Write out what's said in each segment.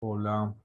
Hola.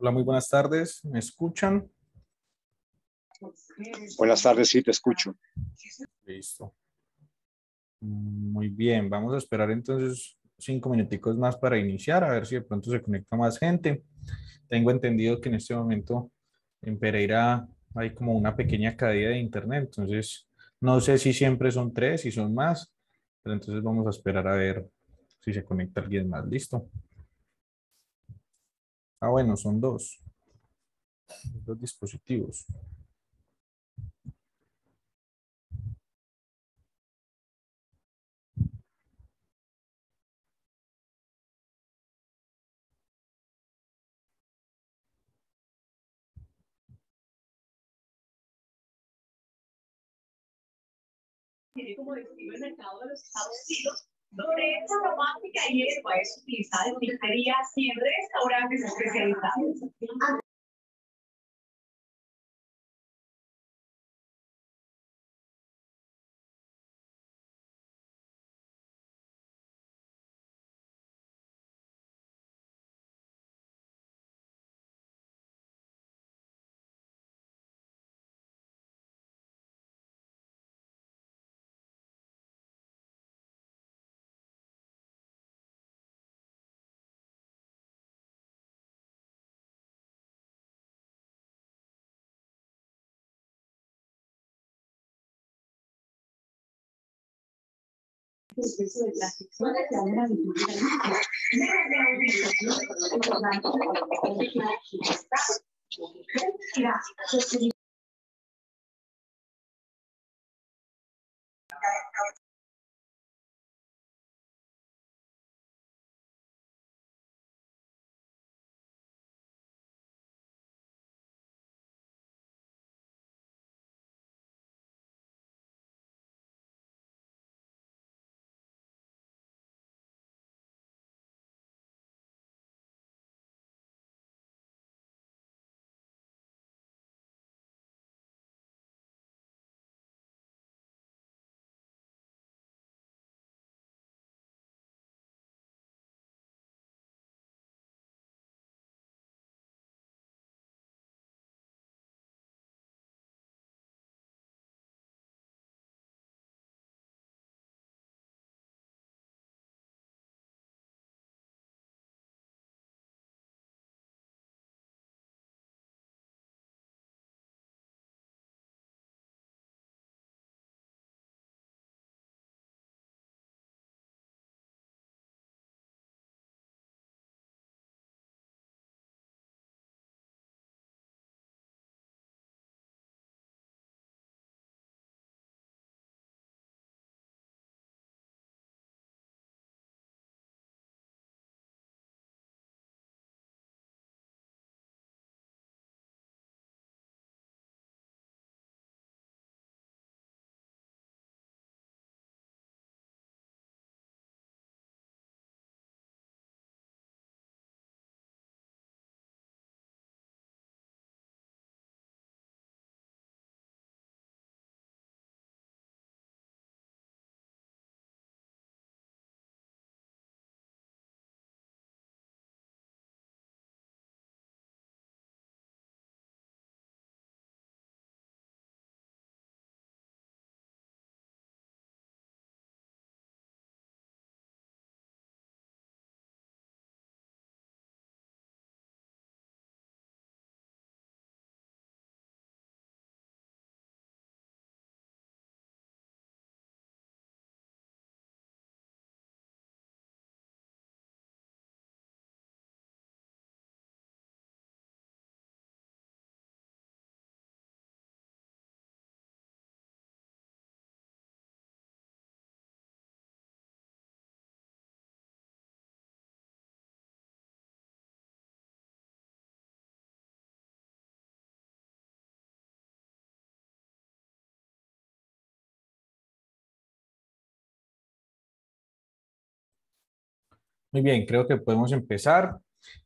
Hola, muy buenas tardes. ¿Me escuchan? Buenas tardes, sí, te escucho. Listo. Muy bien, vamos a esperar entonces cinco minuticos más para iniciar, a ver si de pronto se conecta más gente. Tengo entendido que en este momento en Pereira hay como una pequeña caída de internet, entonces no sé si siempre son tres, si son más, pero entonces vamos a esperar a ver si se conecta alguien más. Listo. Ah, bueno, son dos. Dos dispositivos. Tiene como en el mercado de los Estados Unidos sobre romántica y es utilizado pues, utilizada en y en restaurantes especializados. las ficciones que hablan de tu vida. Muy bien, creo que podemos empezar.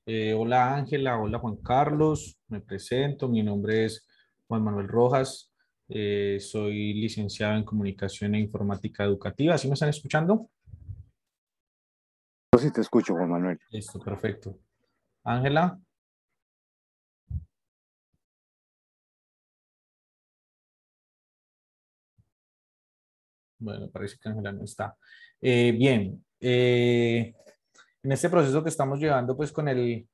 Eh, hola Ángela, hola Juan Carlos, me presento, mi nombre es Juan Manuel Rojas, eh, soy licenciado en Comunicación e Informática Educativa, ¿sí me están escuchando? Yo sí te escucho, Juan Manuel. Listo, perfecto. Ángela. Bueno, parece que Ángela no está. Eh, bien, en este proceso que estamos llevando pues con el,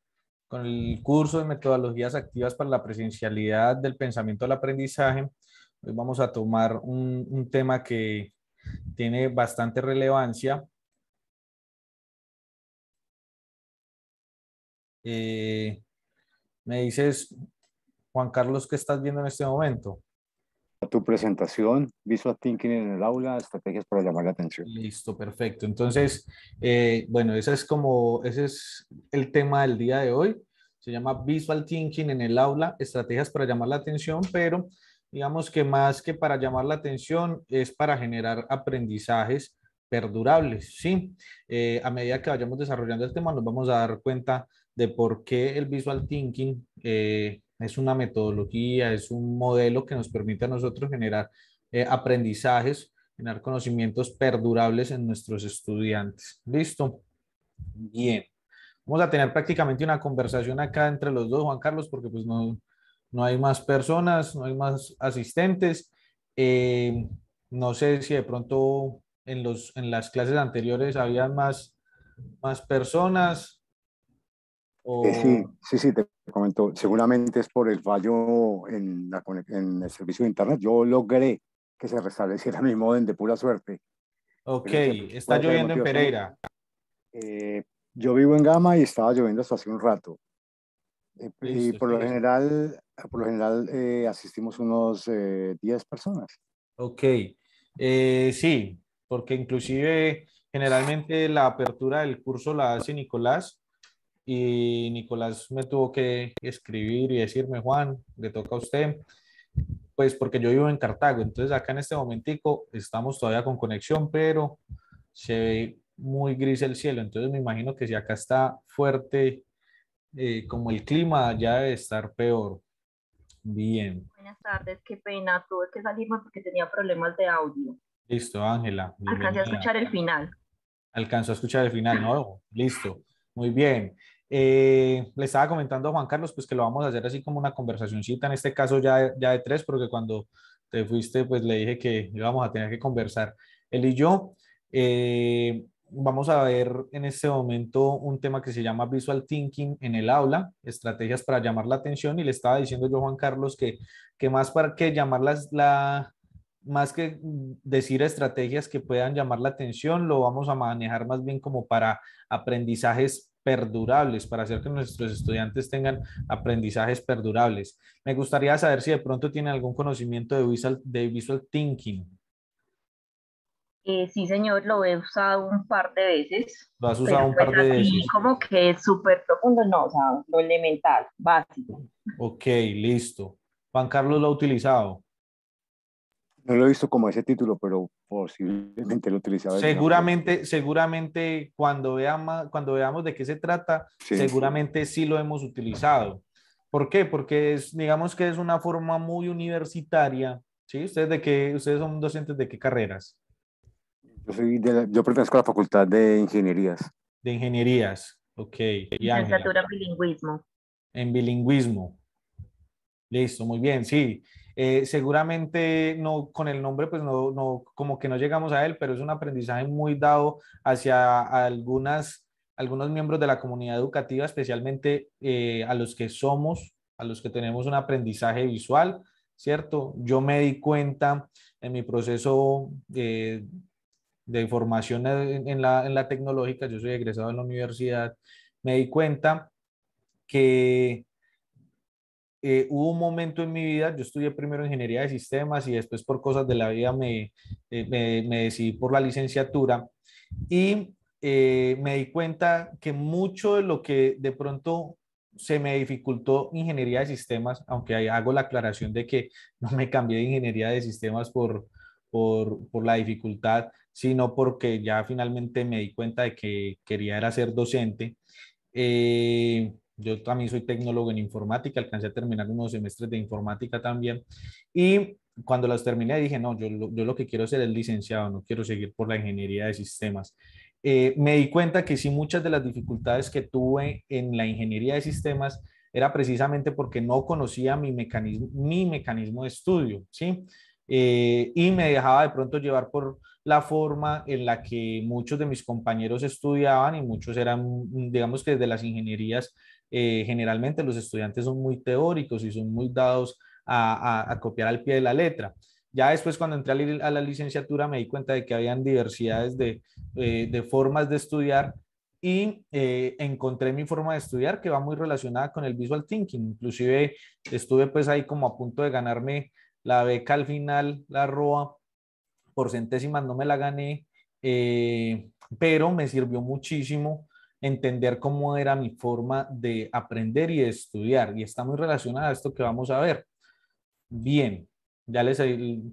con el curso de metodologías activas para la presencialidad del pensamiento al aprendizaje, hoy vamos a tomar un, tema que tiene bastante relevancia. Eh, me dices, Juan Carlos, ¿qué estás viendo en este momento? tu presentación, Visual Thinking en el aula, estrategias para llamar la atención. Listo, perfecto. Entonces, eh, bueno, ese es como, ese es el tema del día de hoy. Se llama Visual Thinking en el aula, estrategias para llamar la atención, pero digamos que más que para llamar la atención es para generar aprendizajes perdurables, ¿sí? Eh, a medida que vayamos desarrollando el tema nos vamos a dar cuenta de por qué el Visual Thinking eh, es una metodología, es un modelo que nos permite a nosotros generar eh, aprendizajes, generar conocimientos perdurables en nuestros estudiantes. ¿Listo? Bien. Vamos a tener prácticamente una conversación acá entre los dos, Juan Carlos, porque pues no, no hay más personas, no hay más asistentes. Eh, no sé si de pronto en, los, en las clases anteriores había más, más personas. Eh, sí, sí, sí, te comento. Seguramente es por el fallo en, el servicio de Internet. Yo logré que se restableciera mi modem de pura suerte. Ok, está lloviendo en Pereira. Eh, yo vivo en Gama y estaba lloviendo hasta hace un rato. Eh, y por lo, general, por lo general asistimos unos 10 personas. Ok, sí, porque inclusive generalmente la apertura del curso la hace Nicolás y Nicolás me tuvo que escribir y decirme, Juan, le toca a usted, pues porque yo vivo en Cartago, entonces acá en este momentico estamos todavía con conexión, pero se ve muy gris el cielo, entonces me imagino que si acá está fuerte eh, como el clima, ya debe estar peor. Bien. Buenas tardes, qué pena, tuve que salirme porque tenía problemas de audio. Listo, Ángela. Alcancé a escuchar el final. Alcanzó a escuchar el final, ¿no? Listo. Muy bien. Eh, le estaba comentando a Juan Carlos, pues que lo vamos a hacer así como una conversacioncita, en este caso ya de, ya de tres, porque cuando te fuiste, pues le dije que íbamos a tener que conversar él y yo. Eh, vamos a ver en este momento un tema que se llama Visual Thinking en el aula, estrategias para llamar la atención, y le estaba diciendo yo a Juan Carlos que, que más para que llamarlas la, más que decir estrategias que puedan llamar la atención, lo vamos a manejar más bien como para aprendizajes perdurables, para hacer que nuestros estudiantes tengan aprendizajes perdurables. Me gustaría saber si de pronto tiene algún conocimiento de visual, de visual thinking. Eh, sí, señor, lo he usado un par de veces. Lo has usado un pues par de veces. Como que es súper profundo, no, o sea, lo elemental, básico. Ok, listo. Juan Carlos lo ha utilizado. No lo he visto como ese título, pero posiblemente lo utilizaba. Seguramente, seguramente cuando, veamos, cuando veamos de qué se trata, seguramente sí lo hemos utilizado. ¿Por qué? Porque es, digamos que es una forma muy universitaria. ¿sí? ¿Ustedes, de ¿Ustedes son docentes de qué carreras? Yo, pertenezco a la Facultad de Ingenierías. De Ingenierías, ok. Licenciatura en bilingüismo. En bilingüismo. Listo, muy bien, sí. Eh, seguramente no con el nombre, pues no, como que no llegamos a él, pero es un aprendizaje muy dado hacia algunas, algunos miembros de la comunidad educativa, especialmente eh, a los que somos, a los que tenemos un aprendizaje visual, ¿cierto? Yo me di cuenta en mi proceso eh, de formación en la, en tecnológica, yo soy egresado en la universidad, me di cuenta que eh, hubo un momento en mi vida, yo estudié primero ingeniería de sistemas y después por cosas de la vida me, eh, decidí por la licenciatura y eh, me di cuenta que mucho de lo que de pronto se me dificultó ingeniería de sistemas, aunque hago la aclaración de que no me cambié de ingeniería de sistemas por, por, la dificultad, sino porque ya finalmente me di cuenta de que quería era ser docente. Yo también soy tecnólogo en informática, alcancé a terminar unos semestres de informática también. Y cuando los terminé dije, no, yo, yo lo que quiero hacer es licenciado, no quiero seguir por la ingeniería de sistemas. Eh, me di cuenta que sí muchas de las dificultades que tuve en la ingeniería de sistemas era precisamente porque no conocía mi mecanismo, mi mecanismo de estudio, ¿sí? Eh, y me dejaba de pronto llevar por la forma en la que muchos de mis compañeros estudiaban y muchos eran, digamos que desde las ingenierías eh, generalmente los estudiantes son muy teóricos y son muy dados a, copiar al pie de la letra. Ya después cuando entré a la, licenciatura me di cuenta de que habían diversidades de, eh, formas de estudiar y eh, encontré mi forma de estudiar que va muy relacionada con el visual thinking. Inclusive estuve pues ahí como a punto de ganarme la beca al final, la ROA, por centésimas no me la gané, pero me sirvió muchísimo entender cómo era mi forma de aprender y de estudiar. Y está muy relacionada a esto que vamos a ver. Bien, ya les,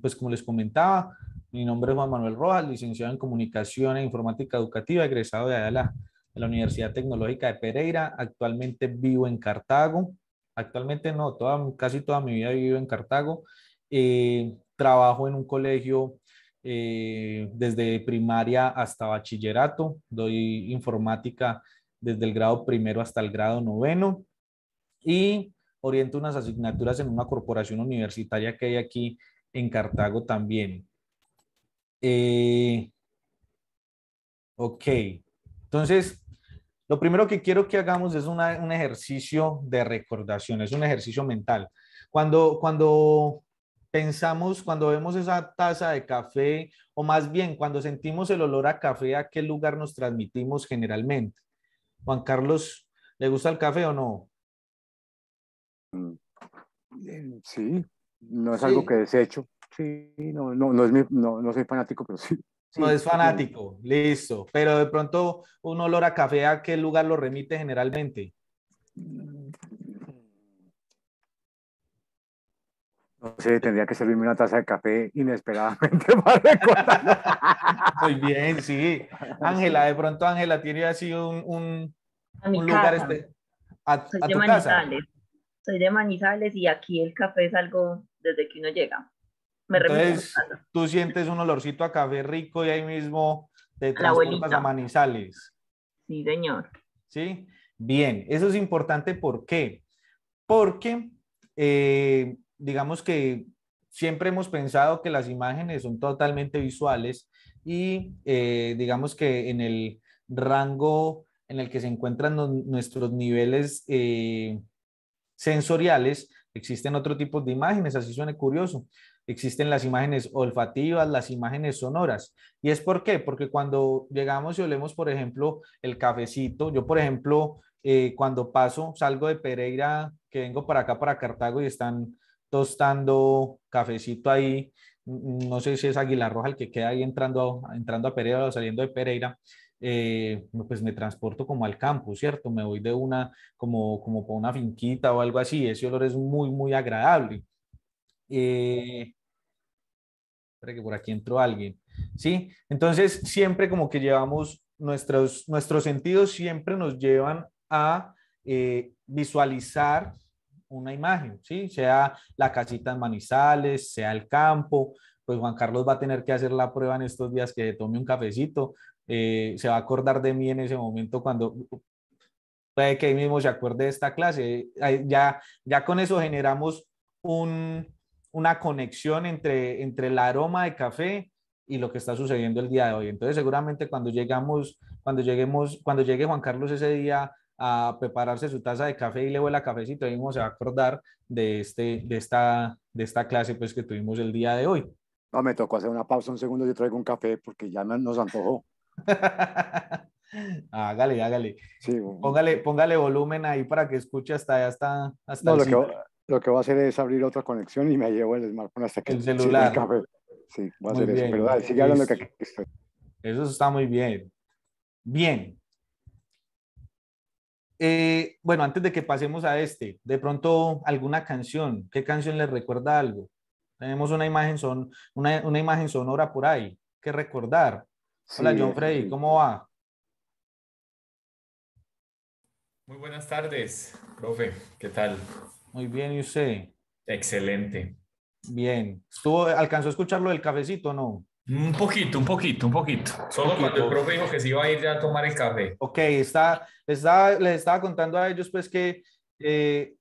pues como les comentaba, mi nombre es Juan Manuel Rojas, licenciado en Comunicación e Informática Educativa, egresado de la Universidad Tecnológica de Pereira. Actualmente vivo en Cartago. Actualmente no, toda, casi toda mi vida vivo en Cartago. Eh, trabajo en un colegio eh, desde primaria hasta bachillerato, doy informática desde el grado primero hasta el grado noveno y oriento unas asignaturas en una corporación universitaria que hay aquí en Cartago también. Eh, ok, entonces lo primero que quiero que hagamos es un ejercicio de recordación, es un ejercicio mental. Cuando, cuando pensamos cuando vemos esa taza de café, o más bien cuando sentimos el olor a café, ¿a qué lugar nos transmitimos generalmente? Juan Carlos, ¿le gusta el café o no? Mm, eh, sí, no es algo que desecho. Sí, no, soy fanático, pero sí. sí. No es fanático, listo. Pero de pronto un olor a café, ¿a qué lugar lo remite generalmente? Mm, Sí, tendría que servirme una taza de café inesperadamente para Muy bien, sí. Ángela, de pronto Ángela tiene así un, lugar Soy de Manizales. Soy de Manizales y aquí el café es algo desde que uno llega. Me Entonces, tú sientes un olorcito a café rico y ahí mismo te transportas a Manizales. Sí, señor. Sí, bien. Eso es importante, ¿por qué? Porque eh, digamos que siempre hemos pensado que las imágenes son totalmente visuales y eh, digamos que en el rango en el que se encuentran nuestros niveles eh, sensoriales, existen otro tipo de imágenes, así suena curioso. Existen las imágenes olfativas, las imágenes sonoras. ¿Y es por qué? Porque cuando llegamos y olemos, por ejemplo, el cafecito, yo, por ejemplo, eh, cuando paso, salgo de Pereira, que vengo para acá, para Cartago, y están tostando cafecito ahí, mm, no sé si es Aguilar Roja el que queda ahí entrando, entrando a Pereira o saliendo de Pereira, eh, pues me transporto como al campo, ¿cierto? Me voy de una, como, como por una finquita o algo así, ese olor es muy, muy agradable. Eh, espera que por aquí entró alguien, ¿sí? Entonces, siempre como que llevamos nuestros, nuestros sentidos, siempre nos llevan a eh, visualizar una imagen, ¿sí? sea la casita en Manizales, sea el campo, pues Juan Carlos va a tener que hacer la prueba en estos días que tome un cafecito, eh, se va a acordar de mí en ese momento cuando puede que él mismo se acuerde de esta clase. Ya, ya con eso generamos una conexión entre, entre el aroma de café y lo que está sucediendo el día de hoy. Entonces, seguramente cuando llegamos, cuando lleguemos, cuando llegue Juan Carlos ese día a prepararse su taza de café y le huela cafecito, y mismo se va a acordar de, este, de, esta, de esta clase pues, que tuvimos el día de hoy. No, me tocó hacer una pausa un segundo, yo traigo un café porque ya nos antojó. hágale, hágale. Sí, póngale, póngale volumen ahí para que escuche hasta hasta, hasta no, lo, que, lo, que, voy a hacer es abrir otra conexión y me llevo el smartphone hasta que el celular. Sí, voy a hacer eso. sigue hablando que Eso está muy bien. Bien, eh, bueno, antes de que pasemos a este, de pronto alguna canción, ¿qué canción le recuerda algo? Tenemos una imagen, son, una, imagen sonora por ahí ¿qué recordar. Hola John Freddy, ¿cómo va? Muy buenas tardes, profe, ¿qué tal? Muy bien, ¿y usted? Excelente. Bien, ¿estuvo, alcanzó a escuchar lo del cafecito o no? Un poquito, un poquito, un poquito. Solo cuando el profe dijo que se iba a ir a tomar el café. Ok, está, está, les estaba contando a ellos pues que, eh,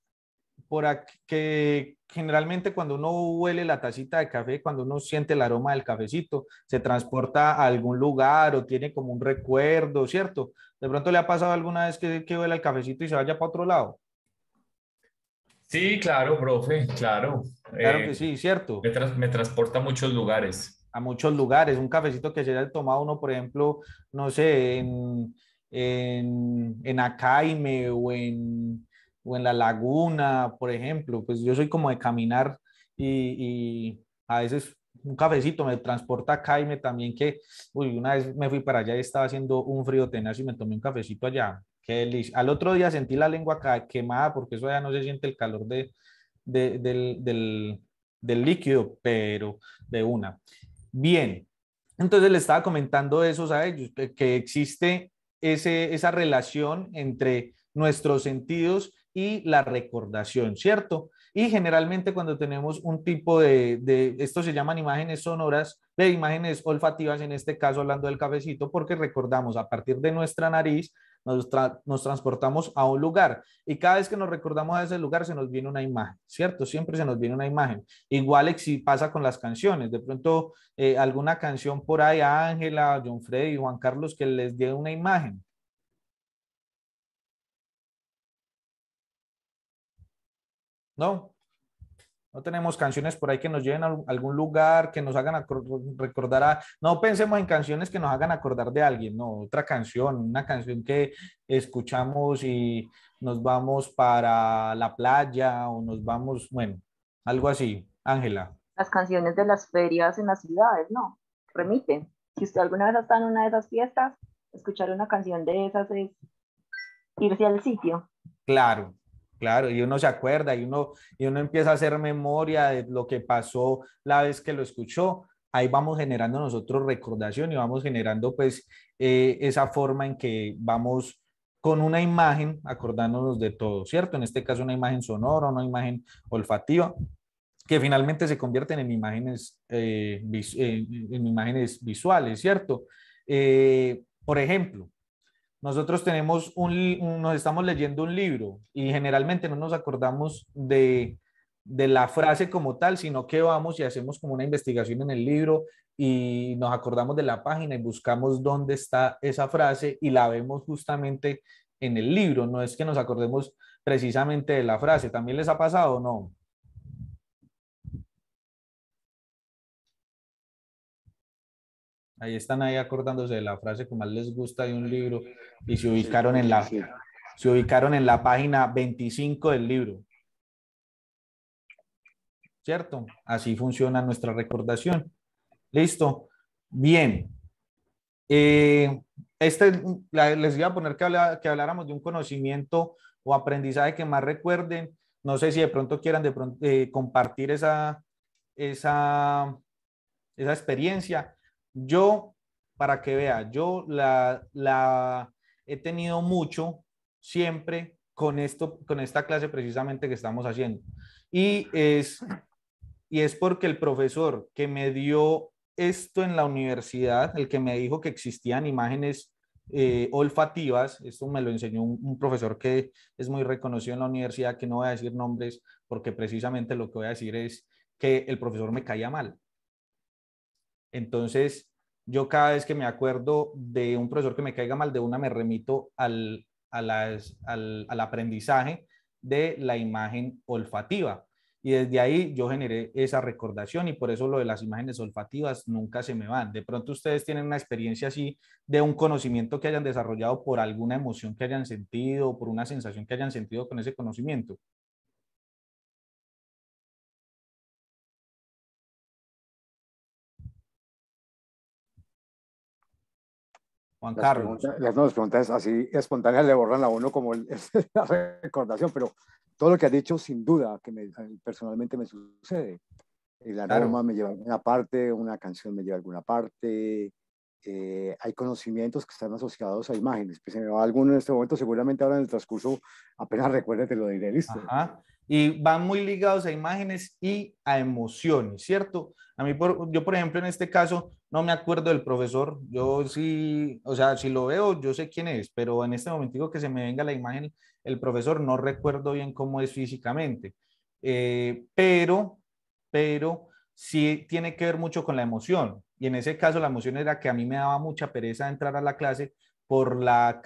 por que generalmente cuando uno huele la tacita de café, cuando uno siente el aroma del cafecito, se transporta a algún lugar o tiene como un recuerdo, ¿cierto? ¿De pronto le ha pasado alguna vez que, huele el cafecito y se vaya para otro lado? Sí, claro, profe, claro. Claro que eh, sí, ¿cierto? Me, me transporta a muchos lugares a muchos lugares. Un cafecito que se haya tomado uno, por ejemplo, no sé, en, en, Acaime o en, o en La Laguna, por ejemplo. Pues yo soy como de caminar y, a veces un cafecito me transporta a Caime también que, una vez me fui para allá y estaba haciendo un frío tenaz y me tomé un cafecito allá. Qué delicia. Al otro día sentí la lengua quemada porque eso ya no se siente el calor de del, del, del líquido, pero de una. Bien, entonces le estaba comentando eso a ellos, que existe esa relación entre nuestros sentidos y la recordación, ¿cierto? Y generalmente cuando tenemos un tipo de, de, esto se llaman imágenes sonoras, de imágenes olfativas, en este caso hablando del cafecito, porque recordamos a partir de nuestra nariz nos, transportamos a un lugar y cada vez que nos recordamos a ese lugar se nos viene una imagen, ¿cierto? Siempre se nos viene una imagen. Igual si pasa con las canciones, de pronto eh, alguna canción por ahí a Ángela, John Freddy, Juan Carlos que les dé una imagen. ¿No? No tenemos canciones por ahí que nos lleven a algún lugar, que nos hagan recordar a... No pensemos en canciones que nos hagan acordar de alguien, no, otra canción, una canción que escuchamos y nos vamos para la playa o nos vamos, bueno, algo así. Ángela. Las canciones de las ferias en las ciudades, ¿no? Remiten. Si usted alguna vez está en una de esas fiestas, escuchar una canción de esas es irse al sitio. Claro, claro, y uno se acuerda y uno, y uno empieza a hacer memoria de lo que pasó la vez que lo escuchó. Ahí vamos generando nosotros recordación y vamos generando pues eh, esa forma en que vamos con una imagen acordándonos de todo, ¿cierto? En este caso una imagen sonora, una imagen olfativa, que finalmente se convierten en imágenes, eh, eh, en imágenes visuales, ¿cierto? por ejemplo, nosotros tenemos un, nos estamos leyendo un libro y generalmente no nos acordamos de, la frase como tal, sino que vamos y hacemos como una investigación en el libro y nos acordamos de la página y buscamos dónde está esa frase y la vemos justamente en el libro. No es que nos acordemos precisamente de la frase. ¿También les ha pasado no? Ahí están ahí acordándose de la frase que más les gusta de un libro y se ubicaron en la, se ubicaron en la página 25 del libro. ¿Cierto? Así funciona nuestra recordación. Listo. Bien. Eh, este, les iba a poner que, que habláramos de un conocimiento o aprendizaje que más recuerden. No sé si de pronto quieran de pronto, eh, compartir esa, esa, esa experiencia yo, para que vea, yo la, he tenido mucho siempre con, esto, con esta clase precisamente que estamos haciendo. Y es, y es porque el profesor que me dio esto en la universidad, el que me dijo que existían imágenes eh, olfativas, esto me lo enseñó un, un, profesor que es muy reconocido en la universidad, que no voy a decir nombres porque precisamente lo que voy a decir es que el profesor me caía mal. Entonces, yo cada vez que me acuerdo de un profesor que me caiga mal de una, me remito al, aprendizaje de la imagen olfativa. Y desde ahí yo generé esa recordación y por eso lo de las imágenes olfativas nunca se me van. De pronto ustedes tienen una experiencia así de un conocimiento que hayan desarrollado por alguna emoción que hayan sentido, por una sensación que hayan sentido con ese conocimiento. Juan las Preguntas, preguntas así espontáneas le borran la uno como la recordación, pero todo lo que ha dicho, sin duda, que me, personalmente me sucede. La claro. me lleva a alguna parte, una canción me lleva a alguna parte. Eh, hay conocimientos que están asociados a imágenes. Pues, alguno en este momento, seguramente ahora en el transcurso apenas recuérdate lo diré, listo y van muy ligados a imágenes y a emociones, ¿cierto? A mí, por, yo por ejemplo, en este caso, no me acuerdo del profesor, yo sí, o sea, si lo veo, yo sé quién es, pero en este momentico que se me venga la imagen, el profesor, no recuerdo bien cómo es físicamente, eh, pero, pero sí tiene que ver mucho con la emoción, y en ese caso la emoción era que a mí me daba mucha pereza entrar a la clase por la,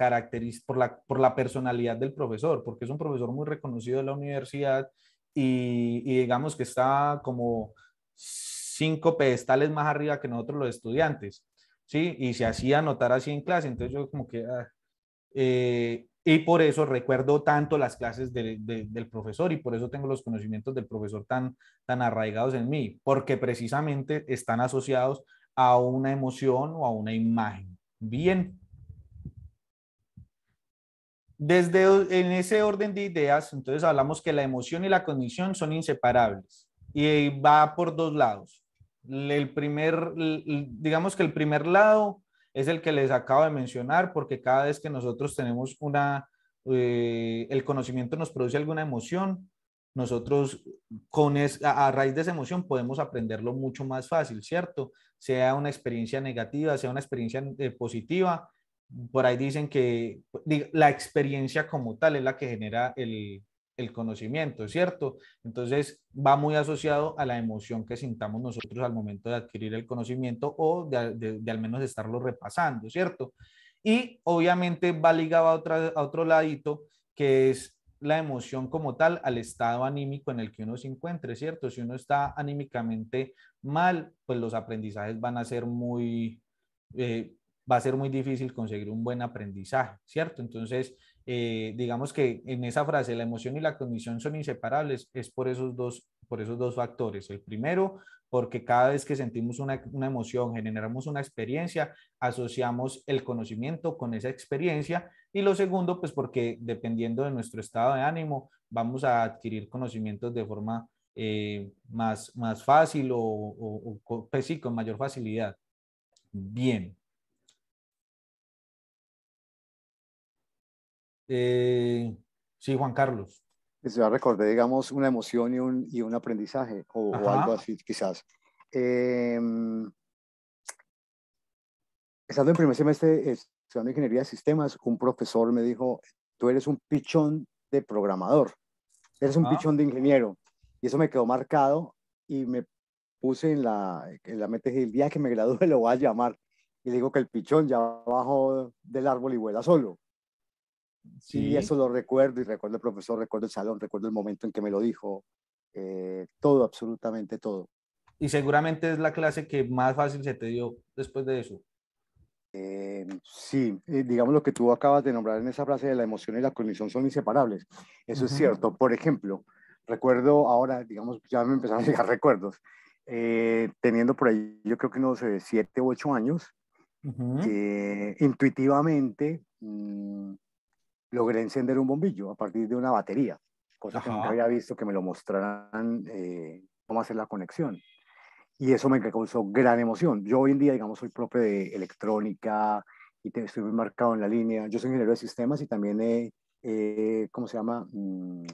por, la, por la personalidad del profesor, porque es un profesor muy reconocido de la universidad y, digamos que está como cinco pedestales más arriba que nosotros los estudiantes, ¿sí? Y se hacía notar así en clase, entonces yo como que... Ah, eh, y por eso recuerdo tanto las clases del profesor y por eso tengo los conocimientos del profesor tan, tan arraigados en mí, porque precisamente están asociados a una emoción o a una imagen. Bien, desde en ese orden de ideas, entonces hablamos que la emoción y la cognición son inseparables y va por dos lados. El primer, digamos que el primer lado es el que les acabo de mencionar, porque cada vez que nosotros tenemos una, eh, el conocimiento nos produce alguna emoción, nosotros con a, raíz de esa emoción podemos aprenderlo mucho más fácil, ¿cierto? Sea una experiencia negativa, sea una experiencia eh, positiva, por ahí dicen que pues, la experiencia como tal es la que genera el, el conocimiento, ¿cierto? Entonces va muy asociado a la emoción que sintamos nosotros al momento de adquirir el conocimiento o de, al menos estarlo repasando, ¿cierto? Y obviamente va ligado a, otro ladito, que es la emoción como tal al estado anímico en el que uno se encuentre, ¿cierto? Si uno está anímicamente mal, pues los aprendizajes van a ser muy, eh, va a ser muy difícil conseguir un buen aprendizaje, ¿cierto? Entonces, eh, digamos que en esa frase, la emoción y la cognición son inseparables, es por esos dos, por esos dos factores. El primero, porque cada vez que sentimos una, emoción, generamos una experiencia, asociamos el conocimiento con esa experiencia. Y lo segundo, pues porque dependiendo de nuestro estado de ánimo, vamos a adquirir conocimientos de forma eh, más, más fácil o, pues con mayor facilidad. Bien, Eh, sí, Juan Carlos. Se pues va a recordar, digamos, una emoción y un, y un aprendizaje o, algo así, quizás. Em, estando en primer semestre estudiando ingeniería de sistemas, un profesor me dijo, tú eres un pichón de programador, eres un ah. pichón de ingeniero. Y eso me quedó marcado y me puse en la, en la mente, el día que me gradúe lo voy a llamar. Y le digo que el pichón ya bajó del árbol y vuela solo. Sí, eso lo recuerdo y recuerdo el profesor, recuerdo el salón, recuerdo el momento en que me lo dijo, eh, todo, absolutamente todo. Y seguramente es la clase que más fácil se te dio después de eso. Eh, sí, eh, digamos lo que tú acabas de nombrar en esa frase de la emoción y la cognición son inseparables. Eso es cierto. Por ejemplo, recuerdo ahora, digamos, ya me empezaron a llegar recuerdos. teniendo por ahí, yo creo que no sé, siete u ocho años, intuitivamente mm, logré encender un bombillo a partir de una batería, cosa que nunca había visto que me lo mostraran eh, cómo hacer la conexión. Y eso me causó gran emoción. Yo hoy en día, digamos, soy propio de electrónica y estoy muy marcado en la línea. Yo soy ingeniero de sistemas y también he, ¿cómo se llama? Mm,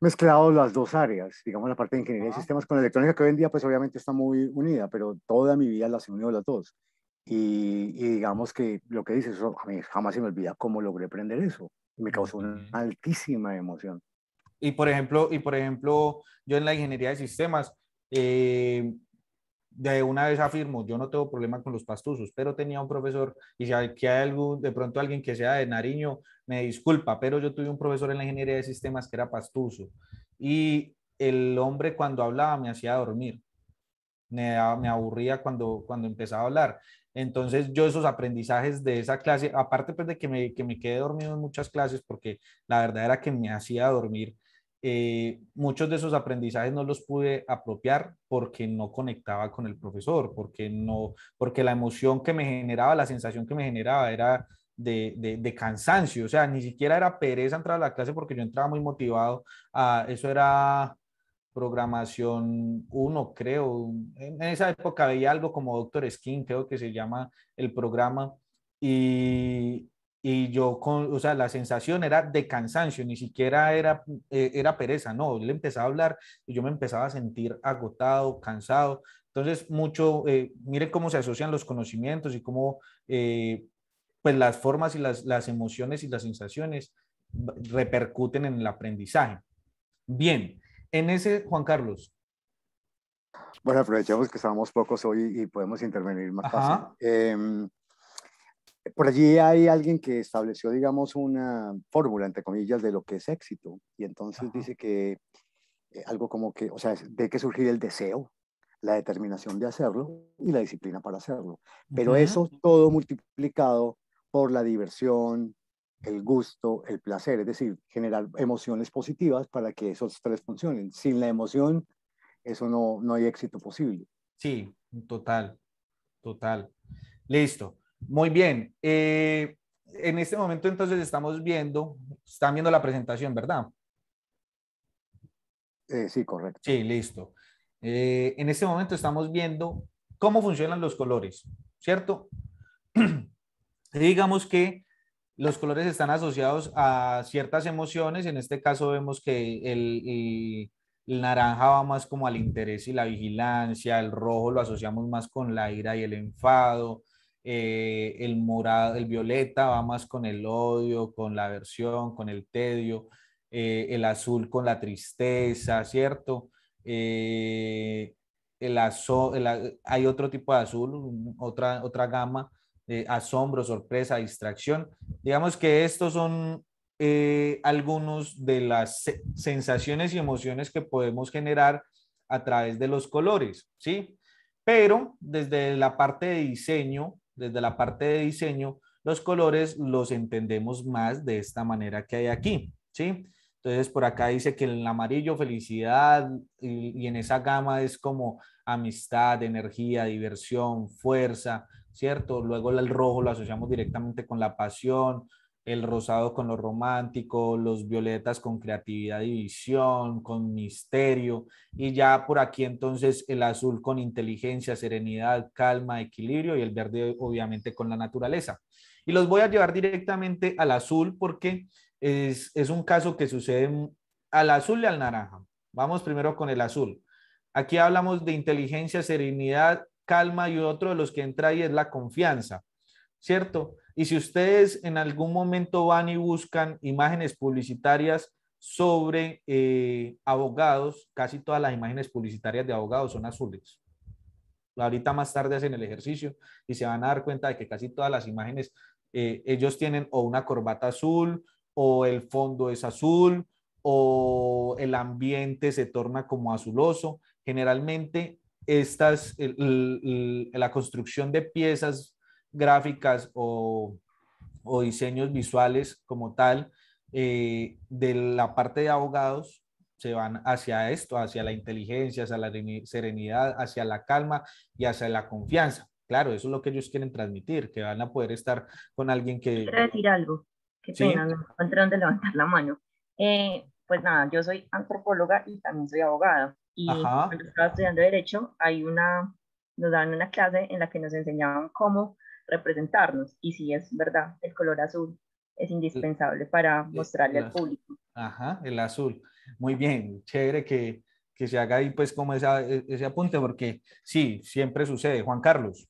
mezclado las dos áreas, digamos la parte de ingeniería de sistemas con electrónica que hoy en día pues obviamente está muy unida, pero toda mi vida las he unido las dos. Y, digamos que lo que dices, a mí jamás se me olvida cómo logré aprender eso. Me causó una altísima emoción. Y por ejemplo, y por ejemplo yo en la ingeniería de sistemas, eh, de una vez afirmo, yo no tengo problema con los pastusos, pero tenía un profesor, y si aquí hay algún, de pronto alguien que sea de Nariño, me disculpa, pero yo tuve un profesor en la ingeniería de sistemas que era pastuso, y el hombre cuando hablaba me hacía dormir, me, me aburría cuando, cuando empezaba a hablar, entonces yo esos aprendizajes de esa clase, aparte pues de que me, que me quedé dormido en muchas clases, porque la verdad era que me hacía dormir, eh, muchos de esos aprendizajes no los pude apropiar porque no conectaba con el profesor, porque, no, porque la emoción que me generaba, la sensación que me generaba era de, de, de, cansancio, o sea, ni siquiera era pereza entrar a la clase porque yo entraba muy motivado, eso era programación 1, creo. En esa época veía algo como Doctor Skin, creo que se llama el programa. Y, y yo, o sea, la sensación era de cansancio, ni siquiera era, eh, era pereza, no, él empezaba a hablar y yo me empezaba a sentir agotado, cansado. Entonces, mucho, miren eh, mire cómo se asocian los conocimientos y cómo, eh, pues, las formas y las, las emociones y las sensaciones repercuten en el aprendizaje. Bien, en ese, Juan Carlos. Bueno, aprovechemos que estamos pocos hoy y podemos intervenir más fácil. Em, por allí hay alguien que estableció, digamos, una fórmula, entre comillas, de lo que es éxito. Y entonces dice que eh, algo como que, o sea, de que surgir el deseo, la determinación de hacerlo y la disciplina para hacerlo. Pero eso todo multiplicado por la diversión, el gusto, el placer, es decir, generar emociones positivas para que esos tres funcionen. Sin la emoción, eso no, no hay éxito posible. Sí, total, total. Listo. Muy bien. Eh, en este momento entonces estamos viendo, están viendo la presentación, ¿verdad? Eh, sí, correcto. Sí, listo. Eh, en este momento estamos viendo cómo funcionan los colores, ¿cierto? digamos que los colores están asociados a ciertas emociones. En este caso vemos que el, naranja va más como al interés y la vigilancia, el rojo lo asociamos más con la ira y el enfado, eh, el morado, el violeta va más con el odio, con la aversión, con el tedio, eh, el azul con la tristeza, ¿cierto? Eh, hay otro tipo de azul, otra, otra gama asombro, sorpresa, distracción. Digamos que estos son eh, algunos de las sensaciones y emociones que podemos generar a través de los colores, ¿sí? Pero desde la parte de diseño, desde la parte de diseño, los colores los entendemos más de esta manera que hay aquí, ¿sí? Entonces, por acá dice que el amarillo, felicidad, y en esa gama es como amistad, energía, diversión, fuerza, ¿cierto? Luego el rojo lo asociamos directamente con la pasión, el rosado con lo romántico, los violetas con creatividad y visión, con misterio, y ya por aquí entonces el azul con inteligencia, serenidad, calma, equilibrio y el verde obviamente con la naturaleza. Y los voy a llevar directamente al azul porque es, es un caso que sucede al azul y al naranja. Vamos primero con el azul. Aquí hablamos de inteligencia, serenidad calma y otro de los que entra ahí es la confianza, ¿cierto? Y si ustedes en algún momento van y buscan imágenes publicitarias sobre eh, abogados, casi todas las imágenes publicitarias de abogados son azules. Ahorita más tarde hacen el ejercicio y se van a dar cuenta de que casi todas las imágenes, eh, ellos tienen o una corbata azul, o el fondo es azul, o el ambiente se torna como azuloso. Generalmente estas, la construcción de piezas gráficas o, diseños visuales como tal eh, de la parte de abogados se van hacia esto, hacia la inteligencia, hacia la serenidad, hacia la calma y hacia la confianza. Claro, eso es lo que ellos quieren transmitir, que van a poder estar con alguien que... quiere decir algo, que ¿Sí? dónde levantar la mano. Eh, pues nada, yo soy antropóloga y también soy abogada. Y cuando estaba estudiando Derecho, hay una, nos daban una clase en la que nos enseñaban cómo representarnos. Y si es verdad, el color azul es indispensable para mostrarle al público. Ajá, el azul. Muy bien, chévere que, que se haga ahí pues como e, ese apunte, porque sí, siempre sucede. Juan Carlos.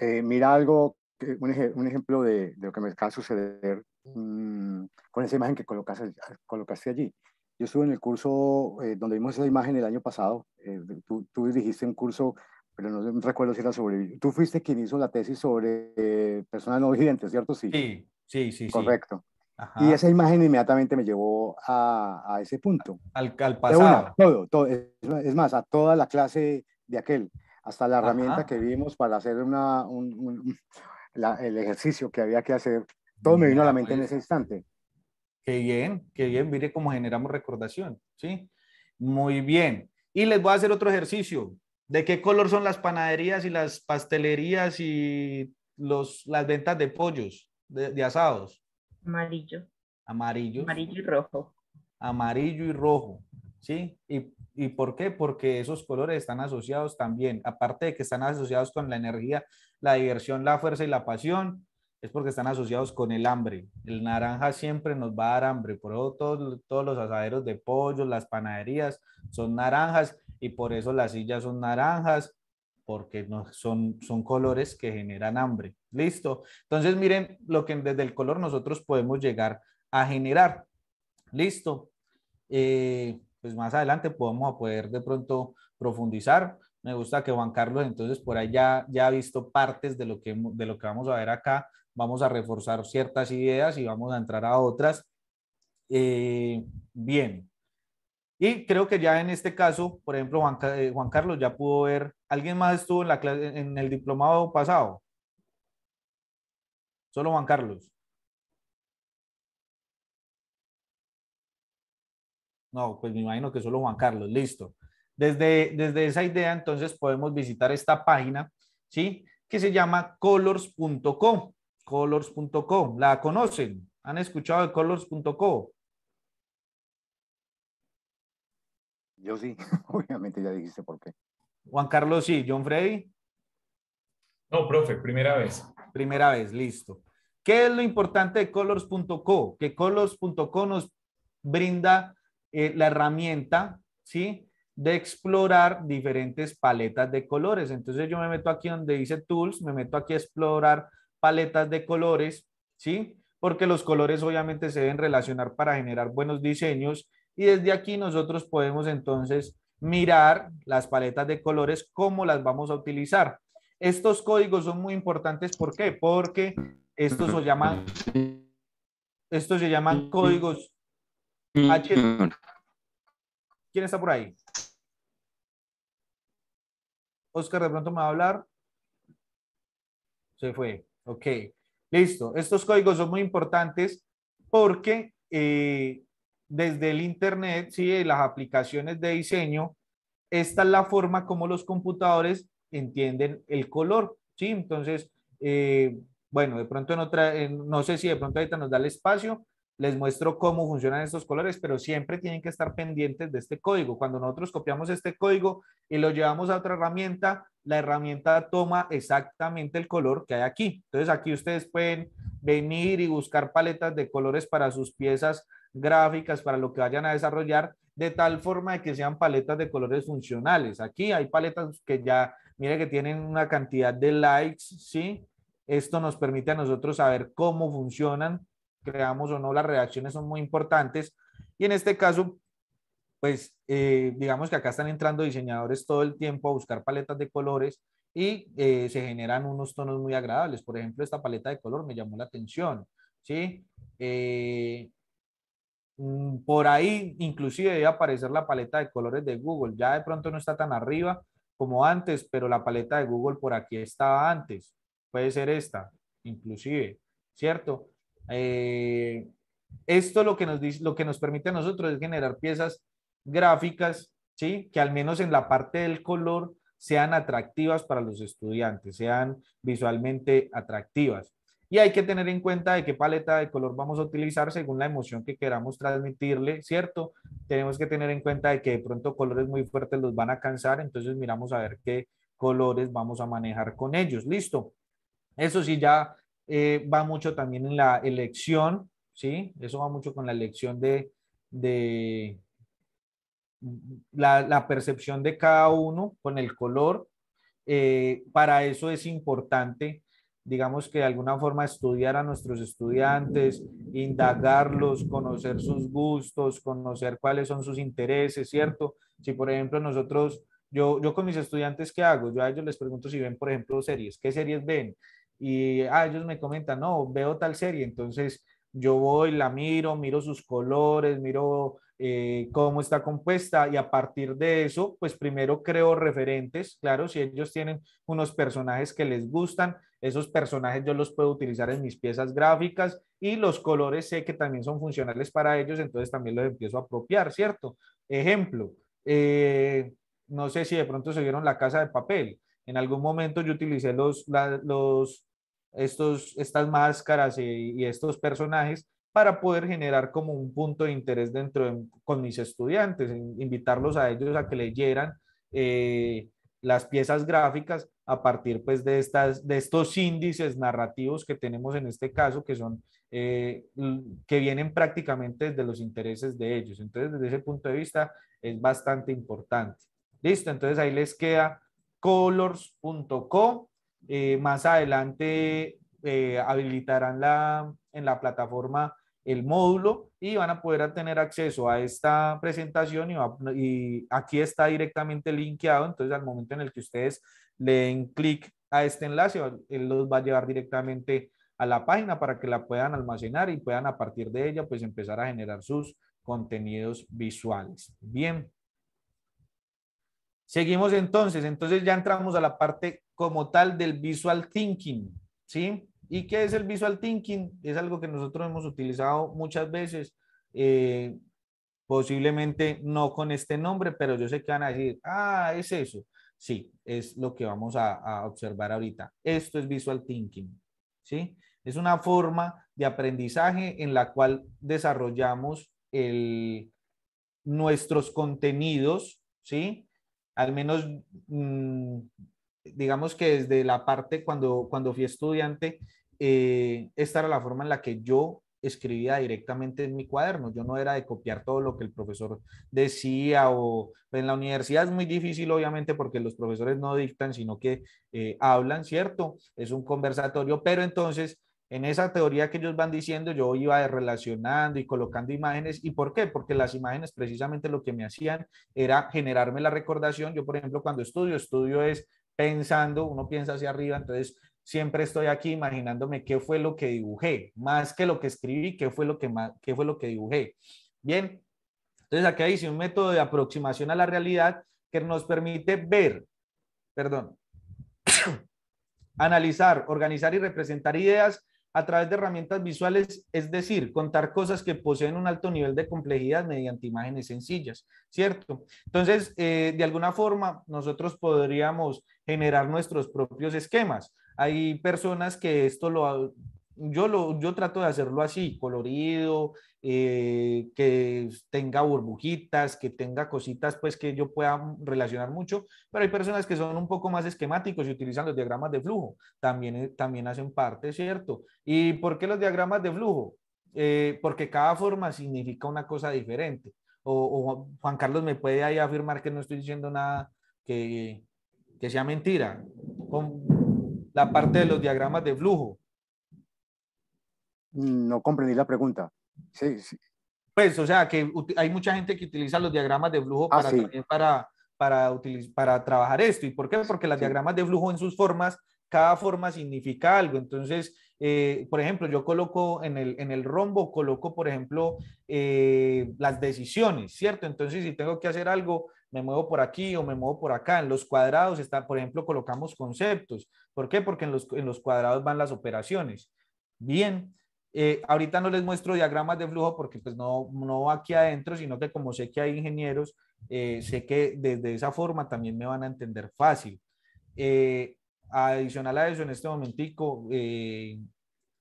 Eh, mira algo, un, ejemplo de, de, lo que me acaba de suceder mm, con esa imagen que colocaste, colocaste allí. Yo estuve en el curso eh, donde vimos esa imagen el año pasado. Eh, tú, tú, dirigiste un curso, pero no recuerdo si era sobre... Tú fuiste quien hizo la tesis sobre eh, personas no videntes, ¿cierto? Sí, sí, sí. sí Correcto. Y esa imagen inmediatamente me llevó a, ese punto. Al, al pasado. todo, todo, es más, a toda la clase de aquel, hasta la herramienta que vimos para hacer una, el ejercicio que había que hacer. Todo me vino a la mente en pues. ese instante. Qué bien, qué bien, mire cómo generamos recordación, ¿sí? Muy bien. Y les voy a hacer otro ejercicio. ¿De qué color son las panaderías y las pastelerías y los, las ventas de pollos, de, asados? Amarillo. Amarillo. Amarillo y rojo. Amarillo y rojo, ¿sí? ¿Y, ¿Y por qué? Porque esos colores están asociados también, aparte de que están asociados con la energía, la diversión, la fuerza y la pasión, es porque están asociados con el hambre. El naranja siempre nos va a dar hambre, por eso todos, los asaderos de pollo, las panaderías son naranjas y por eso las sillas son naranjas, porque son, son colores que generan hambre. Listo. Entonces miren lo que desde el color nosotros podemos llegar a generar. Listo. Eh, pues más adelante podemos poder de pronto profundizar. Me gusta que Juan Carlos entonces por ahí ya, ya ha visto partes de lo, que, de lo que vamos a ver acá vamos a reforzar ciertas ideas y vamos a entrar a otras. Eh, bien. Y creo que ya en este caso, por ejemplo, Juan, eh, Carlos ya pudo ver, ¿alguien más estuvo en, la en el diplomado pasado? Solo Juan Carlos. No, pues me imagino que solo Juan Carlos, listo. Desde, desde esa idea, entonces podemos visitar esta página, ¿sí? Que se llama colors.com colors.co. ¿La conocen? ¿Han escuchado de colors.co? Yo sí, obviamente ya dijiste por qué. Juan Carlos sí, John Freddy. No, profe, primera vez. Primera vez, listo. ¿Qué es lo importante de colors.co? Que colors.co nos brinda eh, la herramienta, ¿sí? De explorar diferentes paletas de colores. Entonces yo me meto aquí donde dice tools, me meto aquí a explorar paletas de colores, ¿sí? Porque los colores obviamente se deben relacionar para generar buenos diseños y desde aquí nosotros podemos entonces mirar las paletas de colores, cómo las vamos a utilizar. Estos códigos son muy importantes, ¿por qué? Porque estos se llaman, estos se llaman códigos H. ¿Quién está por ahí? Oscar, de pronto me va a hablar. Se fue. Ok, listo. Estos códigos son muy importantes porque eh, desde el Internet, ¿sí? las aplicaciones de diseño, esta es la forma como los computadores entienden el color. ¿sí? Entonces, eh, bueno, de pronto en otra, no sé si de pronto ahorita nos da el espacio, les muestro cómo funcionan estos colores, pero siempre tienen que estar pendientes de este código. Cuando nosotros copiamos este código y lo llevamos a otra herramienta, la herramienta toma exactamente el color que hay aquí. Entonces aquí ustedes pueden venir y buscar paletas de colores para sus piezas gráficas, para lo que vayan a desarrollar, de tal forma de que sean paletas de colores funcionales. Aquí hay paletas que ya, mire que tienen una cantidad de likes, ¿sí? Esto nos permite a nosotros saber cómo funcionan creamos o no, las reacciones son muy importantes. Y en este caso, pues eh, digamos que acá están entrando diseñadores todo el tiempo a buscar paletas de colores y eh, se generan unos tonos muy agradables. Por ejemplo, esta paleta de color me llamó la atención, ¿sí? Eh, mm, por ahí inclusive debe aparecer la paleta de colores de Google. Ya de pronto no está tan arriba como antes, pero la paleta de Google por aquí estaba antes. Puede ser esta, inclusive, ¿cierto? Eh, esto lo que, nos lo que nos permite a nosotros es generar piezas gráficas, ¿sí? que al menos en la parte del color sean atractivas para los estudiantes, sean visualmente atractivas. Y hay que tener en cuenta de qué paleta de color vamos a utilizar según la emoción que queramos transmitirle, ¿cierto? Tenemos que tener en cuenta de que de pronto colores muy fuertes los van a cansar, entonces miramos a ver qué colores vamos a manejar con ellos. Listo. Eso sí, ya eh, va mucho también en la elección, ¿sí? Eso va mucho con la elección de, de la, percepción de cada uno con el color. Eh, para eso es importante, digamos que de alguna forma estudiar a nuestros estudiantes, indagarlos, conocer sus gustos, conocer cuáles son sus intereses, ¿cierto? Si por ejemplo nosotros, yo, yo con mis estudiantes, ¿qué hago? Yo a ellos les pregunto si ven, por ejemplo, series, ¿qué series ven? y ah, ellos me comentan, no, veo tal serie, entonces yo voy, la miro, miro sus colores, miro eh, cómo está compuesta y a partir de eso, pues primero creo referentes, claro, si ellos tienen unos personajes que les gustan, esos personajes yo los puedo utilizar en mis piezas gráficas y los colores sé que también son funcionales para ellos, entonces también los empiezo a apropiar, ¿cierto? Ejemplo, eh, no sé si de pronto se vieron la casa de papel. En algún momento yo utilicé los, los, estos, estas máscaras y, estos personajes para poder generar como un punto de interés dentro con mis estudiantes, invitarlos a ellos a que leyeran eh, las piezas gráficas a partir pues de, estas, de estos índices narrativos que tenemos en este caso, que son eh, que vienen prácticamente desde los intereses de ellos. Entonces, desde ese punto de vista, es bastante importante. Listo, entonces ahí les queda colors.co. Eh, más adelante eh, habilitarán la, en la plataforma el módulo y van a poder tener acceso a esta presentación y, aquí está directamente linkeado, entonces al momento en el que ustedes le den clic a este enlace, él los va a llevar directamente a la página para que la puedan almacenar y puedan a partir de ella pues empezar a generar sus contenidos visuales. Bien, Seguimos entonces, entonces ya entramos a la parte como tal del visual thinking, ¿sí? ¿Y qué es el visual thinking? Es algo que nosotros hemos utilizado muchas veces, eh, posiblemente no con este nombre, pero yo sé que van a decir, ah, es eso. Sí, es lo que vamos a, observar ahorita. Esto es visual thinking, ¿sí? Es una forma de aprendizaje en la cual desarrollamos nuestros contenidos, ¿sí? al menos, mm, digamos que desde la parte cuando, cuando fui estudiante, eh, esta era la forma en la que yo escribía directamente en mi cuaderno. Yo no era de copiar todo lo que el profesor decía o pues, en la universidad es muy difícil, obviamente, porque los profesores no dictan, sino que eh, hablan, ¿cierto? Es un conversatorio, pero entonces en esa teoría que ellos van diciendo, yo iba relacionando y colocando imágenes. ¿Y por qué? Porque las imágenes precisamente lo que me hacían era generarme la recordación. Yo, por ejemplo, cuando estudio, estudio es pensando, uno piensa hacia arriba, entonces siempre estoy aquí imaginándome qué fue lo que dibujé, más que lo que escribí, qué fue lo que, qué fue lo que dibujé. Bien, entonces aquí hay un método de aproximación a la realidad que nos permite ver, perdón, analizar, organizar y representar ideas a través de herramientas visuales, es decir, contar cosas que poseen un alto nivel de complejidad mediante imágenes sencillas, ¿cierto? Entonces, eh, de alguna forma, nosotros podríamos generar nuestros propios esquemas. Hay personas que esto lo... Yo, lo, yo trato de hacerlo así, colorido, eh, que tenga burbujitas, que tenga cositas pues que yo pueda relacionar mucho, pero hay personas que son un poco más esquemáticos y utilizan los diagramas de flujo, también, eh, también hacen parte, ¿cierto? ¿Y por qué los diagramas de flujo? Eh, porque cada forma significa una cosa diferente. O, Juan Carlos me puede ahí afirmar que no estoy diciendo nada que, que sea mentira. Con la parte de los diagramas de flujo. No comprendí la pregunta. Sí, sí. Pues, o sea, que hay mucha gente que utiliza los diagramas de flujo ah, para, para, para, para trabajar esto. ¿Y por qué? Porque los diagramas de flujo en sus formas, cada forma significa algo. Entonces, eh, por ejemplo, yo coloco en el, en el rombo, coloco, por ejemplo, eh, las decisiones, ¿cierto? Entonces, si tengo que hacer algo, me muevo por aquí o me muevo por acá. En los cuadrados, está, por ejemplo, colocamos conceptos. ¿Por qué? Porque en los, en los cuadrados van las operaciones. Bien, eh, ahorita no les muestro diagramas de flujo porque pues no, no aquí adentro, sino que como sé que hay ingenieros, eh, sé que desde esa forma también me van a entender fácil. Eh, adicional a eso, en este momentico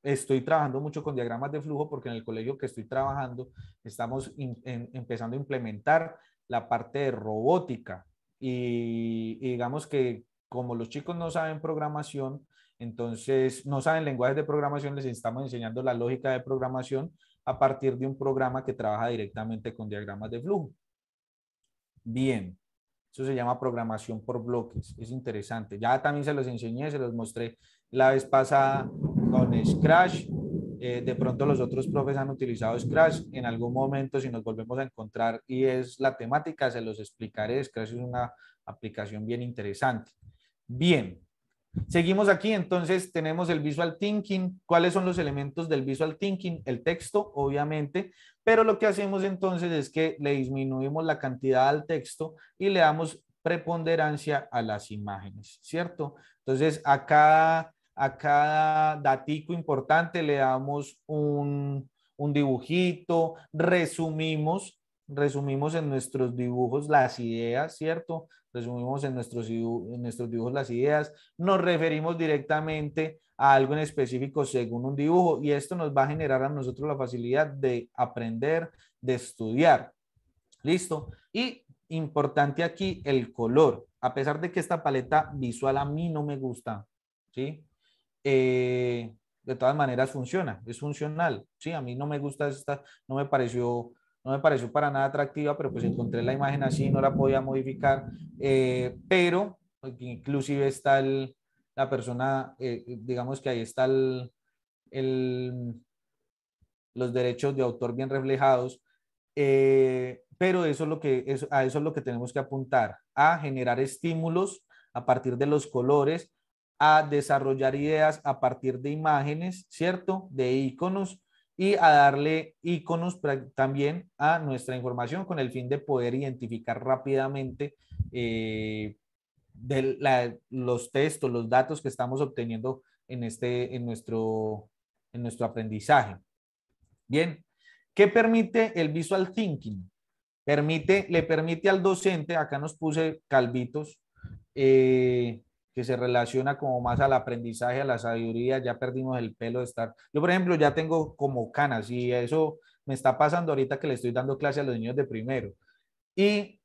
estoy trabajando mucho con diagramas de flujo porque en el colegio que estoy trabajando estamos empezando a implementar la parte de robótica y digamos que como los chicos no saben programación, entonces, no saben lenguajes de programación, les estamos enseñando la lógica de programación a partir de un programa que trabaja directamente con diagramas de flujo. Bien, eso se llama programación por bloques, es interesante. Ya también se los enseñé, se los mostré la vez pasada con Scratch. Eh, de pronto los otros profes han utilizado Scratch. En algún momento, si nos volvemos a encontrar y es la temática, se los explicaré. Scratch es una aplicación bien interesante. Bien, Seguimos aquí, entonces tenemos el visual thinking. ¿Cuáles son los elementos del visual thinking? El texto, obviamente, pero lo que hacemos entonces es que le disminuimos la cantidad al texto y le damos preponderancia a las imágenes, ¿cierto? Entonces, a cada, a cada datico importante le damos un, un dibujito, resumimos resumimos en nuestros dibujos las ideas, ¿cierto? resumimos en nuestros, nuestros dibujos las ideas, nos referimos directamente a algo en específico según un dibujo y esto nos va a generar a nosotros la facilidad de aprender, de estudiar. ¿Listo? Y importante aquí el color. A pesar de que esta paleta visual a mí no me gusta, ¿sí? Eh, de todas maneras funciona, es funcional, ¿sí? A mí no me gusta esta, no me pareció no me pareció para nada atractiva, pero pues encontré la imagen así, no la podía modificar, eh, pero pues, inclusive está la persona, eh, digamos que ahí está el, el, los derechos de autor bien reflejados, eh, pero eso es lo que, eso, a eso es lo que tenemos que apuntar, a generar estímulos a partir de los colores, a desarrollar ideas a partir de imágenes, ¿cierto? De iconos y a darle iconos también a nuestra información con el fin de poder identificar rápidamente eh, los textos, los datos que estamos obteniendo en, este, en, nuestro, en nuestro aprendizaje. Bien, ¿qué permite el visual thinking? Permite, le permite al docente, acá nos puse calvitos, eh, que se relaciona como más al aprendizaje, a la sabiduría, ya perdimos el pelo de estar. Yo, por ejemplo, ya tengo como canas y eso me está pasando ahorita que le estoy dando clase a los niños de primero. Y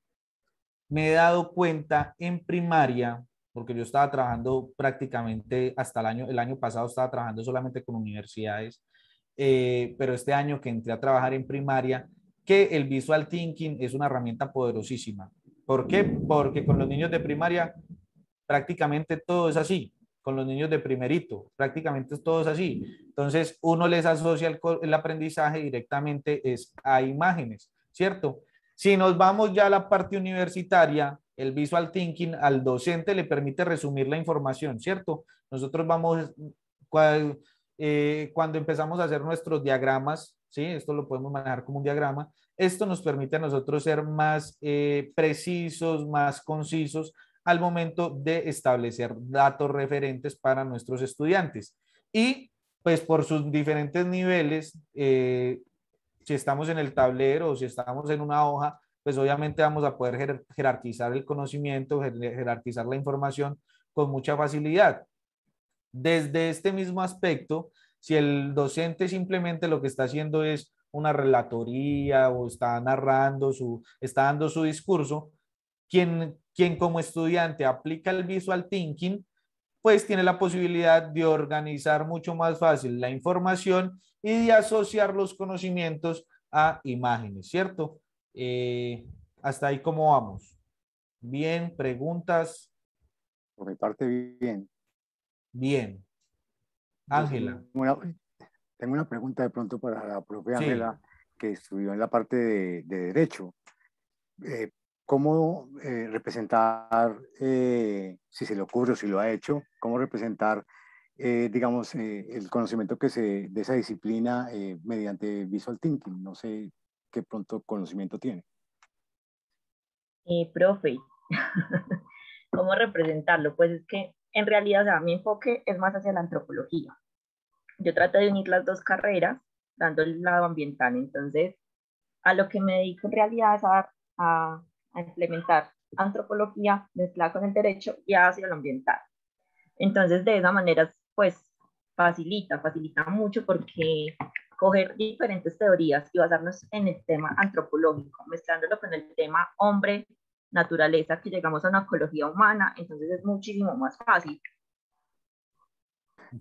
me he dado cuenta en primaria, porque yo estaba trabajando prácticamente hasta el año, el año pasado estaba trabajando solamente con universidades, eh, pero este año que entré a trabajar en primaria, que el visual thinking es una herramienta poderosísima. ¿Por qué? Porque con los niños de primaria prácticamente todo es así, con los niños de primerito, prácticamente todo es así. Entonces, uno les asocia el, aprendizaje directamente es a imágenes, ¿cierto? Si nos vamos ya a la parte universitaria, el visual thinking al docente le permite resumir la información, ¿cierto? Nosotros vamos, eh, cuando empezamos a hacer nuestros diagramas, ¿sí? Esto lo podemos manejar como un diagrama. Esto nos permite a nosotros ser más eh, precisos, más concisos al momento de establecer datos referentes para nuestros estudiantes. Y pues por sus diferentes niveles, eh, si estamos en el tablero o si estamos en una hoja, pues obviamente vamos a poder jerarquizar el conocimiento, jerarquizar la información con mucha facilidad. Desde este mismo aspecto, si el docente simplemente lo que está haciendo es una relatoría o está narrando su, está dando su discurso, quien quien como estudiante aplica el visual thinking, pues tiene la posibilidad de organizar mucho más fácil la información y de asociar los conocimientos a imágenes, ¿cierto? Eh, hasta ahí cómo vamos. Bien, preguntas. Por mi parte, bien. Bien. Ángela. tengo una pregunta de pronto para la propia Ángela, que estudió en la parte de, Derecho. Eh, cómo eh, representar, eh, si se le ocurre o si lo ha hecho, cómo representar, eh, digamos, el conocimiento que se, de esa disciplina mediante visual thinking. No sé qué pronto conocimiento tiene. profe, ¿cómo representarlo? Pues es que en realidad mi enfoque es más hacia la antropología. Yo trato de unir las dos carreras, dando el lado ambiental. Entonces, a lo que me dedico en realidad es a a implementar antropología mezclada con el derecho y hacia lo ambiental. Entonces, de esa manera, pues facilita, facilita mucho porque coger diferentes teorías y basarnos en el tema antropológico, mezclándolo con el tema hombre, naturaleza, que llegamos a una ecología humana, entonces es muchísimo más fácil.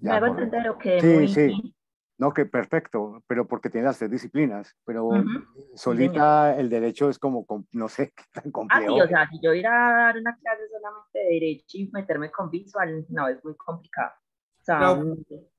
Ya, Me hago que muy no, que perfecto, pero porque tiene las tres disciplinas, pero solita el derecho es como, no sé, tan complejo. Ah, sí, o sea, si yo ir a dar una clase solamente de derecho y meterme con visual, no, es muy complicado. O sea,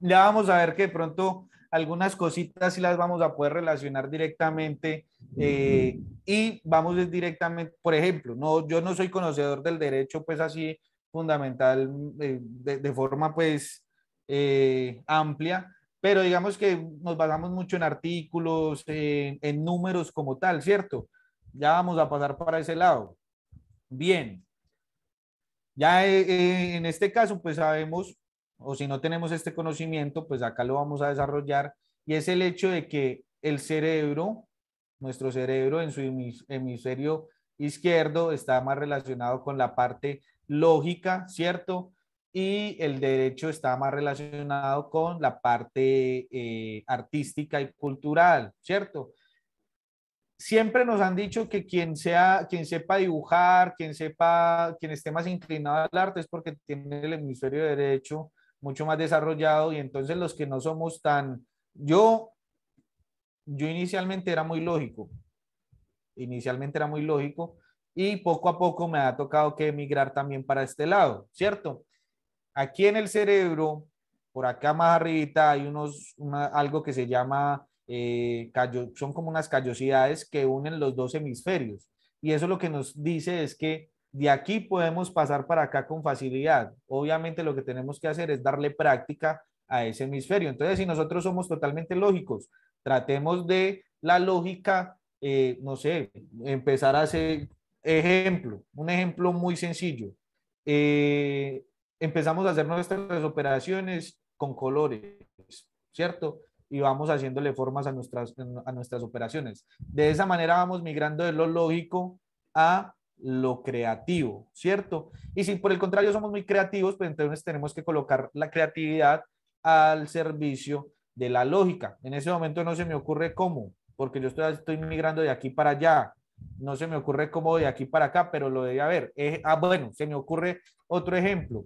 ya vamos a ver que de pronto algunas cositas sí las vamos a poder relacionar directamente eh, y vamos directamente, por ejemplo, no, yo no soy conocedor del derecho, pues así fundamental, eh, de, de, forma pues eh, amplia, pero digamos que nos basamos mucho en artículos, en, números como tal, ¿cierto? Ya vamos a pasar para ese lado. Bien. Ya eh, eh, en este caso, pues sabemos, o si no tenemos este conocimiento, pues acá lo vamos a desarrollar, y es el hecho de que el cerebro, nuestro cerebro en su hemisferio izquierdo está más relacionado con la parte lógica, ¿cierto? y el derecho está más relacionado con la parte eh, artística y cultural, ¿cierto? Siempre nos han dicho que quien, sea, quien sepa dibujar, quien, sepa, quien esté más inclinado al arte es porque tiene el hemisferio de derecho mucho más desarrollado y entonces los que no somos tan... Yo, yo inicialmente era muy lógico, inicialmente era muy lógico y poco a poco me ha tocado que emigrar también para este lado, ¿cierto? Aquí en el cerebro, por acá más arribita, hay unos, algo que se llama, eh, son como unas callosidades que unen los dos hemisferios. Y eso lo que nos dice es que de aquí podemos pasar para acá con facilidad. Obviamente lo que tenemos que hacer es darle práctica a ese hemisferio. Entonces, si nosotros somos totalmente lógicos, tratemos de la lógica, eh, no sé, empezar a hacer ejemplo, un ejemplo muy sencillo. Eh, empezamos a hacer nuestras operaciones con colores, ¿cierto? Y vamos haciéndole formas a nuestras, a nuestras operaciones. De esa manera vamos migrando de lo lógico a lo creativo, ¿cierto? Y si por el contrario somos muy creativos, pues entonces tenemos que colocar la creatividad al servicio de la lógica. En ese momento no se me ocurre cómo, porque yo estoy, estoy migrando de aquí para allá. No se me ocurre cómo de aquí para acá, pero lo debe haber. Eh, ah, bueno, se me ocurre otro ejemplo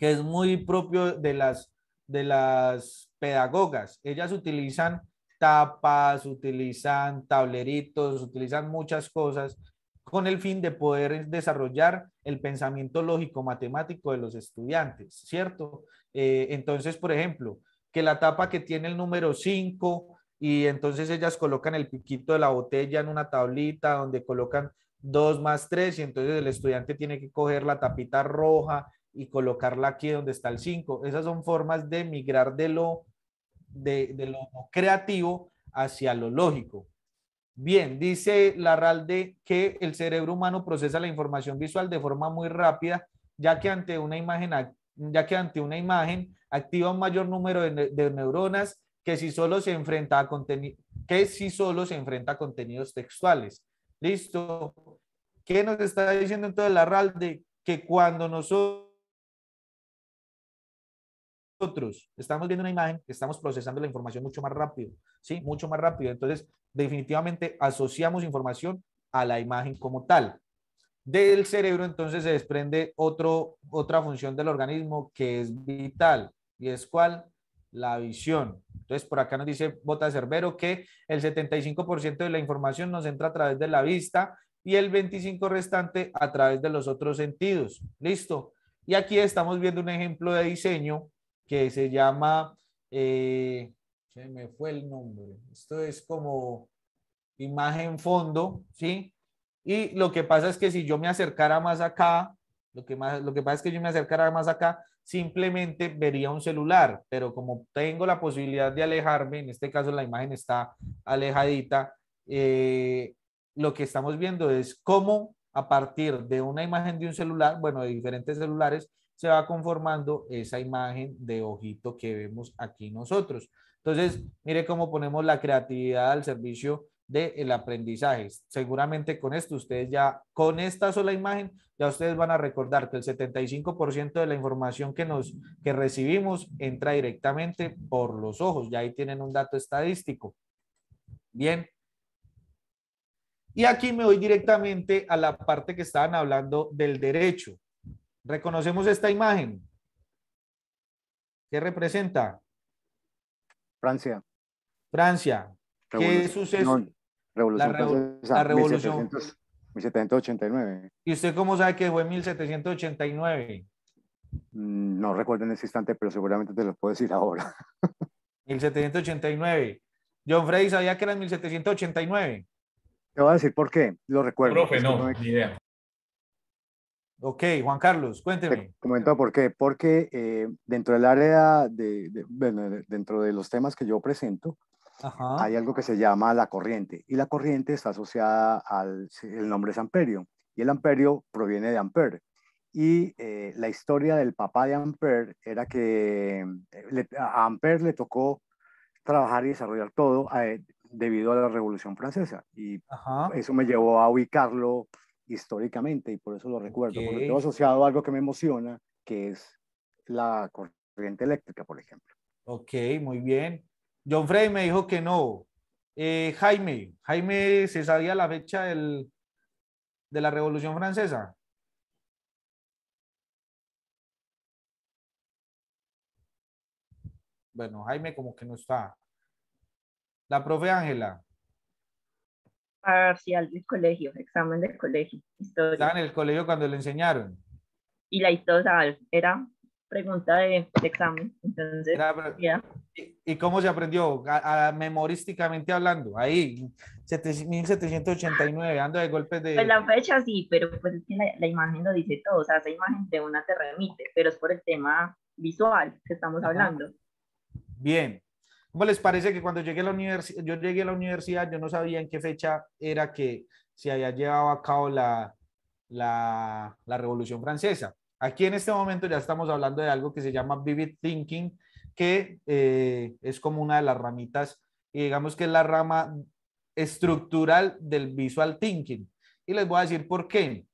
que es muy propio de las, de las pedagogas. Ellas utilizan tapas, utilizan tableritos, utilizan muchas cosas con el fin de poder desarrollar el pensamiento lógico matemático de los estudiantes, ¿cierto? Eh, entonces, por ejemplo, que la tapa que tiene el número 5 y entonces ellas colocan el piquito de la botella en una tablita donde colocan 2 más 3 y entonces el estudiante tiene que coger la tapita roja y colocarla aquí donde está el 5. Esas son formas de migrar de lo, de, lo creativo hacia lo lógico. Bien, dice la Larralde que el cerebro humano procesa la información visual de forma muy rápida, ya que ante una imagen, ya que ante una imagen activa un mayor número de, neuronas que si solo se enfrenta a que si solo se enfrenta a contenidos textuales. Listo. ¿Qué nos está diciendo entonces Larralde? Que cuando nosotros nosotros estamos viendo una imagen, estamos procesando la información mucho más rápido, ¿sí? Mucho más rápido. Entonces, definitivamente asociamos información a la imagen como tal. Del cerebro entonces se desprende otro, otra función del organismo que es vital y es cuál? La visión. Entonces, por acá nos dice Bota Cerbero que el 75% de la información nos entra a través de la vista y el 25% restante a través de los otros sentidos. ¿Listo? Y aquí estamos viendo un ejemplo de diseño que se llama, eh, se me fue el nombre, esto es como imagen fondo, ¿sí? Y lo que pasa es que si yo me acercara más acá, lo que, más, lo que pasa es que yo me acercara más acá, simplemente vería un celular, pero como tengo la posibilidad de alejarme, en este caso la imagen está alejadita, eh, lo que estamos viendo es cómo a partir de una imagen de un celular, bueno, de diferentes celulares, se va conformando esa imagen de ojito que vemos aquí nosotros. Entonces, mire cómo ponemos la creatividad al servicio del aprendizaje. Seguramente con esto ustedes ya, con esta sola imagen, ya ustedes van a recordar que el 75% de la información que, nos, que recibimos entra directamente por los ojos. Ya ahí tienen un dato estadístico. Bien. Y aquí me voy directamente a la parte que estaban hablando del derecho. Reconocemos esta imagen. ¿Qué representa? Francia. Francia. ¿Qué suceso? revolución la, revolución. 1789. ¿Y usted cómo sabe que fue en 1789? Mm, no recuerdo en ese instante, pero seguramente te lo puedo decir ahora. 1789. John Freddy sabía que era en 1789. Te voy a decir por qué, lo recuerdo. Profe, no, no, ni idea. Ok, Juan Carlos, cuénteme. Comenta, por qué. Porque eh, dentro del área, de, bueno, dentro de los temas que yo presento, hay algo que se llama la corriente. Y la corriente está asociada al el nombre es amperio. Y el amperio proviene de amper Y eh, la historia del papá de Ampere era que eh, a Ampere le tocó trabajar y desarrollar todo debido a la Revolución Francesa. Y eso me llevó a ubicarlo históricamente y por eso lo recuerdo, porque tengo asociado algo que me emociona, que es la corriente eléctrica, por ejemplo. Ok, muy bien. John Frey me dijo que no. Eh, Jaime, Jaime, ¿se sabía la fecha de la Revolución Francesa? Bueno, Jaime como que no está. La profe Ángela parcial del colegio, examen del colegio, historia. Estaba en el colegio cuando le enseñaron. Y la historia era pregunta de, examen, entonces. ¿Y, cómo se aprendió? A, memorísticamente hablando, ahí, 1789, ando de golpes de. Pues la fecha sí, pero pues es que la, imagen lo dice todo, o sea, esa imagen de una te remite, pero es por el tema visual que estamos hablando. Bien, ¿Cómo les parece que cuando llegué a la universidad, yo llegué a la universidad, yo no sabía en qué fecha era que se había llevado a cabo la, la, Revolución Francesa? Aquí en este momento ya estamos hablando de algo que se llama Vivid Thinking, que eh, es como una de las ramitas, y digamos que es la rama estructural del Visual Thinking. Y les voy a decir por qué.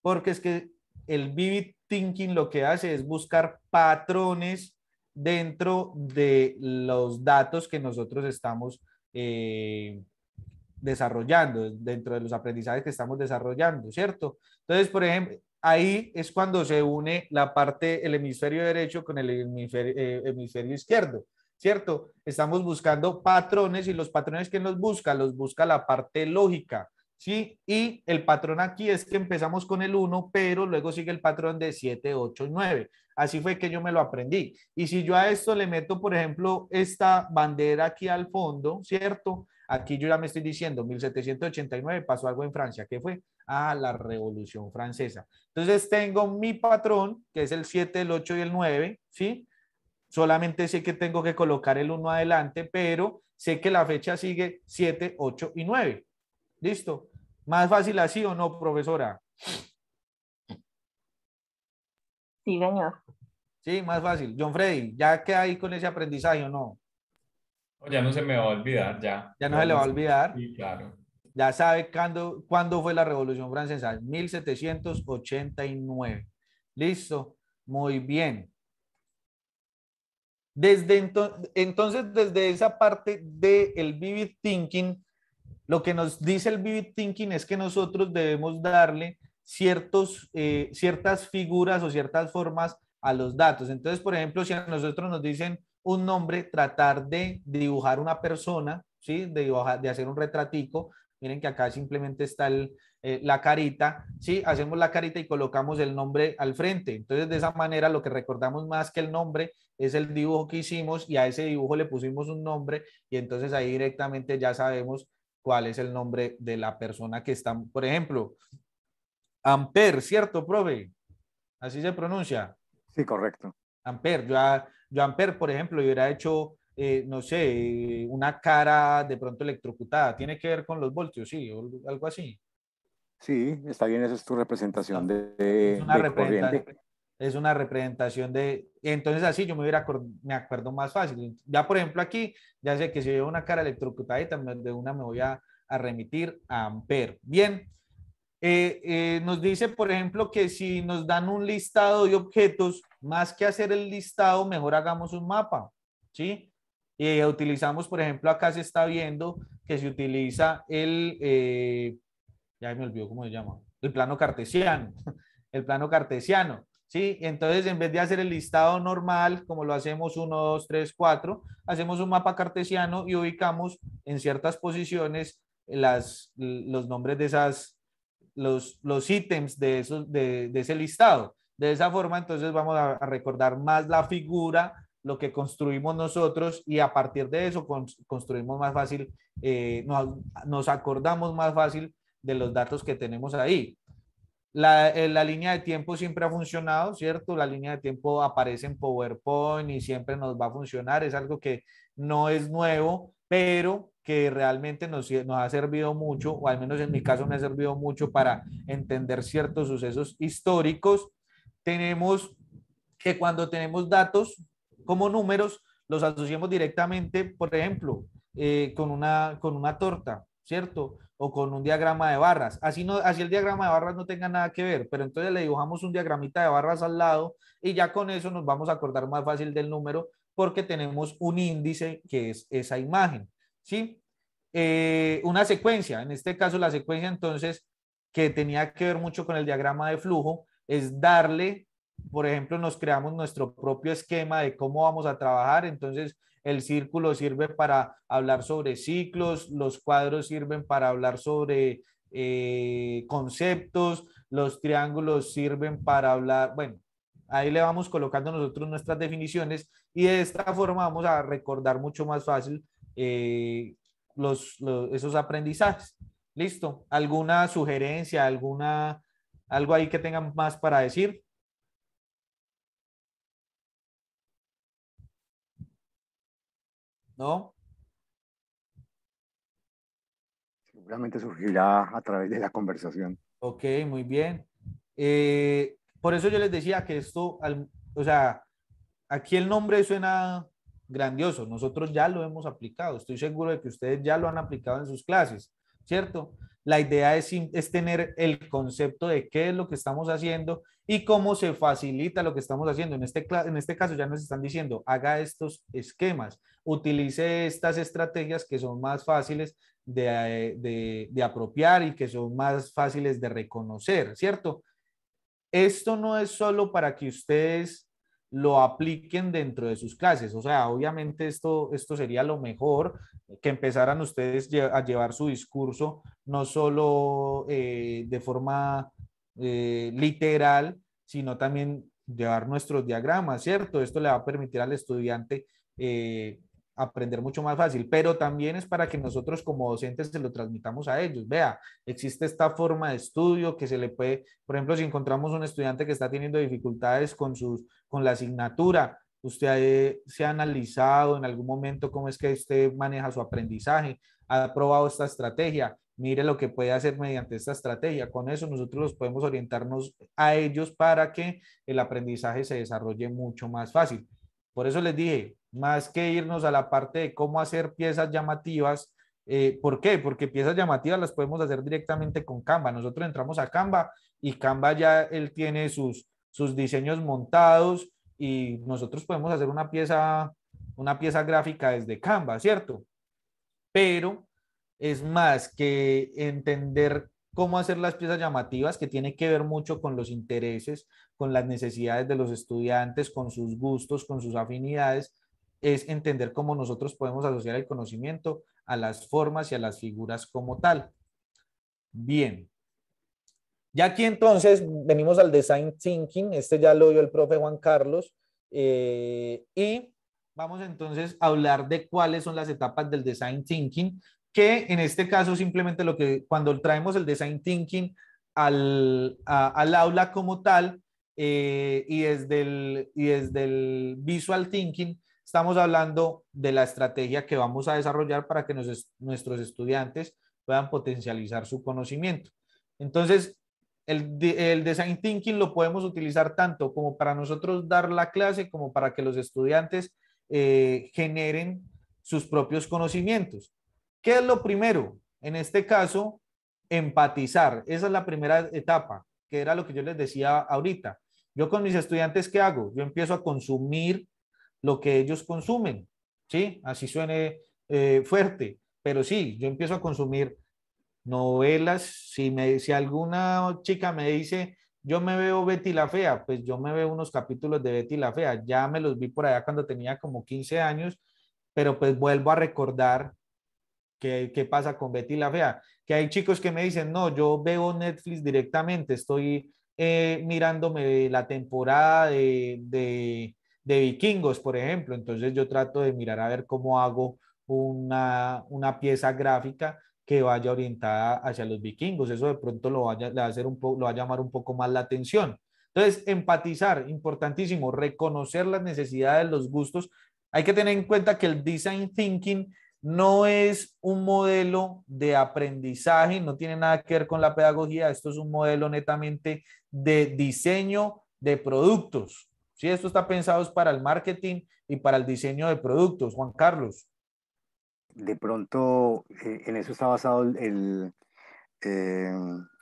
Porque es que el Vivid Thinking lo que hace es buscar patrones dentro de los datos que nosotros estamos eh, desarrollando, dentro de los aprendizajes que estamos desarrollando, ¿cierto? Entonces, por ejemplo, ahí es cuando se une la parte, el hemisferio derecho con el hemisferio, eh, hemisferio izquierdo. ¿cierto? Estamos buscando patrones y los patrones que nos busca, los busca la parte lógica, ¿sí? Y el patrón aquí es que empezamos con el 1, pero luego sigue el patrón de 7, 8 y 9. Así fue que yo me lo aprendí. Y si yo a esto le meto, por ejemplo, esta bandera aquí al fondo, ¿cierto? Aquí yo ya me estoy diciendo, 1789 pasó algo en Francia. ¿Qué fue? Ah, la Revolución Francesa. Entonces tengo mi patrón, que es el 7, el 8 y el 9, ¿sí? Solamente sé que tengo que colocar el 1 adelante, pero sé que la fecha sigue 7, 8 y 9. ¿Listo? ¿Más fácil así o no, profesora? Sí, señor. Sí, más fácil. John Freddy, ¿ya queda ahí con ese aprendizaje o no? Ya no se me va a olvidar, ya. Ya no, se le va a olvidar. Sí, claro. Ya sabe cuándo, cuándo fue la Revolución Francesa, 1789. Listo, muy bien. Desde entonces, desde esa parte del el vivid thinking, lo que nos dice el Vivid Thinking es que nosotros debemos darle ciertos, eh, ciertas figuras o ciertas formas a los datos. Entonces, por ejemplo, si a nosotros nos dicen un nombre, tratar de dibujar una persona, ¿sí? de, de hacer un retratico, miren que acá simplemente está el, eh, la carita, ¿sí? Hacemos la carita y colocamos el nombre al frente. Entonces, de esa manera, lo que recordamos más que el nombre es el dibujo que hicimos y a ese dibujo le pusimos un nombre y entonces ahí directamente ya sabemos cuál es el nombre de la persona que está, por ejemplo, Amper, ¿cierto, profe? Así se pronuncia. Sí, correcto. Amper, yo, yo Amper, por ejemplo, yo hubiera hecho, eh, no sé, una cara de pronto electrocutada. ¿Tiene que ver con los voltios? Sí, o algo así. Sí, está bien, esa es tu representación ah, de, corriente es una representación de, entonces así yo me hubiera, me acuerdo más fácil. Ya por ejemplo aquí, ya sé que si veo una cara electrocutada también de una me voy a, a remitir a Amper. Bien, eh, eh, nos dice por ejemplo que si nos dan un listado de objetos, más que hacer el listado, mejor hagamos un mapa, ¿sí? Y eh, utilizamos, por ejemplo, acá se está viendo que se utiliza el, ya me olvidó cómo se llama, el plano cartesiano, el plano cartesiano. ¿sí? Entonces, en vez de hacer el listado normal, como lo hacemos 1, 2, 3, 4, hacemos un mapa cartesiano y ubicamos en ciertas posiciones las, los nombres de esas, los, los ítems de, esos, de, ese listado. De esa forma, entonces vamos a, recordar más la figura, lo que construimos nosotros y a partir de eso construimos más fácil, eh, nos acordamos más fácil de los datos que tenemos ahí. Eh, la, línea de tiempo siempre ha funcionado, ¿cierto? La línea de tiempo aparece en PowerPoint y siempre nos va a funcionar. Es algo que no es nuevo, pero que realmente nos, ha servido mucho, o al menos en mi caso me ha servido mucho para entender ciertos sucesos históricos. Tenemos que cuando tenemos datos como números, los asociamos directamente, por ejemplo, eh, con, una, con una torta, ¿cierto? o con un diagrama de barras. Así, no, así el diagrama de barras no tenga nada que ver, pero entonces le dibujamos un diagramita de barras al lado y ya con eso nos vamos a acordar más fácil del número porque tenemos un índice que es esa imagen, ¿sí? Eh, una secuencia, en este caso la secuencia entonces que tenía que ver mucho con el diagrama de flujo, es darle, por ejemplo, nos creamos nuestro propio esquema de cómo vamos a trabajar, entonces el círculo sirve para hablar sobre ciclos, los cuadros sirven para hablar sobre eh, conceptos, los triángulos sirven para hablar, bueno, ahí le vamos colocando nosotros nuestras definiciones y de esta forma vamos a recordar mucho más fácil eh, los, esos aprendizajes. Listo. ¿Alguna sugerencia, alguna, algo ahí que tengan más para decir? ¿no? Seguramente surgirá a través de la conversación. Ok, muy bien. Eh, por eso yo les decía que esto, o sea, aquí el nombre suena grandioso. Nosotros ya lo hemos aplicado. Estoy seguro de que ustedes ya lo han aplicado en sus clases. ¿cierto? La idea es, es, tener el concepto de qué es lo que estamos haciendo y cómo se facilita lo que estamos haciendo. En este, en este caso ya nos están diciendo, haga estos esquemas, utilice estas estrategias que son más fáciles de, de apropiar y que son más fáciles de reconocer, ¿cierto? Esto no es solo para que ustedes lo apliquen dentro de sus clases. O sea, obviamente esto, esto sería lo mejor, que empezaran ustedes a llevar su discurso no solo eh, de forma eh, literal, sino también llevar nuestros diagramas, ¿cierto? Esto le va a permitir al estudiante eh, aprender mucho más fácil, pero también es para que nosotros como docentes se lo transmitamos a ellos. Vea, existe esta forma de estudio que se le puede, por ejemplo, si encontramos un estudiante que está teniendo dificultades con, sus, con la asignatura, usted eh, se ha analizado en algún momento cómo es que usted maneja su aprendizaje, ha probado esta estrategia, mire lo que puede hacer mediante esta estrategia. Con eso nosotros los podemos orientarnos a ellos para que el aprendizaje se desarrolle mucho más fácil. Por eso les dije, más que irnos a la parte de cómo hacer piezas llamativas. Eh, ¿Por qué? Porque piezas llamativas las podemos hacer directamente con Canva. Nosotros entramos a Canva y Canva ya él tiene sus, sus diseños montados y nosotros podemos hacer una pieza, una pieza gráfica desde Canva, ¿cierto? Pero es más que entender cómo hacer las piezas llamativas, que tiene que ver mucho con los intereses, con las necesidades de los estudiantes, con sus gustos, con sus afinidades, es entender cómo nosotros podemos asociar el conocimiento a las formas y a las figuras como tal. Bien. Ya aquí entonces venimos al design thinking, este ya lo vio el profe Juan Carlos, eh, y vamos entonces a hablar de cuáles son las etapas del design thinking, que en este caso simplemente lo que cuando traemos el design thinking al, aula como tal eh, y, desde el, y desde el visual thinking, estamos hablando de la estrategia que vamos a desarrollar para que nuestros estudiantes puedan potencializar su conocimiento. Entonces, el, design thinking lo podemos utilizar tanto como para nosotros dar la clase, como para que los estudiantes eh, generen sus propios conocimientos. ¿Qué es lo primero? En este caso, empatizar. Esa es la primera etapa, que era lo que yo les decía ahorita. Yo con mis estudiantes, ¿qué hago? Yo empiezo a consumir lo que ellos consumen, ¿sí? Así suene eh, fuerte, pero sí, yo empiezo a consumir novelas, si, me, si alguna chica me dice, yo me veo Betty la Fea, pues yo me veo unos capítulos de Betty la Fea, ya me los vi por allá cuando tenía como 15 años, pero pues vuelvo a recordar qué, qué pasa con Betty la Fea, que hay chicos que me dicen, no, yo veo Netflix directamente, estoy eh, mirándome la temporada de de vikingos, por ejemplo. Entonces yo trato de mirar a ver cómo hago una, pieza gráfica que vaya orientada hacia los vikingos. Eso de pronto lo, vaya, le va a hacer un lo va a llamar un poco más la atención. Entonces, empatizar, importantísimo, reconocer las necesidades, los gustos. Hay que tener en cuenta que el design thinking no es un modelo de aprendizaje, no tiene nada que ver con la pedagogía, esto es un modelo netamente de diseño de productos. Sí, esto está pensado es para el marketing y para el diseño de productos. Juan Carlos. De pronto, eh, en eso está basado el, eh,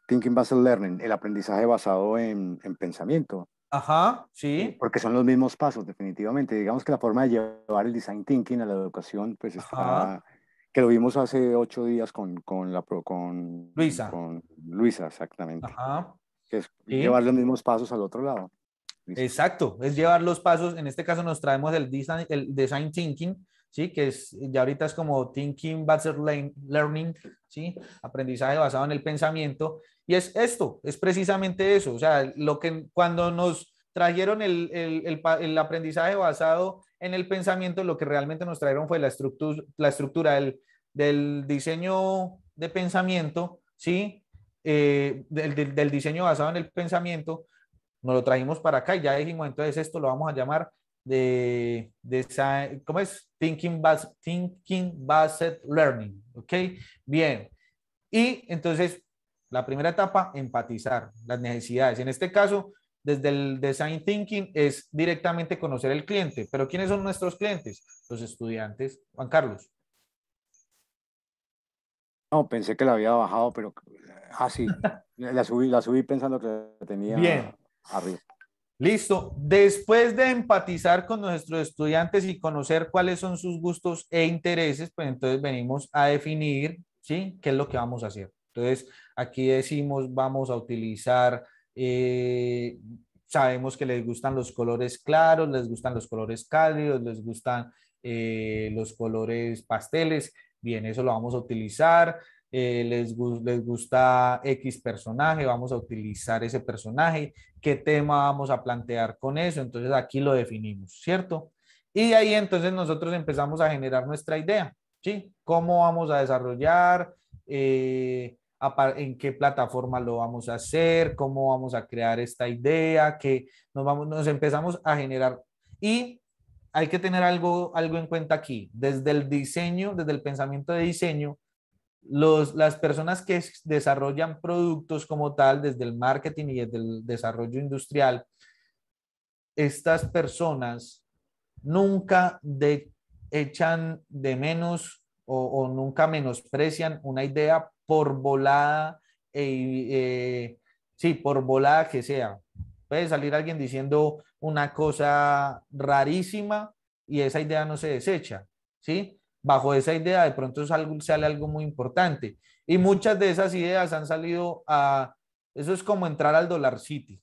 Thinking Based Learning, el aprendizaje basado en, pensamiento. Ajá, sí. Eh, porque son los mismos pasos, definitivamente. Digamos que la forma de llevar el design thinking a la educación, pues está, que lo vimos hace ocho días con, con la, con Luisa. Con Luisa, exactamente. Ajá. es llevar los mismos pasos al otro lado. Exacto, es llevar los pasos. En este caso nos traemos el design, thinking, ¿sí? que es, ya ahorita es como thinking based learning, ¿sí? aprendizaje basado en el pensamiento. Y es esto, es precisamente eso. O sea, lo que cuando nos trajeron el, aprendizaje basado en el pensamiento, lo que realmente nos trajeron fue la, estructura, la estructura del, diseño de pensamiento, ¿sí? Eh, del diseño basado en el pensamiento, nos lo trajimos para acá y ya dijimos, entonces esto lo vamos a llamar de, de ¿cómo es? Thinking based, thinking based Learning, ¿ok? Bien. Y entonces, la primera etapa, empatizar las necesidades. En este caso, desde el design thinking es directamente conocer el cliente. Pero ¿quiénes son nuestros clientes? Los estudiantes. Juan Carlos. No, pensé que la había bajado, pero así. Ah, la, subí, la subí pensando que la tenía. Bien, arriba. Listo. Después de empatizar con nuestros estudiantes y conocer cuáles son sus gustos e intereses, pues entonces venimos a definir, ¿sí? ¿Qué es lo que vamos a hacer? Entonces, aquí decimos, vamos a utilizar, eh, sabemos que les gustan los colores claros, les gustan los colores cálidos, les gustan eh, los colores pasteles. Bien, eso lo vamos a utilizar. Eh, les, les gusta X personaje, vamos a utilizar ese personaje, qué tema vamos a plantear con eso, entonces aquí lo definimos, ¿cierto? Y ahí entonces nosotros empezamos a generar nuestra idea, ¿sí? ¿Cómo vamos a desarrollar? Eh, en qué plataforma lo vamos a hacer, cómo vamos a crear esta idea, que nos, vamos, nos empezamos a generar. Y hay que tener algo, algo en cuenta aquí, desde el diseño, desde el pensamiento de diseño, las personas que desarrollan productos como tal, desde el marketing y desde el desarrollo industrial, estas personas nunca de, echan de menos o, nunca menosprecian una idea por volada, e, eh, sí, por volada que sea. Puede salir alguien diciendo una cosa rarísima y esa idea no se desecha, ¿sí? bajo esa idea de pronto sale algo muy importante. Y muchas de esas ideas han salido a, eso es como entrar al Dollar City.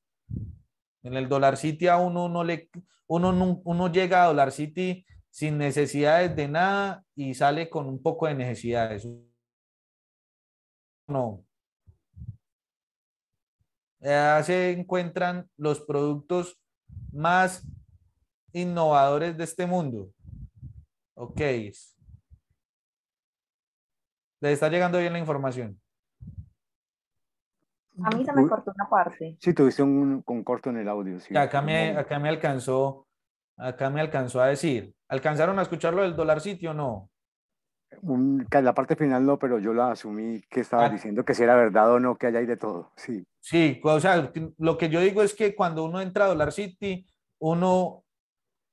En el Dollar City a uno no le, uno, uno llega a Dollar City sin necesidades de nada y sale con un poco de necesidades. No. Eh, se encuentran los productos más innovadores de este mundo. Ok, está llegando bien la información? A mí se me cortó una parte. Sí, tuviste un, corto en el audio. Acá, me, alcanzó, acá me alcanzó a decir. ¿Alcanzaron a escuchar lo del Dollar City o no? la parte final no, pero yo la asumí que estaba ah. diciendo que si era verdad o no, que allá hay de todo. Sí. Sí, o sea, lo que yo digo es que cuando uno entra a Dollar City, uno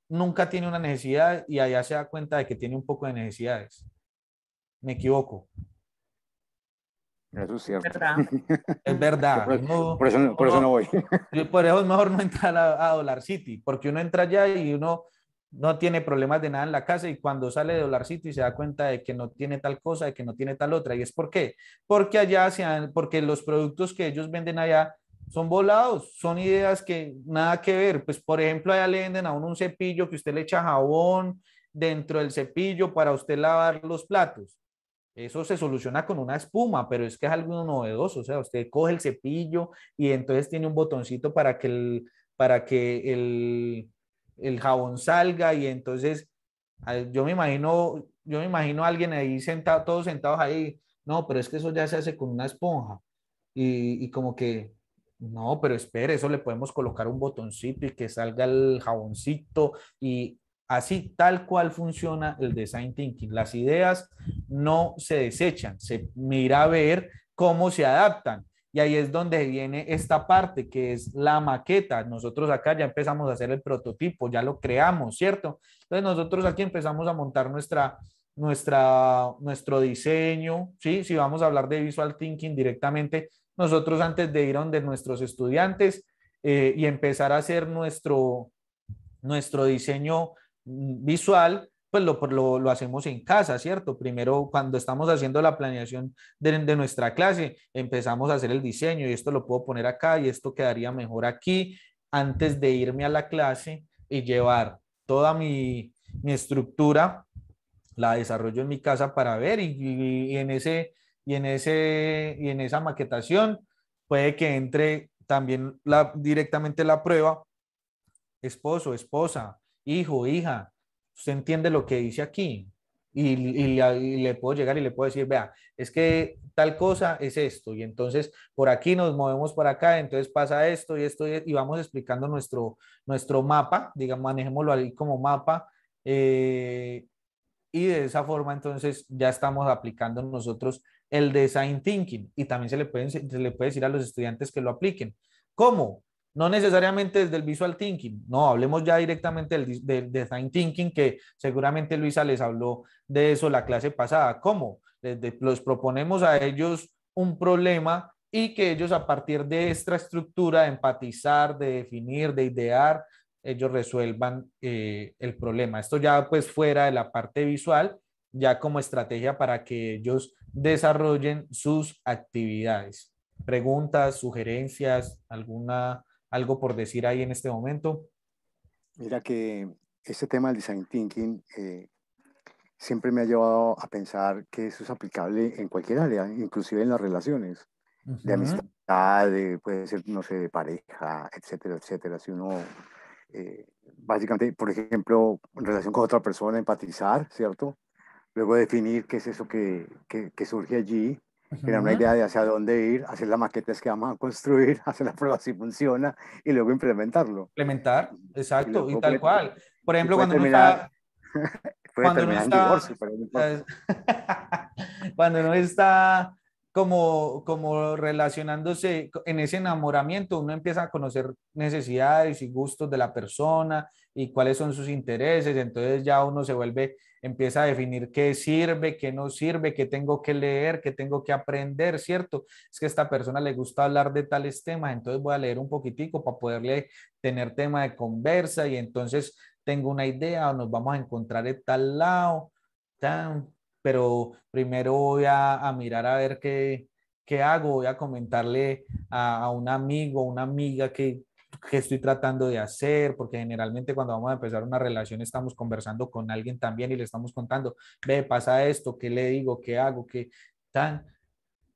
nunca tiene una necesidad y allá se da cuenta de que tiene un poco de necesidades me equivoco. Eso es cierto. Es verdad. Por, eso, no voy. Por eso es mejor no entrar a, Dollar City, porque uno entra allá y uno no tiene problemas de nada en la casa y cuando sale de Dollar City se da cuenta de que no tiene tal cosa, de que no tiene tal otra. ¿Y es por qué? Porque allá, se porque los productos que ellos venden allá son volados, son ideas que nada que ver. Pues, por ejemplo, allá le venden a uno un cepillo que usted le echa jabón dentro del cepillo para usted lavar los platos. Eso se soluciona con una espuma, pero es que es algo novedoso. O sea, usted coge el cepillo y entonces tiene un botoncito para que el, para que el, jabón salga y entonces yo me imagino, yo me imagino a alguien ahí sentado, todos sentados ahí. No, pero es que eso ya se hace con una esponja. Y, y como que, no, pero espere, eso le podemos colocar un botoncito y que salga el jaboncito y así tal cual funciona el design thinking. Las ideas no se desechan, se mira a ver cómo se adaptan. Y ahí es donde viene esta parte que es la maqueta. Nosotros acá ya empezamos a hacer el prototipo, ya lo creamos, ¿cierto? Entonces nosotros aquí empezamos a montar nuestra, nuestra, nuestro diseño, ¿sí? Si vamos a hablar de visual thinking directamente, nosotros antes de ir donde nuestros estudiantes eh, y empezar a hacer nuestro, nuestro diseño mm, visual, pues lo, hacemos en casa, ¿cierto? Primero, cuando estamos haciendo la planeación de, nuestra clase, empezamos a hacer el diseño y esto lo puedo poner acá y esto quedaría mejor aquí antes de irme a la clase y llevar toda mi, estructura, la desarrollo en mi casa para ver y, en, ese, y, en, ese, y en esa maquetación puede que entre también directamente la prueba, esposo, esposa, hijo, hija, usted entiende lo que dice aquí. Y, le puedo llegar y le puedo decir, vea, es que tal cosa es esto, y entonces por aquí nos movemos para acá, entonces pasa esto y esto, y vamos explicando nuestro, nuestro mapa, digamos, manejémoslo ahí como mapa, eh, y de esa forma entonces ya estamos aplicando nosotros el design thinking, y también se le, se le puede decir a los estudiantes que lo apliquen. ¿Cómo? no necesariamente desde el visual thinking, no, hablemos ya directamente del, design thinking, que seguramente Luisa les habló de eso la clase pasada. ¿Cómo? Les, los proponemos a ellos un problema y que ellos a partir de esta estructura de empatizar, de definir, de idear, ellos resuelvan eh, el problema. Esto ya pues fuera de la parte visual, ya como estrategia para que ellos desarrollen sus actividades. Preguntas, sugerencias, alguna algo por decir ahí en este momento? Mira que este tema del design thinking eh, siempre me ha llevado a pensar que eso es aplicable en cualquier área, inclusive en las relaciones de amistad, puede ser, no sé, de pareja, etcétera, etcétera. Si uno, eh, básicamente, por ejemplo, en relación con otra persona, empatizar, ¿cierto? Luego definir qué es eso que, que, que surge allí tener una idea de hacia dónde ir, hacer las maquetas que vamos a construir, hacer las pruebas si funciona y luego implementarlo. Implementar, exacto, y, tal cual. Por ejemplo, cuando uno está... cuando, uno está divorcio, cuando uno está como, como relacionándose en ese enamoramiento, uno empieza a conocer necesidades y gustos de la persona y cuáles son sus intereses, entonces ya uno se vuelve empieza a definir qué sirve, qué no sirve, qué tengo que leer, qué tengo que aprender, ¿cierto? Es que a esta persona le gusta hablar de tales temas, entonces voy a leer un poquitico para poderle tener tema de conversa y entonces tengo una idea o nos vamos a encontrar de tal lado, tan, pero primero voy a, mirar a ver qué, qué hago, voy a comentarle a, a un amigo, una amiga que, qué estoy tratando de hacer, porque generalmente cuando vamos a empezar una relación estamos conversando con alguien también y le estamos contando, ve, pasa esto, qué le digo, qué hago, qué tan,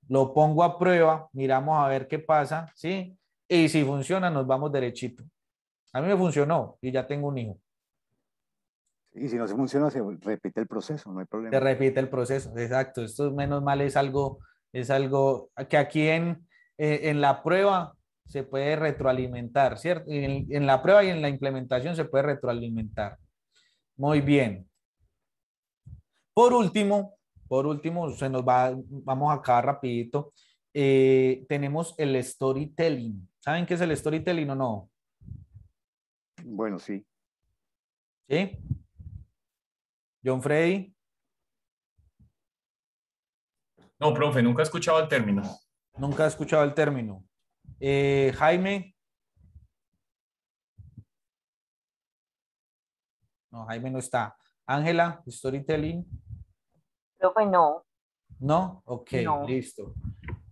lo pongo a prueba, miramos a ver qué pasa, ¿sí? Y si funciona, nos vamos derechito. A mí me funcionó y ya tengo un hijo. Y si no se funciona, se repite el proceso, no hay problema. Se repite el proceso, exacto. Esto menos mal es algo, es algo que aquí en, eh, en la prueba se puede retroalimentar, ¿cierto? En, la prueba y en la implementación se puede retroalimentar. Muy bien. Por último, por último, se nos va, vamos acá rapidito. Eh, tenemos el storytelling. ¿Saben qué es el storytelling o no? Bueno, sí. ¿Sí? John Freddy. No, profe, nunca he escuchado el término. Nunca he escuchado el término. Eh, Jaime. No, Jaime no está. Ángela, storytelling. no. ¿No? Ok, listo.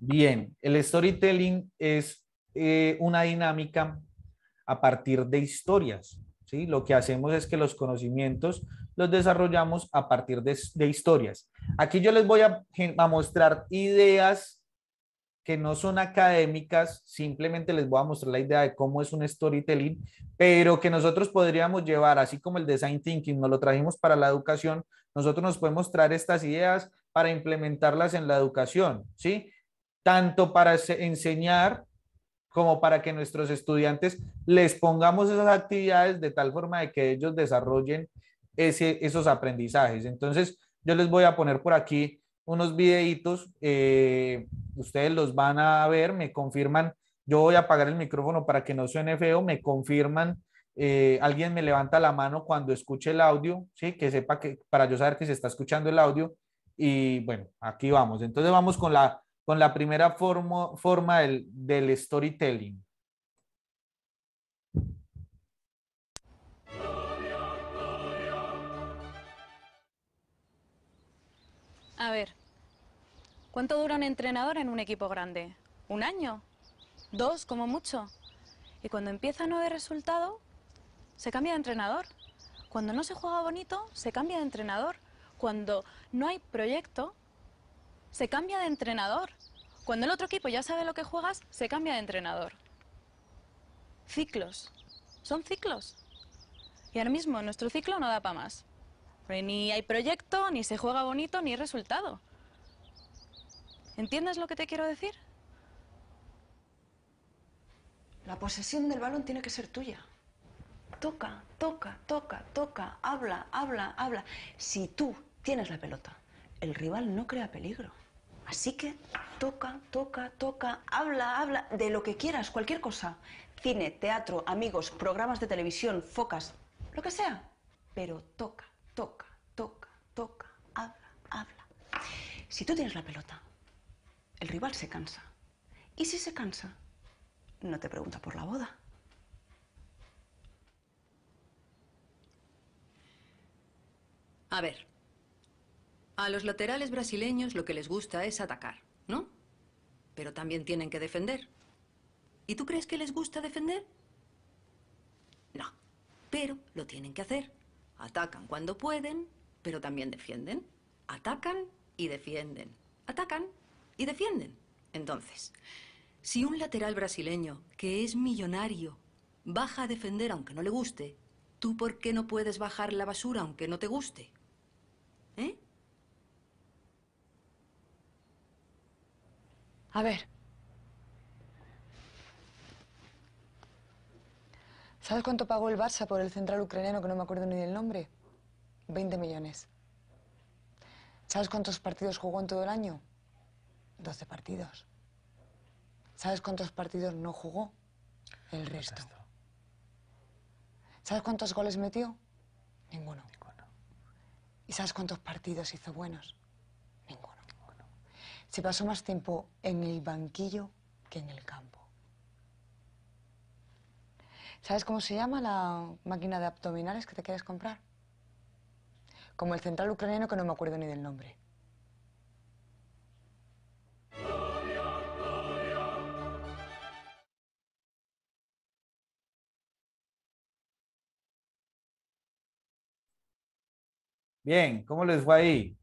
Bien, el storytelling es eh, una dinámica a partir de historias. ¿sí? Lo que hacemos es que los conocimientos los desarrollamos a partir de, historias. Aquí yo les voy a, a mostrar ideas que no son académicas, simplemente les voy a mostrar la idea de cómo es un storytelling, pero que nosotros podríamos llevar, así como el design thinking nos lo trajimos para la educación, nosotros nos podemos traer estas ideas para implementarlas en la educación, ¿sí? Tanto para enseñar como para que nuestros estudiantes les pongamos esas actividades de tal forma de que ellos desarrollen ese, esos aprendizajes. Entonces, yo les voy a poner por aquí unos videitos, eh, ustedes los van a ver, me confirman, yo voy a apagar el micrófono para que no suene feo, me confirman, eh, alguien me levanta la mano cuando escuche el audio, ¿sí? que sepa que para yo saber que se está escuchando el audio y bueno, aquí vamos. Entonces vamos con la, con la primera forma, forma del, del storytelling. A ver, ¿cuánto dura un entrenador en un equipo grande? ¿Un año? ¿Dos como mucho? Y cuando empieza a no haber resultado, se cambia de entrenador. Cuando no se juega bonito, se cambia de entrenador. Cuando no hay proyecto, se cambia de entrenador. Cuando el otro equipo ya sabe lo que juegas, se cambia de entrenador. Ciclos. Son ciclos. Y ahora mismo nuestro ciclo no da para más ni hay proyecto, ni se juega bonito, ni hay resultado. ¿Entiendes lo que te quiero decir? La posesión del balón tiene que ser tuya. Toca, toca, toca, toca, habla, habla, habla. Si tú tienes la pelota, el rival no crea peligro. Así que toca, toca, toca, habla, habla de lo que quieras, cualquier cosa. Cine, teatro, amigos, programas de televisión, focas, lo que sea. Pero toca toca, toca, toca, habla, habla. Si tú tienes la pelota, el rival se cansa. Y si se cansa, no te pregunta por la boda. A ver, a los laterales brasileños lo que les gusta es atacar, ¿no? Pero también tienen que defender. ¿Y tú crees que les gusta defender? No, pero lo tienen que hacer. Atacan cuando pueden, pero también defienden. Atacan y defienden. Atacan y defienden. Entonces, si un lateral brasileño que es millonario baja a defender aunque no le guste, ¿tú por qué no puedes bajar la basura aunque no te guste? ¿Eh? A ver, ¿Sabes cuánto pagó el Barça por el central ucraniano que no me acuerdo ni del nombre? 20 millones. ¿Sabes cuántos partidos jugó en todo el año? 12 partidos. ¿Sabes cuántos partidos no jugó? El pues resto. ¿Sabes cuántos goles metió? Ninguno. ¿Y sabes cuántos partidos hizo buenos? Ninguno. Se pasó más tiempo en el banquillo que en el campo. ¿Sabes cómo se llama la máquina de abdominales que te quieres comprar? Como el central ucraniano que no me acuerdo ni del nombre. Bien, ¿cómo les fue ahí?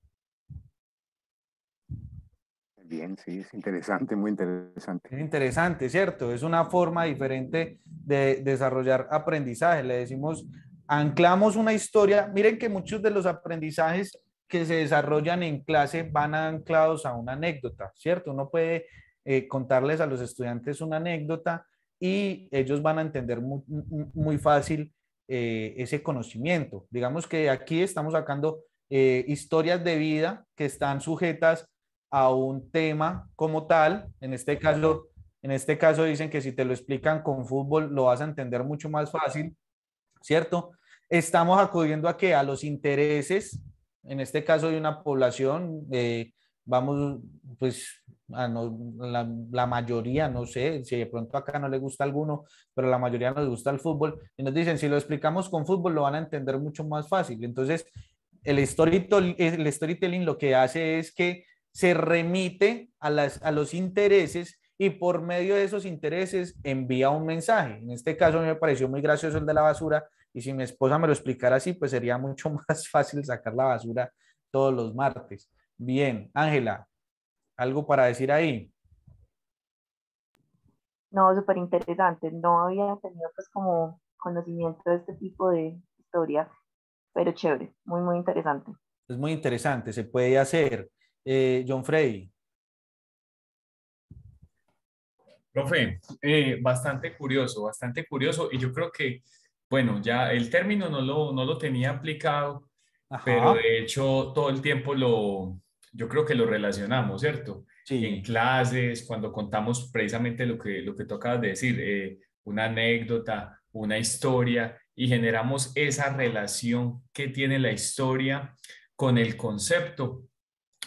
Bien, sí, es interesante, muy interesante. Es interesante, ¿cierto? Es una forma diferente de desarrollar aprendizaje. Le decimos, anclamos una historia. Miren que muchos de los aprendizajes que se desarrollan en clase van anclados a una anécdota, ¿cierto? Uno puede eh, contarles a los estudiantes una anécdota y ellos van a entender muy, fácil eh, ese conocimiento. Digamos que aquí estamos sacando eh, historias de vida que están sujetas a un tema como tal. En este caso, en este caso dicen que si te lo explican con fútbol lo vas a entender mucho más fácil, ¿cierto? Estamos acudiendo a que a los intereses, en este caso de una población, eh, vamos, pues la, mayoría, no sé, si de pronto acá no le gusta alguno, pero la mayoría nos gusta el fútbol, y nos dicen, si lo explicamos con fútbol lo van a entender mucho más fácil. Entonces, el storytelling lo que hace es que se remite a, los intereses y por medio de esos intereses envía un mensaje. En este caso me pareció muy gracioso el de la basura y si mi esposa me lo explicara así, pues sería mucho más fácil sacar la basura todos los martes. Bien, Ángela, ¿algo para decir ahí? No, súper interesante. No había tenido pues como conocimiento de este tipo de historia pero chévere, muy, muy interesante. Es muy interesante, se puede hacer. Eh, John Freddy. Profe, eh, bastante curioso, bastante curioso. Y yo creo que, bueno, ya el término no lo, no lo tenía aplicado, pero de hecho todo el tiempo lo, yo creo que lo relacionamos, ¿cierto? Sí. En clases, cuando contamos precisamente lo que, lo que tú de decir, eh, una anécdota, una historia, y generamos esa relación que tiene la historia con el concepto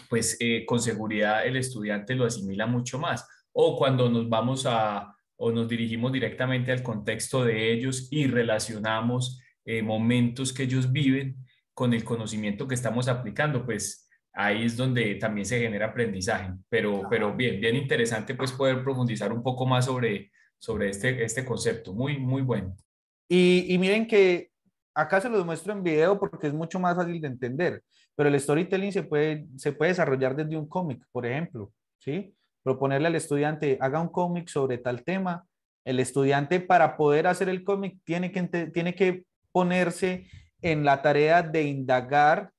pues eh, con seguridad el estudiante lo asimila mucho más. O cuando nos vamos a o nos dirigimos directamente al contexto de ellos y relacionamos eh, momentos que ellos viven con el conocimiento que estamos aplicando, pues ahí es donde también se genera aprendizaje. Pero, pero bien, bien interesante pues poder profundizar un poco más sobre, sobre este, este concepto. Muy, muy bueno. Y, y miren que acá se los muestro en video porque es mucho más fácil de entender. Pero el storytelling se puede, se puede desarrollar desde un cómic, por ejemplo, ¿sí? Proponerle al estudiante, haga un cómic sobre tal tema. El estudiante para poder hacer el cómic tiene que, tiene que ponerse en la tarea de indagar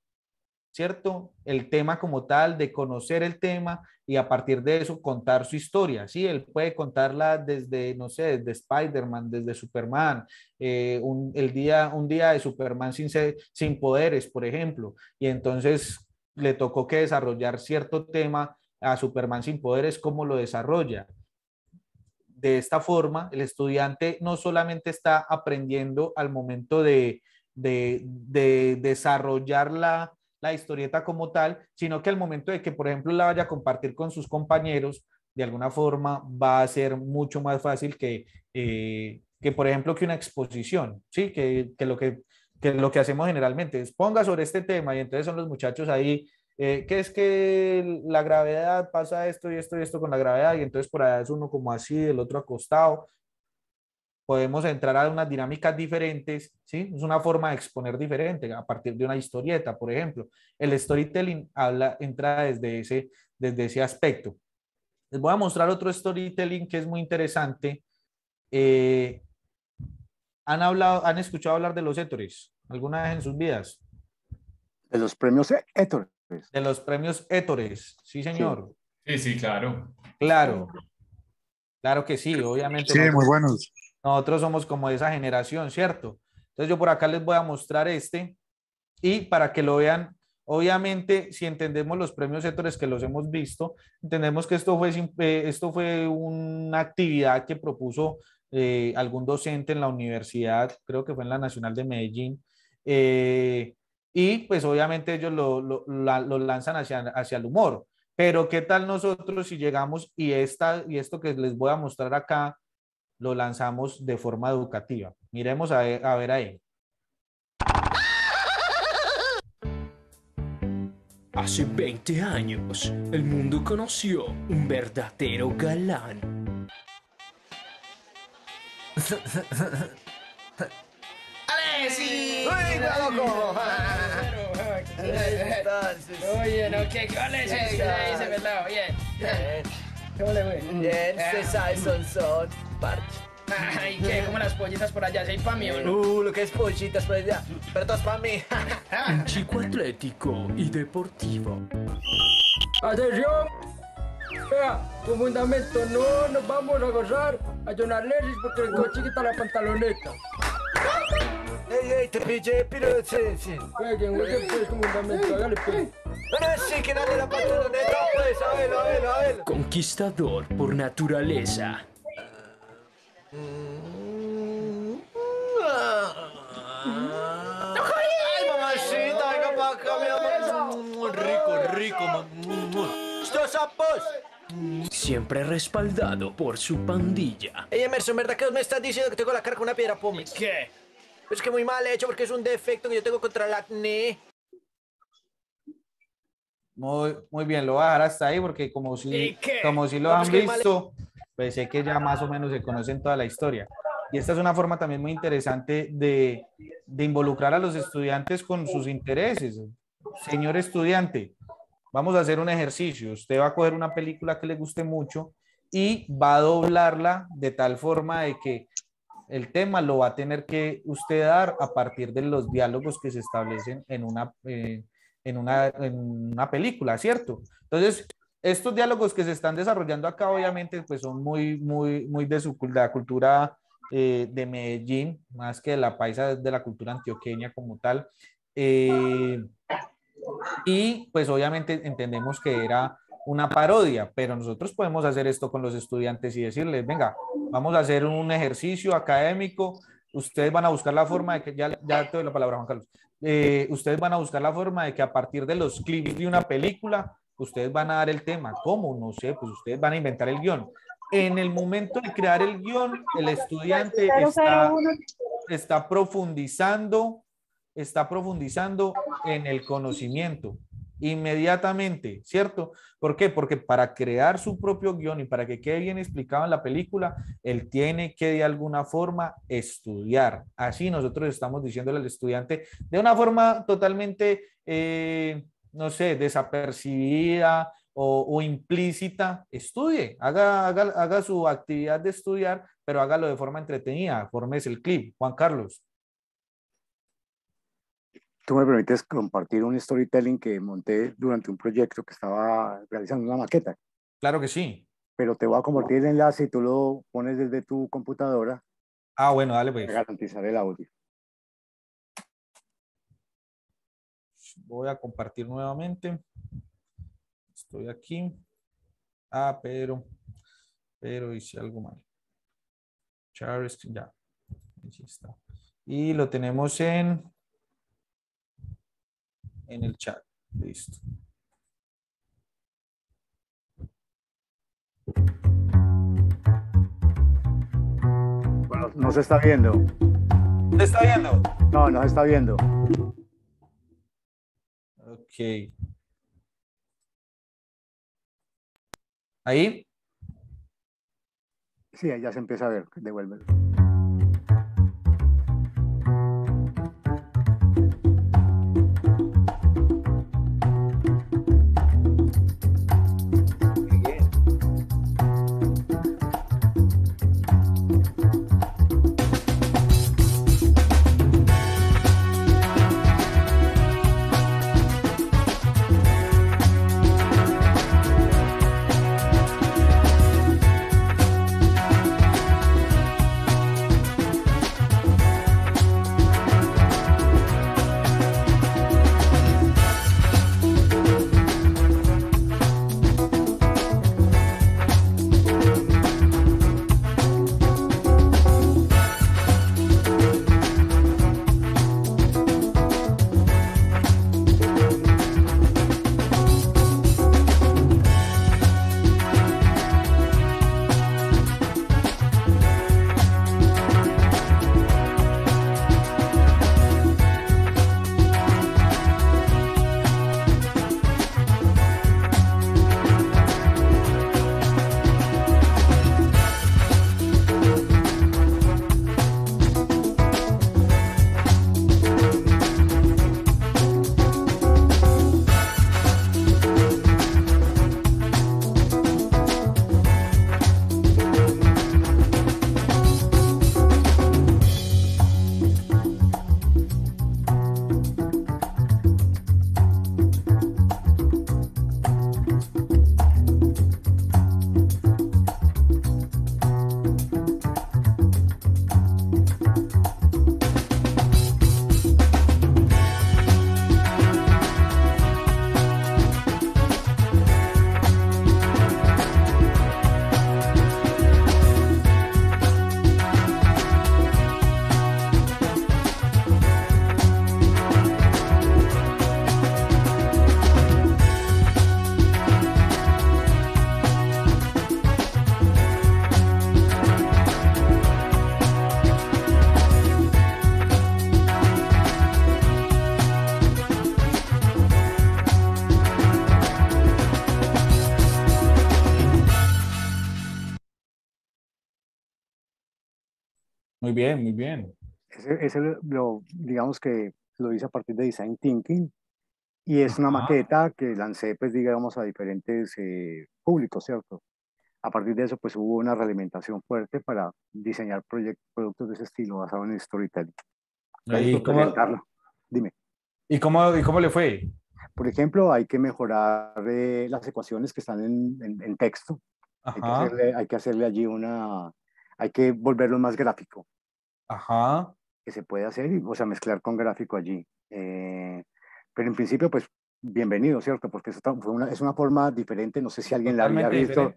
¿cierto? El tema como tal, de conocer el tema y a partir de eso contar su historia, ¿sí? Él puede contarla desde, no sé, desde Spider-Man, desde Superman, eh, un, el día, un día de Superman sin, sin poderes, por ejemplo, y entonces le tocó que desarrollar cierto tema a Superman sin poderes, ¿cómo lo desarrolla? De esta forma, el estudiante no solamente está aprendiendo al momento de, de, de desarrollar la, la historieta como tal, sino que el momento de que, por ejemplo, la vaya a compartir con sus compañeros, de alguna forma va a ser mucho más fácil que, eh, que por ejemplo, que una exposición, ¿sí? Que, que lo que, que, lo que hacemos generalmente es ponga sobre este tema y entonces son los muchachos ahí, eh, que es que la gravedad pasa esto y esto y esto con la gravedad y entonces por allá es uno como así, el otro acostado podemos entrar a unas dinámicas diferentes, ¿sí? Es una forma de exponer diferente a partir de una historieta, por ejemplo. El storytelling habla, entra desde ese, desde ese aspecto. Les voy a mostrar otro storytelling que es muy interesante. Eh, ¿han, hablado, ¿Han escuchado hablar de los hétores alguna vez en sus vidas? De los premios hétores. De los premios hétores, sí señor. Sí, sí, claro. Claro. Claro que sí, obviamente. Sí, muy buenos. Nosotros somos como esa generación, ¿cierto? Entonces yo por acá les voy a mostrar este y para que lo vean, obviamente si entendemos los premios sectores que los hemos visto, entendemos que esto fue, eh, esto fue una actividad que propuso eh, algún docente en la universidad, creo que fue en la Nacional de Medellín, eh, y pues obviamente ellos lo, lanzan hacia, hacia el humor. Pero qué tal nosotros si llegamos y, esta, y esto que les voy a mostrar acá lo lanzamos de forma educativa. Miremos a, ver a ver ahí. Hace 20 años, el mundo conoció un verdadero galán. ¡Alesi! ¡Uy, loco! Oye, no, ¿qué? Alesi, verdad? Oye. ¿Cómo le fue? Bien, se ah. sabe, son son parche. Ay, ¿qué? Como las pollitas por allá, seis pa' mí, ¿o no? Uh, lo que es pollitas por allá, pero todas pa' mí. Un chico atlético y deportivo. ¡Atención! Vea, con fundamento, no nos vamos a gozar a John Alexis porque el coche quita la pantaloneta. ¡Ey, ey, te pillé, pero sí, sí! Oigan, oigan, pues, con fundamento, hágale, pues. Bueno, sí, que dale la pantaloneta, pues, a ver, a ver, a ver. Conquistador por naturaleza. ¡Ay, mamacita! ¡Venga para acá, mi rico! ¡Estos sapos! Siempre respaldado por su pandilla. Ey, Emerson, ¿verdad que me estás diciendo que tengo la cara con una piedra pómez? ¿Qué? Es que muy mal hecho porque es un defecto que yo tengo contra el acné. Muy, muy bien, lo voy a hasta ahí porque como si, como si lo pues han visto, pues sé que ya más o menos se conocen toda la historia. Y esta es una forma también muy interesante de, de involucrar a los estudiantes con sus intereses. Señor estudiante, vamos a hacer un ejercicio. Usted va a coger una película que le guste mucho y va a doblarla de tal forma de que el tema lo va a tener que usted dar a partir de los diálogos que se establecen en una, eh, en una, en una película, ¿cierto? Entonces, estos diálogos que se están desarrollando acá, obviamente, pues son muy, muy, muy de, su, la cultura eh, de Medellín, más que de la paisa de la cultura antioqueña como tal. Eh, y pues obviamente entendemos que era una parodia, pero nosotros podemos hacer esto con los estudiantes y decirles, venga, vamos a hacer un ejercicio académico, ustedes van a buscar la forma de que, ya, ya te doy la palabra Juan Carlos, eh, ustedes van a buscar la forma de que a partir de los clips de una película ustedes van a dar el tema. ¿Cómo? No sé, pues ustedes van a inventar el guión. En el momento de crear el guión, el estudiante está, está profundizando, está profundizando en el conocimiento inmediatamente, ¿cierto? ¿Por qué? Porque para crear su propio guión y para que quede bien explicado en la película, él tiene que de alguna forma estudiar. Así nosotros estamos diciéndole al estudiante de una forma totalmente eh, no sé, desapercibida o, implícita, estudie, haga, haga, haga, su actividad de estudiar, pero hágalo de forma entretenida, formes el clip. Juan Carlos. Tú me permites compartir un storytelling que monté durante un proyecto que estaba realizando una maqueta. Claro que sí. Pero te voy a compartir el enlace y tú lo pones desde tu computadora. Ah, bueno, dale pues. Para garantizar el audio. voy a compartir nuevamente. Estoy aquí. Ah, pero, pero hice algo mal. Charles, ya. está. Y lo tenemos en, en el chat. Listo. Bueno, no se está viendo. ¿Se está viendo? No, no se está viendo. ¿Ahí? Sí, ya se empieza a ver, Devuelve. bien, muy bien. Ese, es lo, digamos que lo hice a partir de Design Thinking y es una maqueta que lancé, pues digamos, a diferentes eh, públicos, ¿cierto? A partir de eso, pues hubo una realimentación fuerte para diseñar productos de ese estilo basado en storytelling. Ahí, ¿cómo? Dime. ¿Y cómo, Dime. ¿Y cómo, ¿Y cómo le fue? Por ejemplo, hay que mejorar eh, las ecuaciones que están en, en, texto. Hay que, hacerle, hay que, hacerle, allí una... Hay que volverlo más gráfico. Ajá. que se puede hacer, y, o sea, mezclar con gráfico allí. Eh, pero en principio, pues bienvenido, ¿cierto? Porque una, es una forma diferente, no sé si alguien la había visto.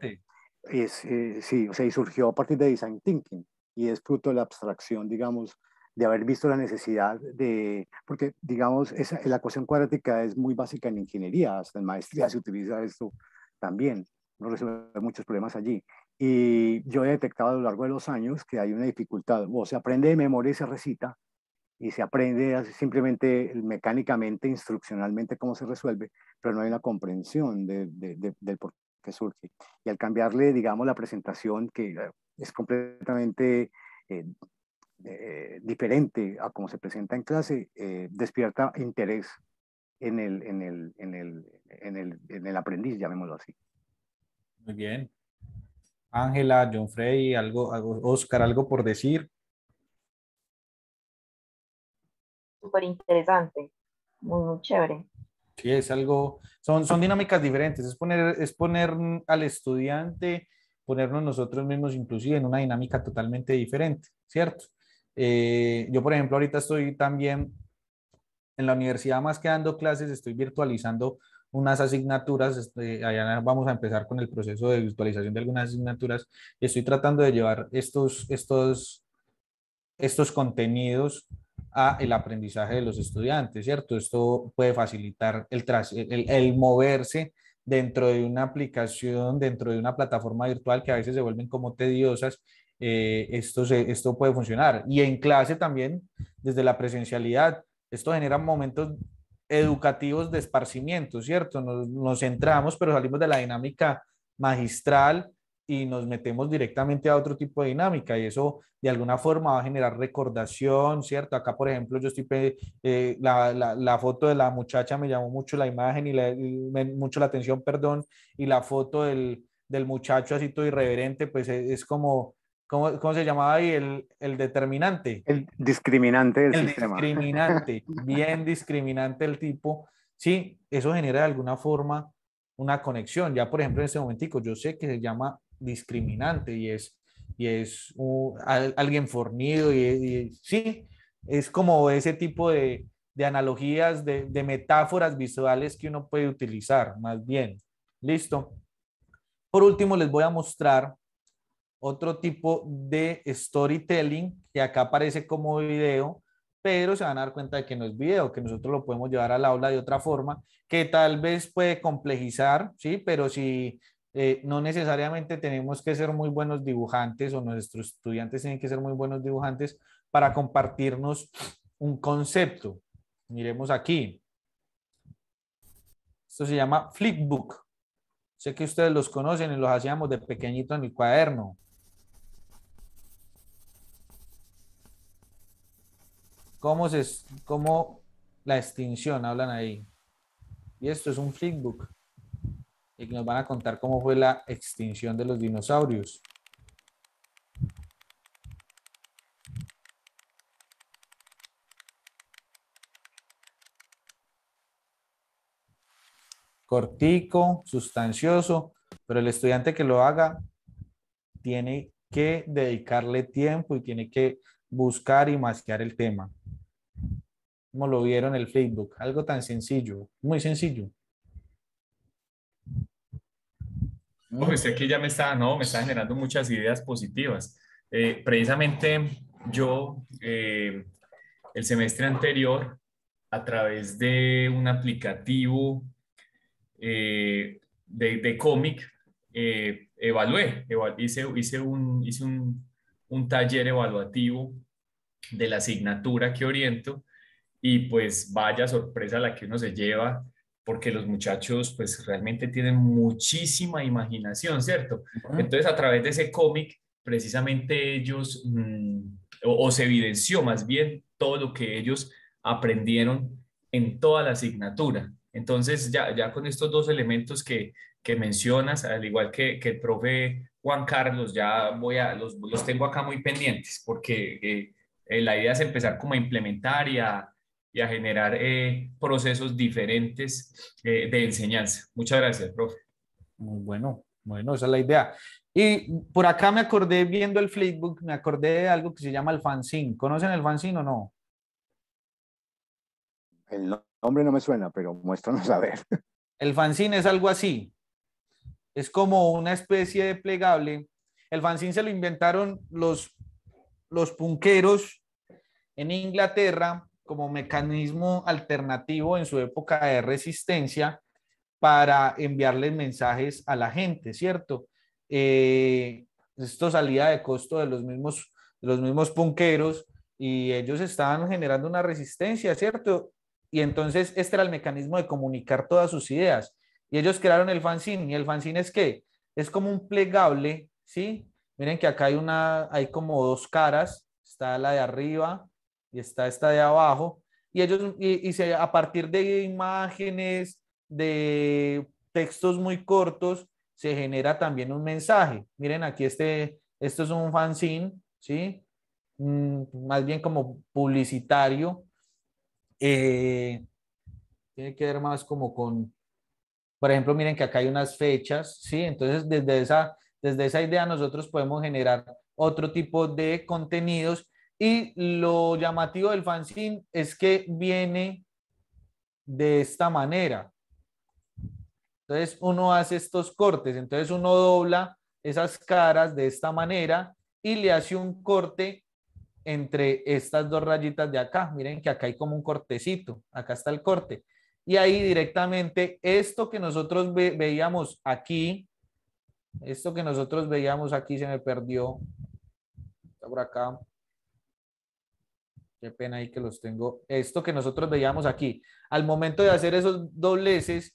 Es, eh, sí, o sea, y surgió a partir de Design Thinking y es fruto de la abstracción, digamos, de haber visto la necesidad de, porque digamos, esa, la ecuación cuadrática es muy básica en ingeniería, hasta en maestría se utiliza esto también, no resuelve muchos problemas allí. Y yo he detectado a lo largo de los años que hay una dificultad. O se aprende de memoria y se recita, y se aprende simplemente mecánicamente, instruccionalmente cómo se resuelve, pero no hay una comprensión del por qué surge. Y al cambiarle, digamos, la presentación, que eh, es completamente eh, eh, diferente a cómo se presenta en clase, despierta interés en el, en el, en el, en el, en el aprendiz, llamémoslo así. Muy bien. Ángela, John Frey, algo, Oscar, algo por decir. Súper interesante, muy, chévere. Sí, es algo, son, son dinámicas diferentes, es poner, es al estudiante, ponernos nosotros mismos inclusive en una dinámica totalmente diferente, ¿cierto? Eh, yo, por ejemplo, ahorita estoy también en la universidad, más que dando clases, estoy virtualizando unas asignaturas, este, allá vamos a empezar con el proceso de virtualización de algunas asignaturas, y estoy tratando de llevar estos, estos, estos contenidos a el aprendizaje de los estudiantes, ¿cierto? Esto puede facilitar el, tras, el, moverse dentro de una aplicación, dentro de una plataforma virtual que a veces se vuelven como tediosas eh, esto, esto puede funcionar. Y en clase también, desde la presencialidad, esto genera momentos educativos de esparcimiento, ¿cierto? Nos, centramos, pero salimos de la dinámica magistral y nos metemos directamente a otro tipo de dinámica y eso de alguna forma va a generar recordación, ¿cierto? Acá, por ejemplo, yo estoy, eh, la, foto de la muchacha me llamó mucho la imagen y, mucho la atención, perdón, y la foto del, muchacho así todo irreverente, pues eh, es como ¿Cómo, se llamaba ahí? El, determinante. El discriminante del el Discriminante, bien discriminante el tipo. Sí, eso genera de alguna forma una conexión. Ya, por ejemplo, en este momentico, yo sé que se llama discriminante y es, y es alguien fornido y, sí, es como ese tipo de, analogías, de, de metáforas visuales que uno puede utilizar, más bien. Listo. Por último, les voy a mostrar otro tipo de storytelling que acá aparece como video, pero se van a dar cuenta de que no es video, que nosotros lo podemos llevar al aula de otra forma, que tal vez puede complejizar, ¿sí? Pero si eh, no necesariamente tenemos que ser muy buenos dibujantes o nuestros estudiantes tienen que ser muy buenos dibujantes para compartirnos un concepto. Miremos aquí. Esto se llama flipbook. Sé que ustedes los conocen y los hacíamos de pequeñito en el cuaderno. ¿Cómo, cómo la extinción? Hablan ahí. Y esto es un flipbook. Y nos van a contar cómo fue la extinción de los dinosaurios. cortico, sustancioso, pero el estudiante que lo haga tiene que dedicarle tiempo y tiene que buscar y masquear el tema como lo vieron el Facebook. Algo tan sencillo, muy sencillo. Sé pues que ya me está, no, me generando muchas ideas positivas. Eh, precisamente yo, eh, el semestre anterior, a través de un aplicativo eh, de, cómic, evalué, hice, hice, un, hice un, un taller evaluativo de la asignatura que oriento y pues vaya sorpresa la que uno se lleva porque los muchachos pues realmente tienen muchísima imaginación, ¿cierto? Entonces a través de ese cómic precisamente ellos mm, o, se evidenció más bien todo lo que ellos aprendieron en toda la asignatura. Entonces ya, ya con estos dos elementos que, que mencionas, al igual que, que el profe Juan Carlos, ya voy a, los, los tengo acá muy pendientes porque eh, eh, la idea es empezar como a implementar y a, a generar eh, procesos diferentes eh, de enseñanza. Muchas gracias, profe. Muy bueno, bueno, esa es la idea. Y por acá me acordé viendo el Facebook, me acordé de algo que se llama el fanzine. ¿Conocen el fanzine o no? El nombre no me suena, pero muéstranos a ver. El fanzine es algo así. Es como una especie de plegable. El fanzine se lo inventaron los, los punqueros en Inglaterra como mecanismo alternativo en su época de resistencia para enviarles mensajes a la gente, ¿cierto? Eh, esto salía de costo de los mismos, los mismos punqueros y ellos estaban generando una resistencia, ¿cierto? Y entonces este era el mecanismo de comunicar todas sus ideas. Y ellos crearon el fanzine. ¿Y el fanzine es qué? Es como un plegable, ¿sí? Miren que acá hay una, hay como dos caras. Está la de arriba y está esta de abajo, y ellos, y, a partir de imágenes, de textos muy cortos, se genera también un mensaje. Miren, aquí este, esto es un fanzine, ¿sí? Mm, más bien como publicitario. Eh, tiene que ver más como con, por ejemplo, miren que acá hay unas fechas, ¿sí? Entonces, desde esa, desde esa idea nosotros podemos generar otro tipo de contenidos y lo llamativo del fanzine es que viene de esta manera. Entonces uno hace estos cortes, entonces uno dobla esas caras de esta manera y le hace un corte entre estas dos rayitas de acá. Miren que acá hay como un cortecito, acá está el corte. Y ahí directamente esto que nosotros veíamos aquí, esto que nosotros veíamos aquí se me perdió, está por acá, Qué pena ahí que los tengo. Esto que nosotros veíamos aquí, al momento de hacer esos dobleces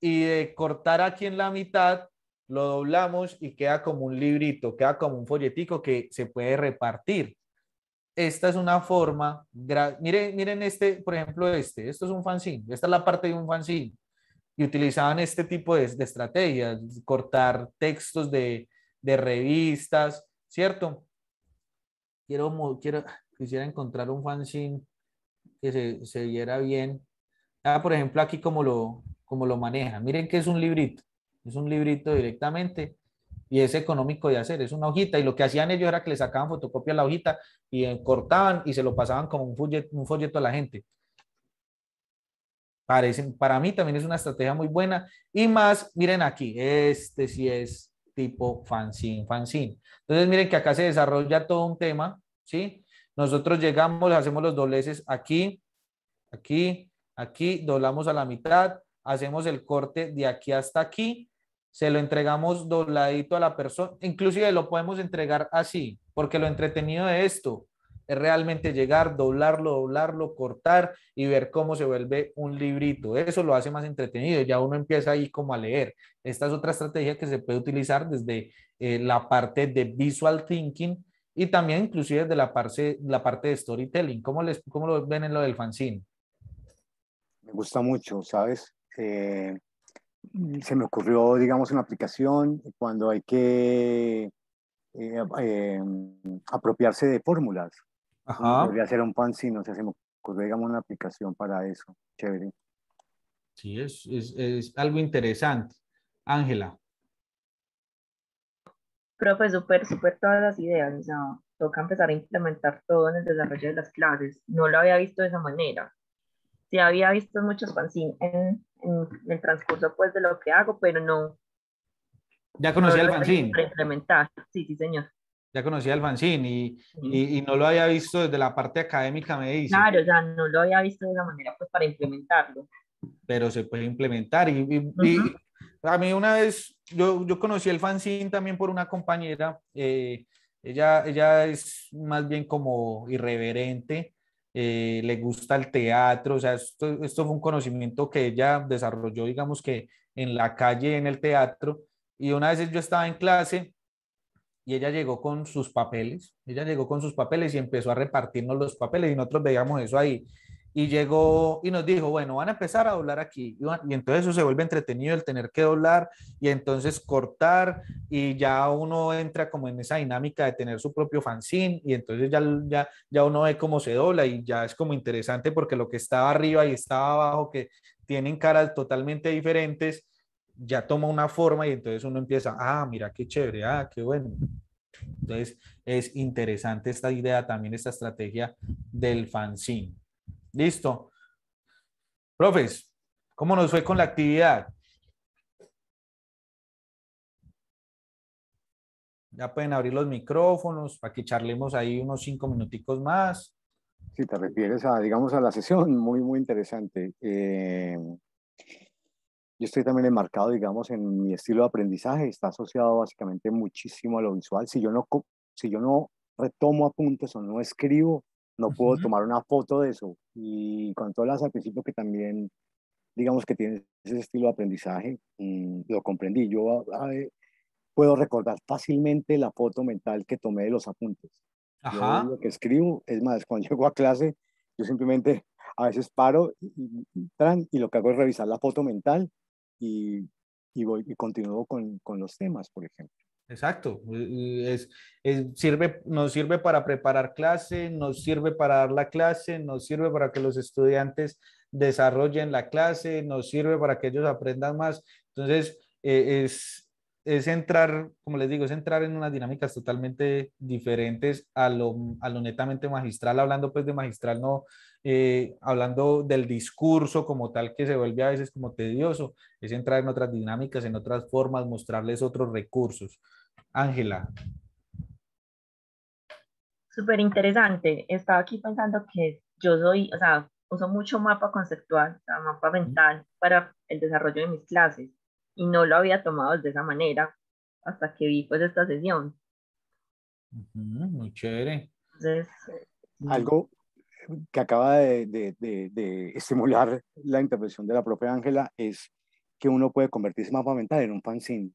y de cortar aquí en la mitad, lo doblamos y queda como un librito, queda como un folletico que se puede repartir. Esta es una forma, miren, miren este, por ejemplo este, esto es un fanzine, esta es la parte de un fanzine y utilizaban este tipo de, de estrategias, cortar textos de, revistas, ¿cierto? Quiero, quiero, quisiera encontrar un fanzine que se, se viera bien. Ah, por ejemplo, aquí como lo, como lo maneja. Miren que es un librito, es un librito directamente y es económico de hacer, es una hojita. Y lo que hacían ellos era que le sacaban fotocopia a la hojita y eh, cortaban y se lo pasaban como un folleto, a la gente. Parecen, para mí también es una estrategia muy buena. Y más, miren aquí, este sí es tipo fanzine, fanzine. Entonces miren que acá se desarrolla todo un tema, ¿sí? Nosotros llegamos, hacemos los dobleces aquí, aquí, aquí, doblamos a la mitad, hacemos el corte de aquí hasta aquí, se lo entregamos dobladito a la persona, inclusive lo podemos entregar así, porque lo entretenido de esto es realmente llegar, doblarlo, doblarlo, cortar y ver cómo se vuelve un librito. Eso lo hace más entretenido, ya uno empieza ahí como a leer. Esta es otra estrategia que se puede utilizar desde eh, la parte de visual thinking y también inclusive de la parte, la parte de storytelling. ¿Cómo, les, ¿Cómo lo ven en lo del fanzine? Me gusta mucho, ¿sabes? Eh, se me ocurrió, digamos, una aplicación cuando hay que eh, eh, apropiarse de fórmulas. Ajá. Podría ser un fanzine, o sea, se me ocurrió, digamos, una aplicación para eso. Chévere. Sí, es, es, es algo interesante. Ángela. Pero pues, súper, súper todas las ideas, o sea, toca empezar a implementar todo en el desarrollo de las clases. No lo había visto de esa manera. Sí había visto muchos fanzines en, el transcurso pues de lo que hago, pero no. Ya conocía el fanzine. implementar, sí, sí, señor. Ya conocía el fanzine y, y, no lo había visto desde la parte académica, me dice. Claro, o sea, no lo había visto de esa manera pues para implementarlo. Pero se puede implementar y, a mí una vez yo, yo conocí el fanzine también por una compañera, eh, ella, ella es más bien como irreverente, eh, le gusta el teatro, o sea, esto, esto, fue un conocimiento que ella desarrolló, digamos que en la calle, en el teatro, y una vez yo estaba en clase y ella llegó con sus papeles, ella llegó con sus papeles y empezó a repartirnos los papeles y nosotros veíamos eso ahí y llegó y nos dijo, bueno, van a empezar a doblar aquí. Y, entonces eso se vuelve entretenido el tener que doblar y entonces cortar y ya uno entra como en esa dinámica de tener su propio fanzine y entonces ya, ya, ya uno ve cómo se dobla y ya es como interesante porque lo que estaba arriba y estaba abajo, que tienen caras totalmente diferentes, ya toma una forma y entonces uno empieza, ah, mira qué chévere, ah, qué bueno. Entonces es interesante esta idea, también esta estrategia del fanzine. Listo. Profes, ¿cómo nos fue con la actividad? Ya pueden abrir los micrófonos para que charlemos ahí unos cinco minuticos más. Si te refieres a, digamos, a la sesión, muy, muy interesante. Eh, yo estoy también enmarcado, digamos, en mi estilo de aprendizaje. Está asociado básicamente muchísimo a lo visual. Si yo no, si yo no retomo apuntes o no escribo, no puedo tomar una foto de eso. Y cuando hablas al principio que también, digamos que tienes ese estilo de aprendizaje, mm, lo comprendí. Yo puedo recordar fácilmente la foto mental que tomé de los apuntes. Ajá. lo que escribo, es más, cuando llego a clase, yo simplemente a veces paro y, lo que hago es revisar la foto mental y, voy, y continúo con los temas, por ejemplo. Exacto. Eh, eh, es, sirve, nos sirve para preparar clase, nos sirve para dar la clase, nos sirve para que los estudiantes desarrollen la clase, nos sirve para que ellos aprendan más. Entonces, eh, es, es entrar, como les digo, es entrar en unas dinámicas totalmente diferentes a lo, a lo netamente magistral, hablando pues de magistral, no eh, hablando del discurso como tal que se vuelve a veces como tedioso, es entrar en otras dinámicas, en otras formas, mostrarles otros recursos. Ángela. Súper interesante. Estaba aquí pensando que yo soy, o sea, uso mucho mapa conceptual, mapa mental para el desarrollo de mis clases y no lo había tomado de esa manera hasta que vi pues esta sesión. muy chévere. Eh, mm. Algo que acaba de, de, estimular la intervención de la propia Ángela es que uno puede convertirse mapa mental en un fanzine.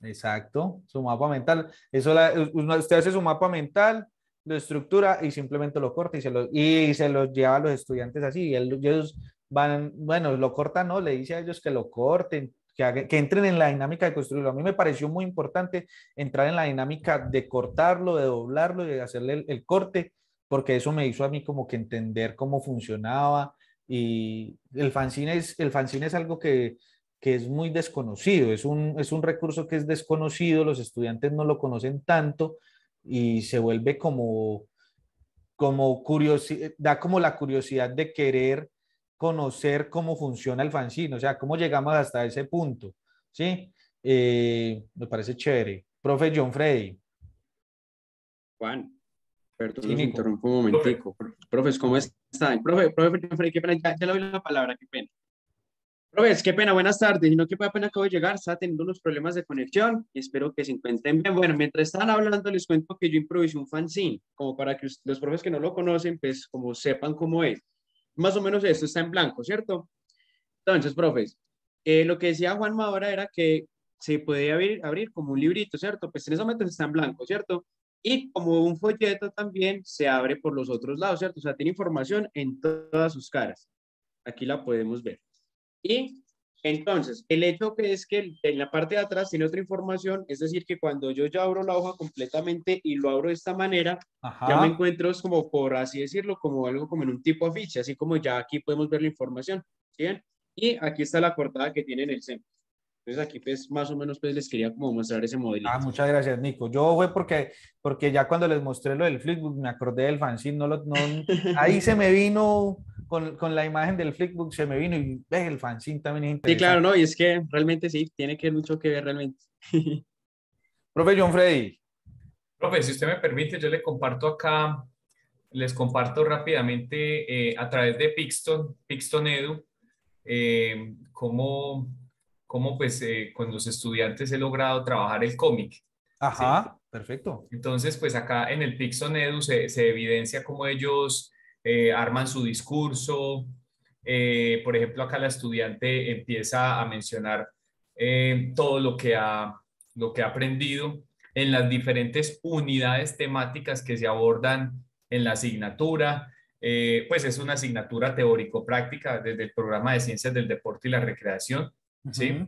Exacto, su mapa mental. Eso usted hace su mapa mental, lo estructura y simplemente lo corta y se lo, y se lo lleva a los estudiantes así. Y ellos van, bueno, lo cortan, no, le dice a ellos que lo corten, que, que, entren en la dinámica de construirlo. A mí me pareció muy importante entrar en la dinámica de cortarlo, de doblarlo y de hacerle el, corte, porque eso me hizo a mí como que entender cómo funcionaba. Y el fanzine es, el es algo que, que es muy desconocido, es un, es un recurso que es desconocido, los estudiantes no lo conocen tanto y se vuelve como, como curiosidad, da como la curiosidad de querer conocer cómo funciona el fanzine, o sea, cómo llegamos hasta ese punto, ¿sí? Eh, me parece chévere. Profe John Freddy. Juan, perdón, interrumpo un momentico. Profes, ¿cómo están? Profe, profe John Freddy, qué pena, ya, ya le doy la palabra, qué pena. Profes, qué pena, buenas tardes. No, qué pena acabo de llegar, estaba teniendo unos problemas de conexión. Espero que se encuentren bien. Bueno, mientras están hablando, les cuento que yo improvisé un fanzine, como para que los profes que no lo conocen, pues, como sepan cómo es. Más o menos esto está en blanco, ¿cierto? Entonces, profes, eh, lo que decía Juan ahora era que se podía abrir, abrir como un librito, ¿cierto? Pues en ese momento está en blanco, ¿cierto? Y como un folleto también se abre por los otros lados, ¿cierto? O sea, tiene información en todas sus caras. Aquí la podemos ver. Y entonces, el hecho que es que en la parte de atrás tiene otra información, es decir, que cuando yo ya abro la hoja completamente y lo abro de esta manera, ya me encuentro es como, por así decirlo, como algo como en un tipo afiche, así como ya aquí podemos ver la información, ¿sí Y aquí está la cortada que tiene en el centro. Entonces aquí pues más o menos pues les quería como mostrar ese modelo. Ah, muchas gracias Nico. Yo fue porque, porque ya cuando les mostré lo del flipbook me acordé del fanzine, no, lo, no ahí se me vino con, con, la imagen del flickbook se me vino y ves, el fanzine también es interesante. Sí, claro, no, y es que realmente sí, tiene que mucho que ver realmente. Profe John Freddy. Profe, si usted me permite, yo le comparto acá, les comparto rápidamente eh, a través de Pixton, Pixton Edu, eh, cómo, cómo, pues eh, con los estudiantes he logrado trabajar el cómic. Ajá, perfecto. Entonces, pues acá en el Pixton Edu se, se evidencia cómo ellos eh, arman su discurso. Eh, por ejemplo, acá la estudiante empieza a mencionar eh, todo lo que, ha, lo que ha aprendido en las diferentes unidades temáticas que se abordan en la asignatura. pues es una asignatura teórico-práctica desde el programa de Ciencias del Deporte y la Recreación. ¿sí?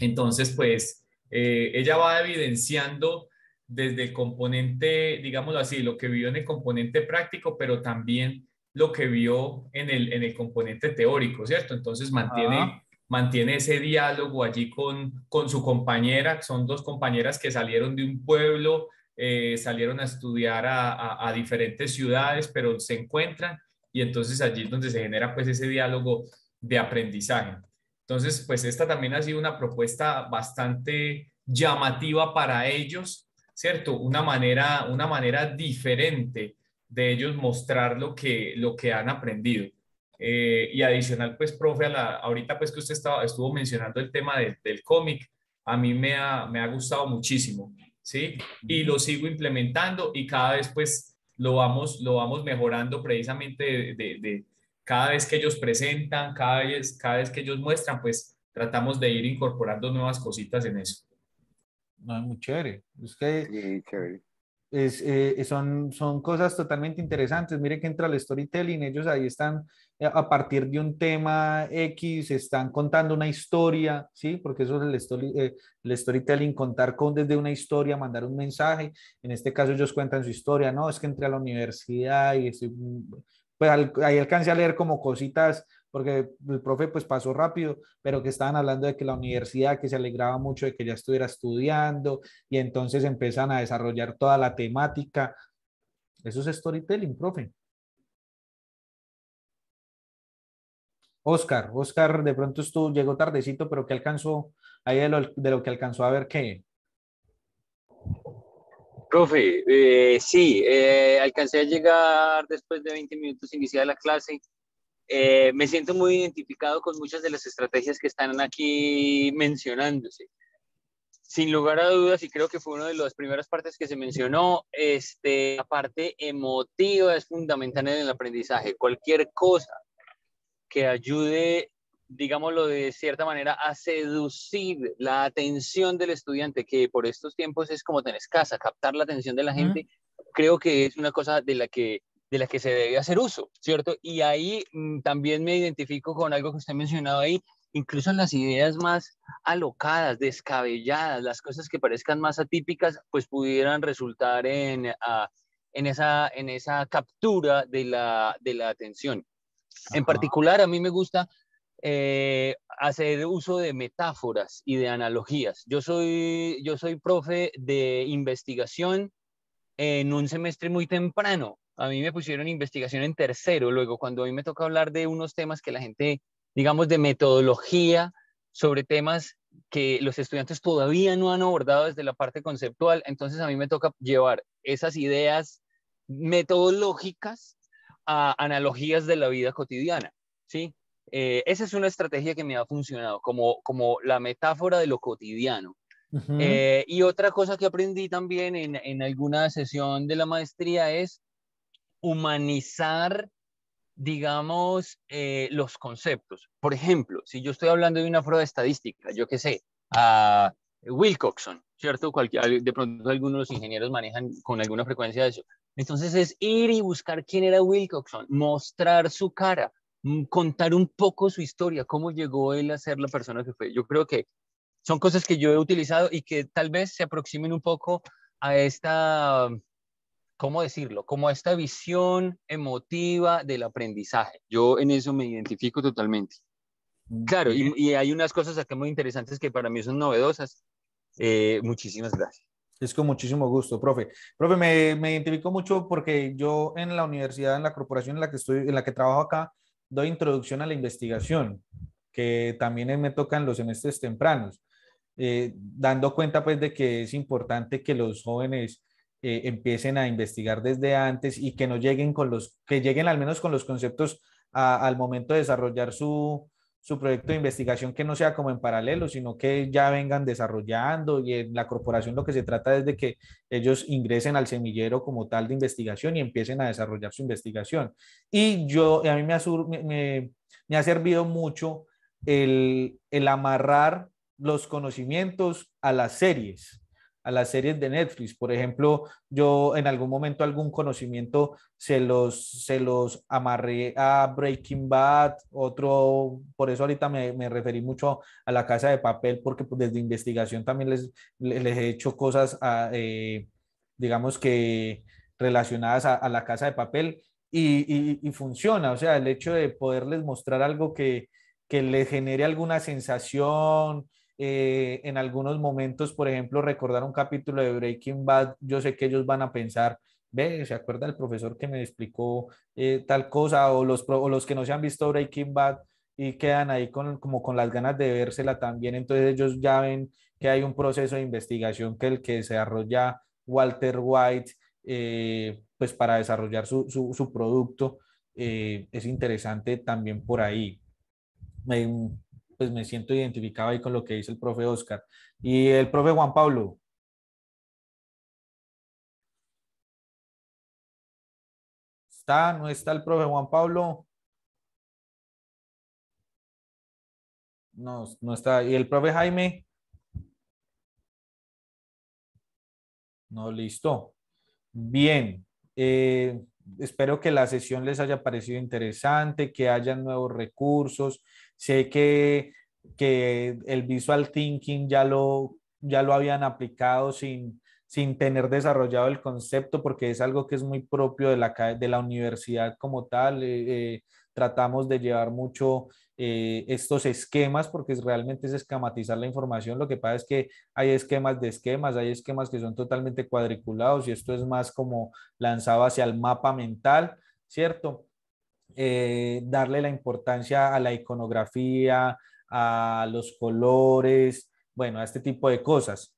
Entonces, pues ella va evidenciando desde el componente, digámoslo así, lo que vio en el componente práctico, pero también lo que vio en el, en el componente teórico, ¿cierto? Entonces mantiene, mantiene ese diálogo allí con, con su compañera, son dos compañeras que salieron de un pueblo, eh, salieron a estudiar a, a, diferentes ciudades, pero se encuentran y entonces allí es donde se genera pues ese diálogo de aprendizaje. Entonces, pues esta también ha sido una propuesta bastante llamativa para ellos ¿cierto? Una manera, una manera diferente de ellos mostrar lo que, lo que han aprendido. Eh, y adicional, pues, profe, la, ahorita pues que usted estaba, estuvo mencionando el tema del cómic, a mí me ha, me ha gustado muchísimo, ¿sí? Y lo sigo implementando y cada vez pues lo vamos, lo vamos mejorando precisamente de, de cada vez que ellos presentan, cada vez, cada vez que ellos muestran, pues tratamos de ir incorporando nuevas cositas en eso no, es muy chévere. Es que Es, eh, son, son cosas totalmente interesantes. miren que entra el storytelling, ellos ahí están eh, a partir de un tema X, están contando una historia, ¿sí? Porque eso es el, eh, el storytelling, contar con desde una historia, mandar un mensaje. En este caso ellos cuentan su historia, ¿no? Es que entré a la universidad y estoy, pues ahí alcancé a leer como cositas porque el profe pues pasó rápido, pero que estaban hablando de que la universidad, que se alegraba mucho de que ya estuviera estudiando y entonces empiezan a desarrollar toda la temática. Eso es storytelling, profe. Oscar, Oscar de pronto estuvo, llegó tardecito, pero qué alcanzó, ahí de lo, que alcanzó a ver qué. Profe, eh, sí, eh, alcancé a llegar después de 20 minutos iniciada la clase eh, me siento muy identificado con muchas de las estrategias que están aquí mencionándose. Sin lugar a dudas, y creo que fue una de las primeras partes que se mencionó, este, la parte emotiva es fundamental en el aprendizaje. Cualquier cosa que ayude, digámoslo de cierta manera, a seducir la atención del estudiante, que por estos tiempos es como tan escasa, captar la atención de la gente, creo que es una cosa de la que de las que se debe hacer uso, ¿cierto? Y ahí mm, también me identifico con algo que usted ha mencionado ahí, incluso las ideas más alocadas, descabelladas, las cosas que parezcan más atípicas, pues pudieran resultar en, ah, esa, en esa captura de la, atención. En particular, a mí me gusta eh, hacer uso de metáforas y de analogías. Yo soy, yo soy profe de investigación en un semestre muy temprano a mí me pusieron investigación en tercero, luego cuando a mí me toca hablar de unos temas que la gente, digamos, de metodología, sobre temas que los estudiantes todavía no han abordado desde la parte conceptual, entonces a mí me toca llevar esas ideas metodológicas a analogías de la vida cotidiana, ¿sí? Eh, esa es una estrategia que me ha funcionado, como, como la metáfora de lo cotidiano. Eh, y otra cosa que aprendí también en, en, alguna sesión de la maestría es humanizar, digamos, eh, los conceptos. Por ejemplo, si yo estoy hablando de una prueba estadística, yo qué sé, a Wilcoxon, ¿cierto? de pronto algunos ingenieros manejan con alguna frecuencia eso. Entonces es ir y buscar quién era Wilcoxon, mostrar su cara, mm, contar un poco su historia, cómo llegó él a ser la persona que fue. Yo creo que son cosas que yo he utilizado y que tal vez se aproximen un poco a esta ¿cómo decirlo? Como esta visión emotiva del aprendizaje. Yo en eso me identifico totalmente. Claro, y, hay unas cosas acá muy interesantes que para mí son novedosas. Eh, muchísimas gracias. Es con muchísimo gusto, profe. Profe, me, identifico mucho porque yo en la universidad, en la corporación en la que estoy, en la que trabajo acá, doy introducción a la investigación, que también me tocan los semestres tempranos, eh, dando cuenta pues de que es importante que los jóvenes eh, empiecen a investigar desde antes y que no lleguen con los, que lleguen al menos con los conceptos al momento de desarrollar su, proyecto de investigación que no sea como en paralelo, sino que ya vengan desarrollando y en la corporación lo que se trata es de que ellos ingresen al semillero como tal de investigación y empiecen a desarrollar su investigación. Y yo, a mí me ha, me, ha servido mucho el amarrar los conocimientos a las series a las series de Netflix. Por ejemplo, yo en algún momento algún conocimiento se los, se los amarré a Breaking Bad, otro, por eso ahorita me, referí mucho a la casa de papel, porque pues, desde investigación también les, les he hecho cosas, eh, digamos que relacionadas a, la casa de papel. Y, funciona, o sea, el hecho de poderles mostrar algo que, que les genere alguna sensación, eh, en algunos momentos, por ejemplo, recordar un capítulo de Breaking Bad, yo sé que ellos van a pensar, ve, ¿se acuerda el profesor que me explicó eh, tal cosa? O los, los que no se han visto Breaking Bad y quedan ahí con, como con las ganas de vérsela también, entonces ellos ya ven que hay un proceso de investigación que el que desarrolla Walter White, eh, pues para desarrollar su, su, su producto, es interesante también por ahí. Em, pues me siento identificado ahí con lo que dice el profe Oscar. Y el profe Juan Pablo. ¿Está? ¿No está el profe Juan Pablo? No, no está. ¿Y el profe Jaime? No, listo. Bien. Eh, espero que la sesión les haya parecido interesante, que hayan nuevos recursos, Sé que, el visual thinking ya lo, ya lo habían aplicado sin, tener desarrollado el concepto, porque es algo que es muy propio de la, de la universidad como tal. Eh, eh, tratamos de llevar mucho eh, estos esquemas, porque realmente es esquematizar la información. Lo que pasa es que hay esquemas de esquemas, hay esquemas que son totalmente cuadriculados y esto es más como lanzado hacia el mapa mental, ¿cierto? Eh, darle la importancia a la iconografía, a los colores, bueno, a este tipo de cosas.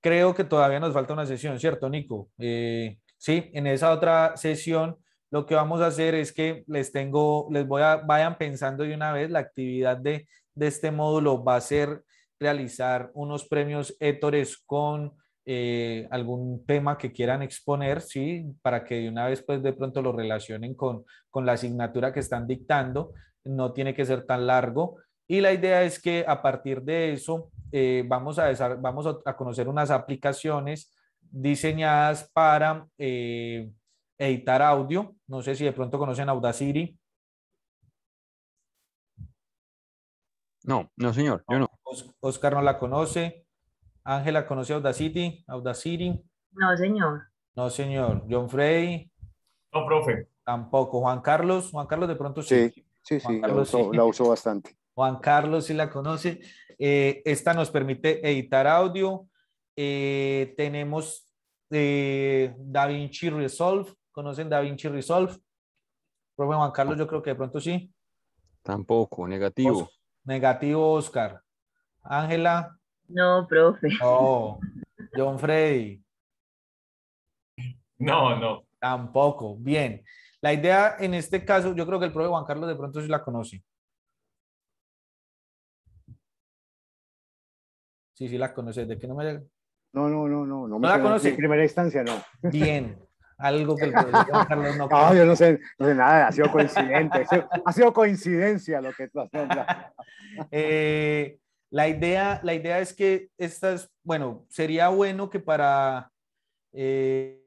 Creo que todavía nos falta una sesión, ¿cierto, Nico? Eh, sí, en esa otra sesión lo que vamos a hacer es que les tengo, les voy a, vayan pensando de una vez, la actividad de, de este módulo va a ser realizar unos premios étores con eh, algún tema que quieran exponer, ¿sí? Para que de una vez, pues, de pronto lo relacionen con, con la asignatura que están dictando. No tiene que ser tan largo. Y la idea es que a partir de eso eh, vamos, a, vamos a, conocer unas aplicaciones diseñadas para eh, editar audio. No sé si de pronto conocen Audacity. No, no señor, no. Oscar no la conoce. Ángela, ¿conoce Audacity? Audacity. No, señor. No, señor. John Frey. No, profe. Tampoco. Juan Carlos. Juan Carlos de pronto sí. Sí, sí, la, uso, bastante. Juan Carlos sí la conoce. Eh, esta nos permite editar audio. Eh, tenemos eh, DaVinci Resolve. ¿Conocen DaVinci Resolve? Profe Juan Carlos, yo creo que de pronto sí. Tampoco, negativo. negativo, Oscar. Ángela. No, profe. No. John Freddy. No, no. Tampoco. Bien. La idea en este caso, yo creo que el profe Juan Carlos de pronto sí la conoce. Sí, sí la conoce. ¿De qué no me llega? No, no, no, no. No, la conoce. En primera instancia, no. Bien. Algo que el profe Juan Carlos no conoce. No, yo no sé, no sé nada. Ha sido coincidente. Ha sido, coincidencia lo que tú has nombrado. eh, la idea, la idea es que estas, bueno, sería bueno que para... Eh,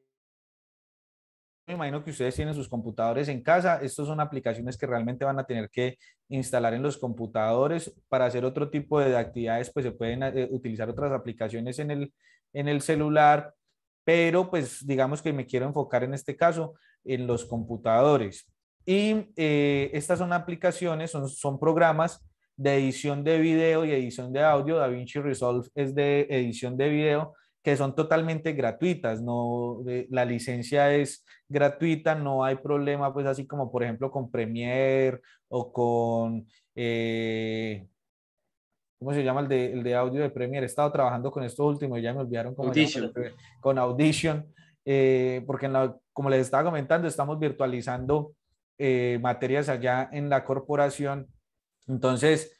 me imagino que ustedes tienen sus computadores en casa. Estas son aplicaciones que realmente van a tener que instalar en los computadores. Para hacer otro tipo de actividades, pues se pueden eh, utilizar otras aplicaciones en el, en el celular, pero pues digamos que me quiero enfocar en este caso en los computadores. Y eh, estas son aplicaciones, son, son programas de edición de video y edición de audio. DaVinci Resolve es de edición de video, que son totalmente gratuitas. No, eh, la licencia es gratuita, no hay problema, pues así como por ejemplo con Premiere o con... Eh, ¿Cómo se llama el de, el de audio de Premiere? He estado trabajando con estos últimos ya me olvidaron Audition. con Audition, eh, porque como les estaba comentando, estamos virtualizando materias allá en la corporación entonces,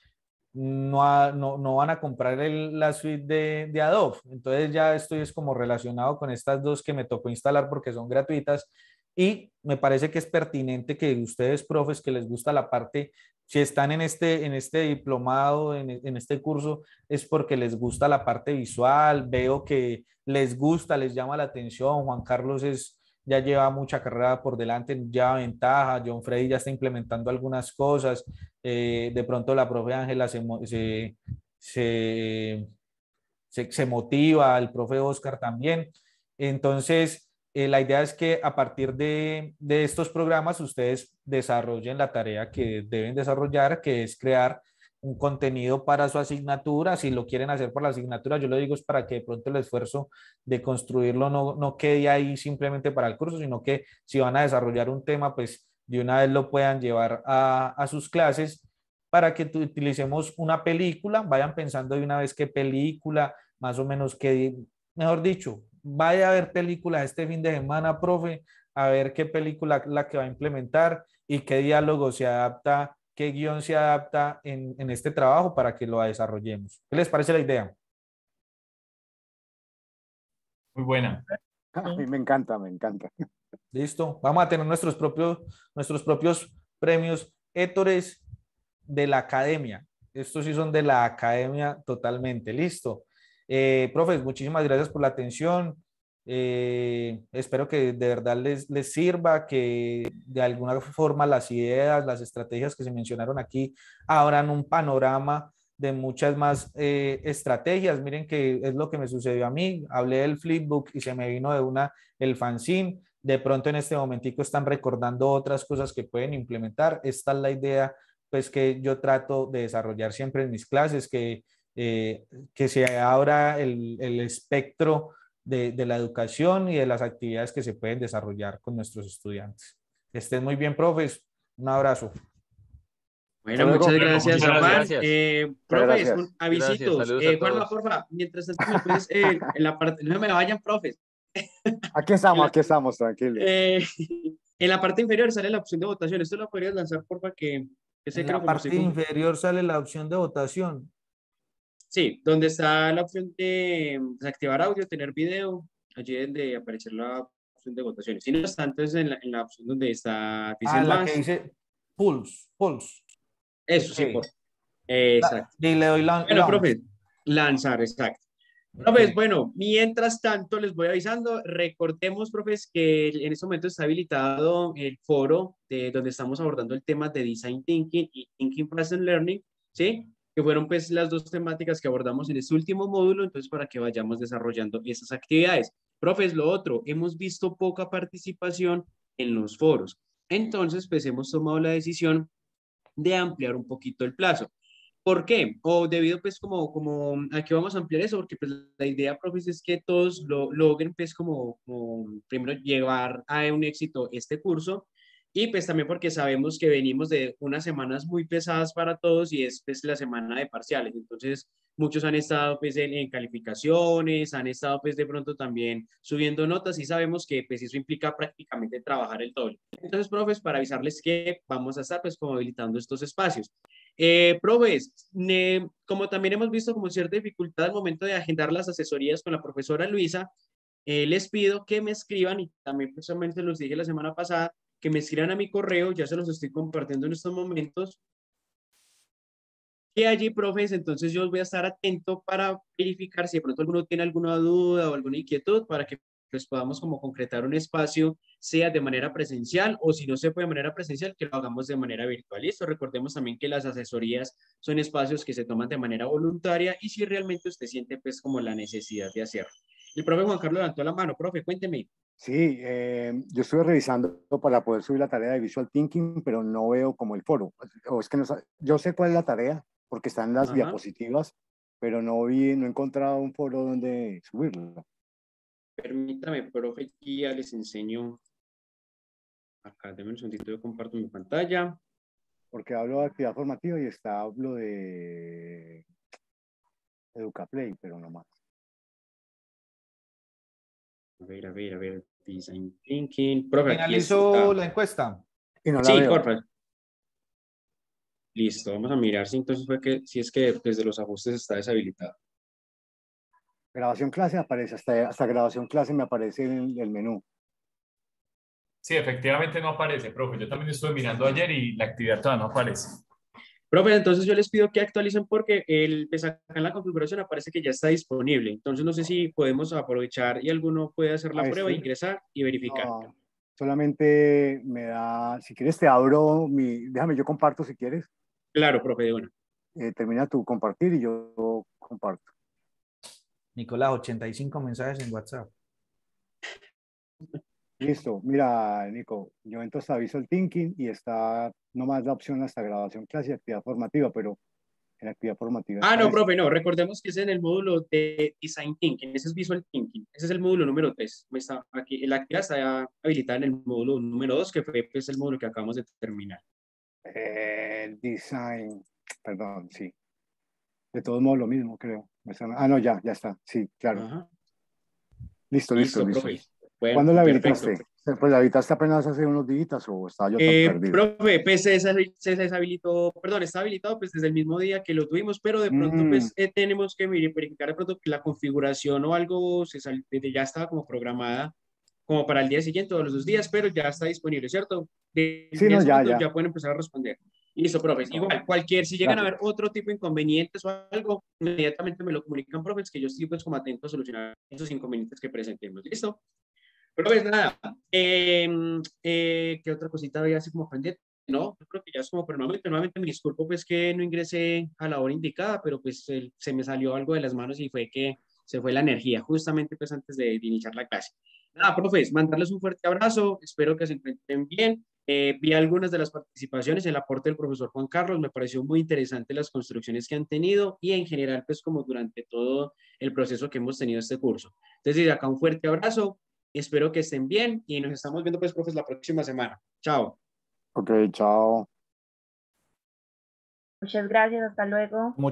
no, no, no, van a comprar el, la suite de, de, Adobe. Entonces ya estoy es como relacionado con estas dos que me tocó instalar porque son gratuitas y me parece que es pertinente que ustedes, profes, que les gusta la parte, si están en este, en este diplomado, en, en este curso, es porque les gusta la parte visual, veo que les gusta, les llama la atención, Juan Carlos es ya lleva mucha carrera por delante, ya ventaja, John Freddy ya está implementando algunas cosas, eh, de pronto la profe Ángela se se, motiva, el profe Oscar también. Entonces, eh, la idea es que a partir de, de estos programas ustedes desarrollen la tarea que deben desarrollar, que es crear un contenido para su asignatura, si lo quieren hacer por la asignatura, yo lo digo es para que de pronto el esfuerzo de construirlo no, no quede ahí simplemente para el curso, sino que si van a desarrollar un tema, pues de una vez lo puedan llevar a, a sus clases para que utilicemos una película, vayan pensando de una vez qué película, más o menos qué, mejor dicho, vaya a ver película este fin de semana, profe, a ver qué película la que va a implementar y qué diálogo se adapta qué guión se adapta en, este trabajo para que lo desarrollemos. ¿Qué les parece la idea? Muy buena. Ah, a mí me encanta, me encanta. Listo. Vamos a tener nuestros propios, nuestros propios premios étores de la academia. Estos sí son de la academia totalmente. Listo. Eh, profes, muchísimas gracias por la atención. Eh, espero que de verdad les, les sirva, que de alguna forma las ideas, las estrategias que se mencionaron aquí abran un panorama de muchas más eh, estrategias. Miren que es lo que me sucedió a mí. Hablé del flipbook y se me vino de una el fanzine. De pronto en este momentico están recordando otras cosas que pueden implementar. Esta es la idea pues que yo trato de desarrollar siempre en mis clases, que, eh, que se abra el, el espectro de, de la educación y de las actividades que se pueden desarrollar con nuestros estudiantes. estén muy bien, profes. Un abrazo. Bueno, muchas gracias, eh, profes, avisitos avisito. Eh, porfa, mientras eh, en la parte, no me vayan, profes. Aquí estamos, aquí estamos, tranquilos eh, en la parte inferior sale la opción de votación. Esto lo podrías lanzar, porfa, que... que en la parte inferior sale la opción de votación. Sí, donde está la opción de desactivar mm, pues, audio, tener video, allí es donde aparece la opción de votaciones. Si no entonces en la, en la opción donde está... Dice ah, la que dice Pulse, Pulse. Eso, sí, Exacto. y le doy bueno, profe, lanzar, exacto. Profe, bueno, mientras tanto les voy avisando, recordemos, profes, que en este momento está habilitado el foro de donde estamos abordando el tema de Design Thinking y Thinking Present Learning, ¿sí? que fueron pues las dos temáticas que abordamos en este último módulo, entonces para que vayamos desarrollando esas actividades. Profes, lo otro, hemos visto poca participación en los foros. Entonces, pues hemos tomado la decisión de ampliar un poquito el plazo. ¿Por qué? O debido pues como, como a qué vamos a ampliar eso, porque pues la idea, profes, es que todos lo, logren pues como, como primero llevar a un éxito este curso y pues también porque sabemos que venimos de unas semanas muy pesadas para todos y es pues la semana de parciales. Entonces, muchos han estado pues en, calificaciones, han estado pues de pronto también subiendo notas y sabemos que pues eso implica prácticamente trabajar el todo. Entonces, profes, para avisarles que vamos a estar pues como habilitando estos espacios. Eh, profes, como también hemos visto como cierta dificultad al momento de agendar las asesorías con la profesora Luisa, eh, les pido que me escriban y también precisamente los dije la semana pasada que me escriban a mi correo, ya se los estoy compartiendo en estos momentos. Y allí, profes, entonces yo voy a estar atento para verificar si de pronto alguno tiene alguna duda o alguna inquietud para que pues podamos como concretar un espacio, sea de manera presencial o si no se puede de manera presencial, que lo hagamos de manera virtual. Y esto recordemos también que las asesorías son espacios que se toman de manera voluntaria y si realmente usted siente pues como la necesidad de hacerlo. El profe Juan Carlos levantó la mano, profe, cuénteme. Sí, eh, yo estuve revisando para poder subir la tarea de Visual Thinking, pero no veo como el foro. es que yo sé cuál es la tarea, porque están las diapositivas, pero no vi, no he encontrado un foro donde subirlo. Permítame, profe, ya les enseño. Acá, denme un segundito, yo comparto mi pantalla. Porque hablo de actividad formativa y está, hablo de EducaPlay, pero no más. A ver, a ver, a ver, design thinking. ¿Finalizó la encuesta? sí, profe. Listo, vamos a mirar si entonces fue que, si es que desde los ajustes está deshabilitado. Grabación clase aparece, hasta, hasta grabación clase me aparece en el menú. Sí, efectivamente no aparece, profe. Yo también estuve mirando ayer y la actividad todavía no aparece. Profe, pues, entonces yo les pido que actualicen porque el, pues, la configuración, aparece que ya está disponible. Entonces no sé si podemos aprovechar y alguno puede hacer la ah, prueba, este. ingresar y verificar. solamente me da, si quieres te abro mi, déjame yo comparto si quieres. Claro, profe, de una. Eh, termina tu compartir y yo comparto. Nicolás, 85 mensajes en WhatsApp. Listo, mira, Nico, yo entro aviso Visual thinking y está nomás la opción hasta grabación, clase y actividad formativa, pero en actividad formativa. Ah, no, profe, no, recordemos que es en el módulo de Design Thinking, ese es Visual Thinking, ese es el módulo número 3. Está aquí, la actividad está habilitada en el módulo número 2, que es pues, el módulo que acabamos de terminar. El eh, design, perdón, sí. De todos modos, lo mismo, creo. Ah, no, ya, ya está, sí, claro. Listo, listo, listo. ¿Cuándo la habilitaste? Pues la habilitaste apenas hace unos días o estaba yo tan eh, perdido. Profe, pues se, deshabilitó, perdón, está habilitado pues desde el mismo día que lo tuvimos, pero de pronto pues mm. eh, tenemos que verificar de pronto que la configuración o algo se sal, ya estaba como programada como para el día siguiente o los dos días, pero ya está disponible, ¿cierto? sí, ya, ya. ya pueden empezar a responder. Listo, profes. Igual, cualquier, si llegan a haber otro tipo de inconvenientes o algo, inmediatamente me lo comunican, profes, que yo estoy pues como atento a solucionar esos inconvenientes que presentemos. ¿Listo? Pero pues nada, em, eh, ¿qué otra cosita había así como pendiente? No, creo que ya es como, pero nuevamente, me disculpo pues que no ingresé a la hora indicada, pero pues se me salió algo de las manos y fue que se fue la energía justamente pues antes de, iniciar la clase. Nada, profes, mandarles un fuerte abrazo, espero que se encuentren bien. Eh, vi algunas de las participaciones, el aporte del profesor Juan Carlos, me pareció muy interesante las construcciones que han tenido y en general, pues como durante todo el proceso que hemos tenido este curso. Entonces, desde acá un fuerte abrazo, Espero que estén bien y nos estamos viendo, pues, profes, la próxima semana. Chao. Ok, chao. Muchas gracias, hasta luego.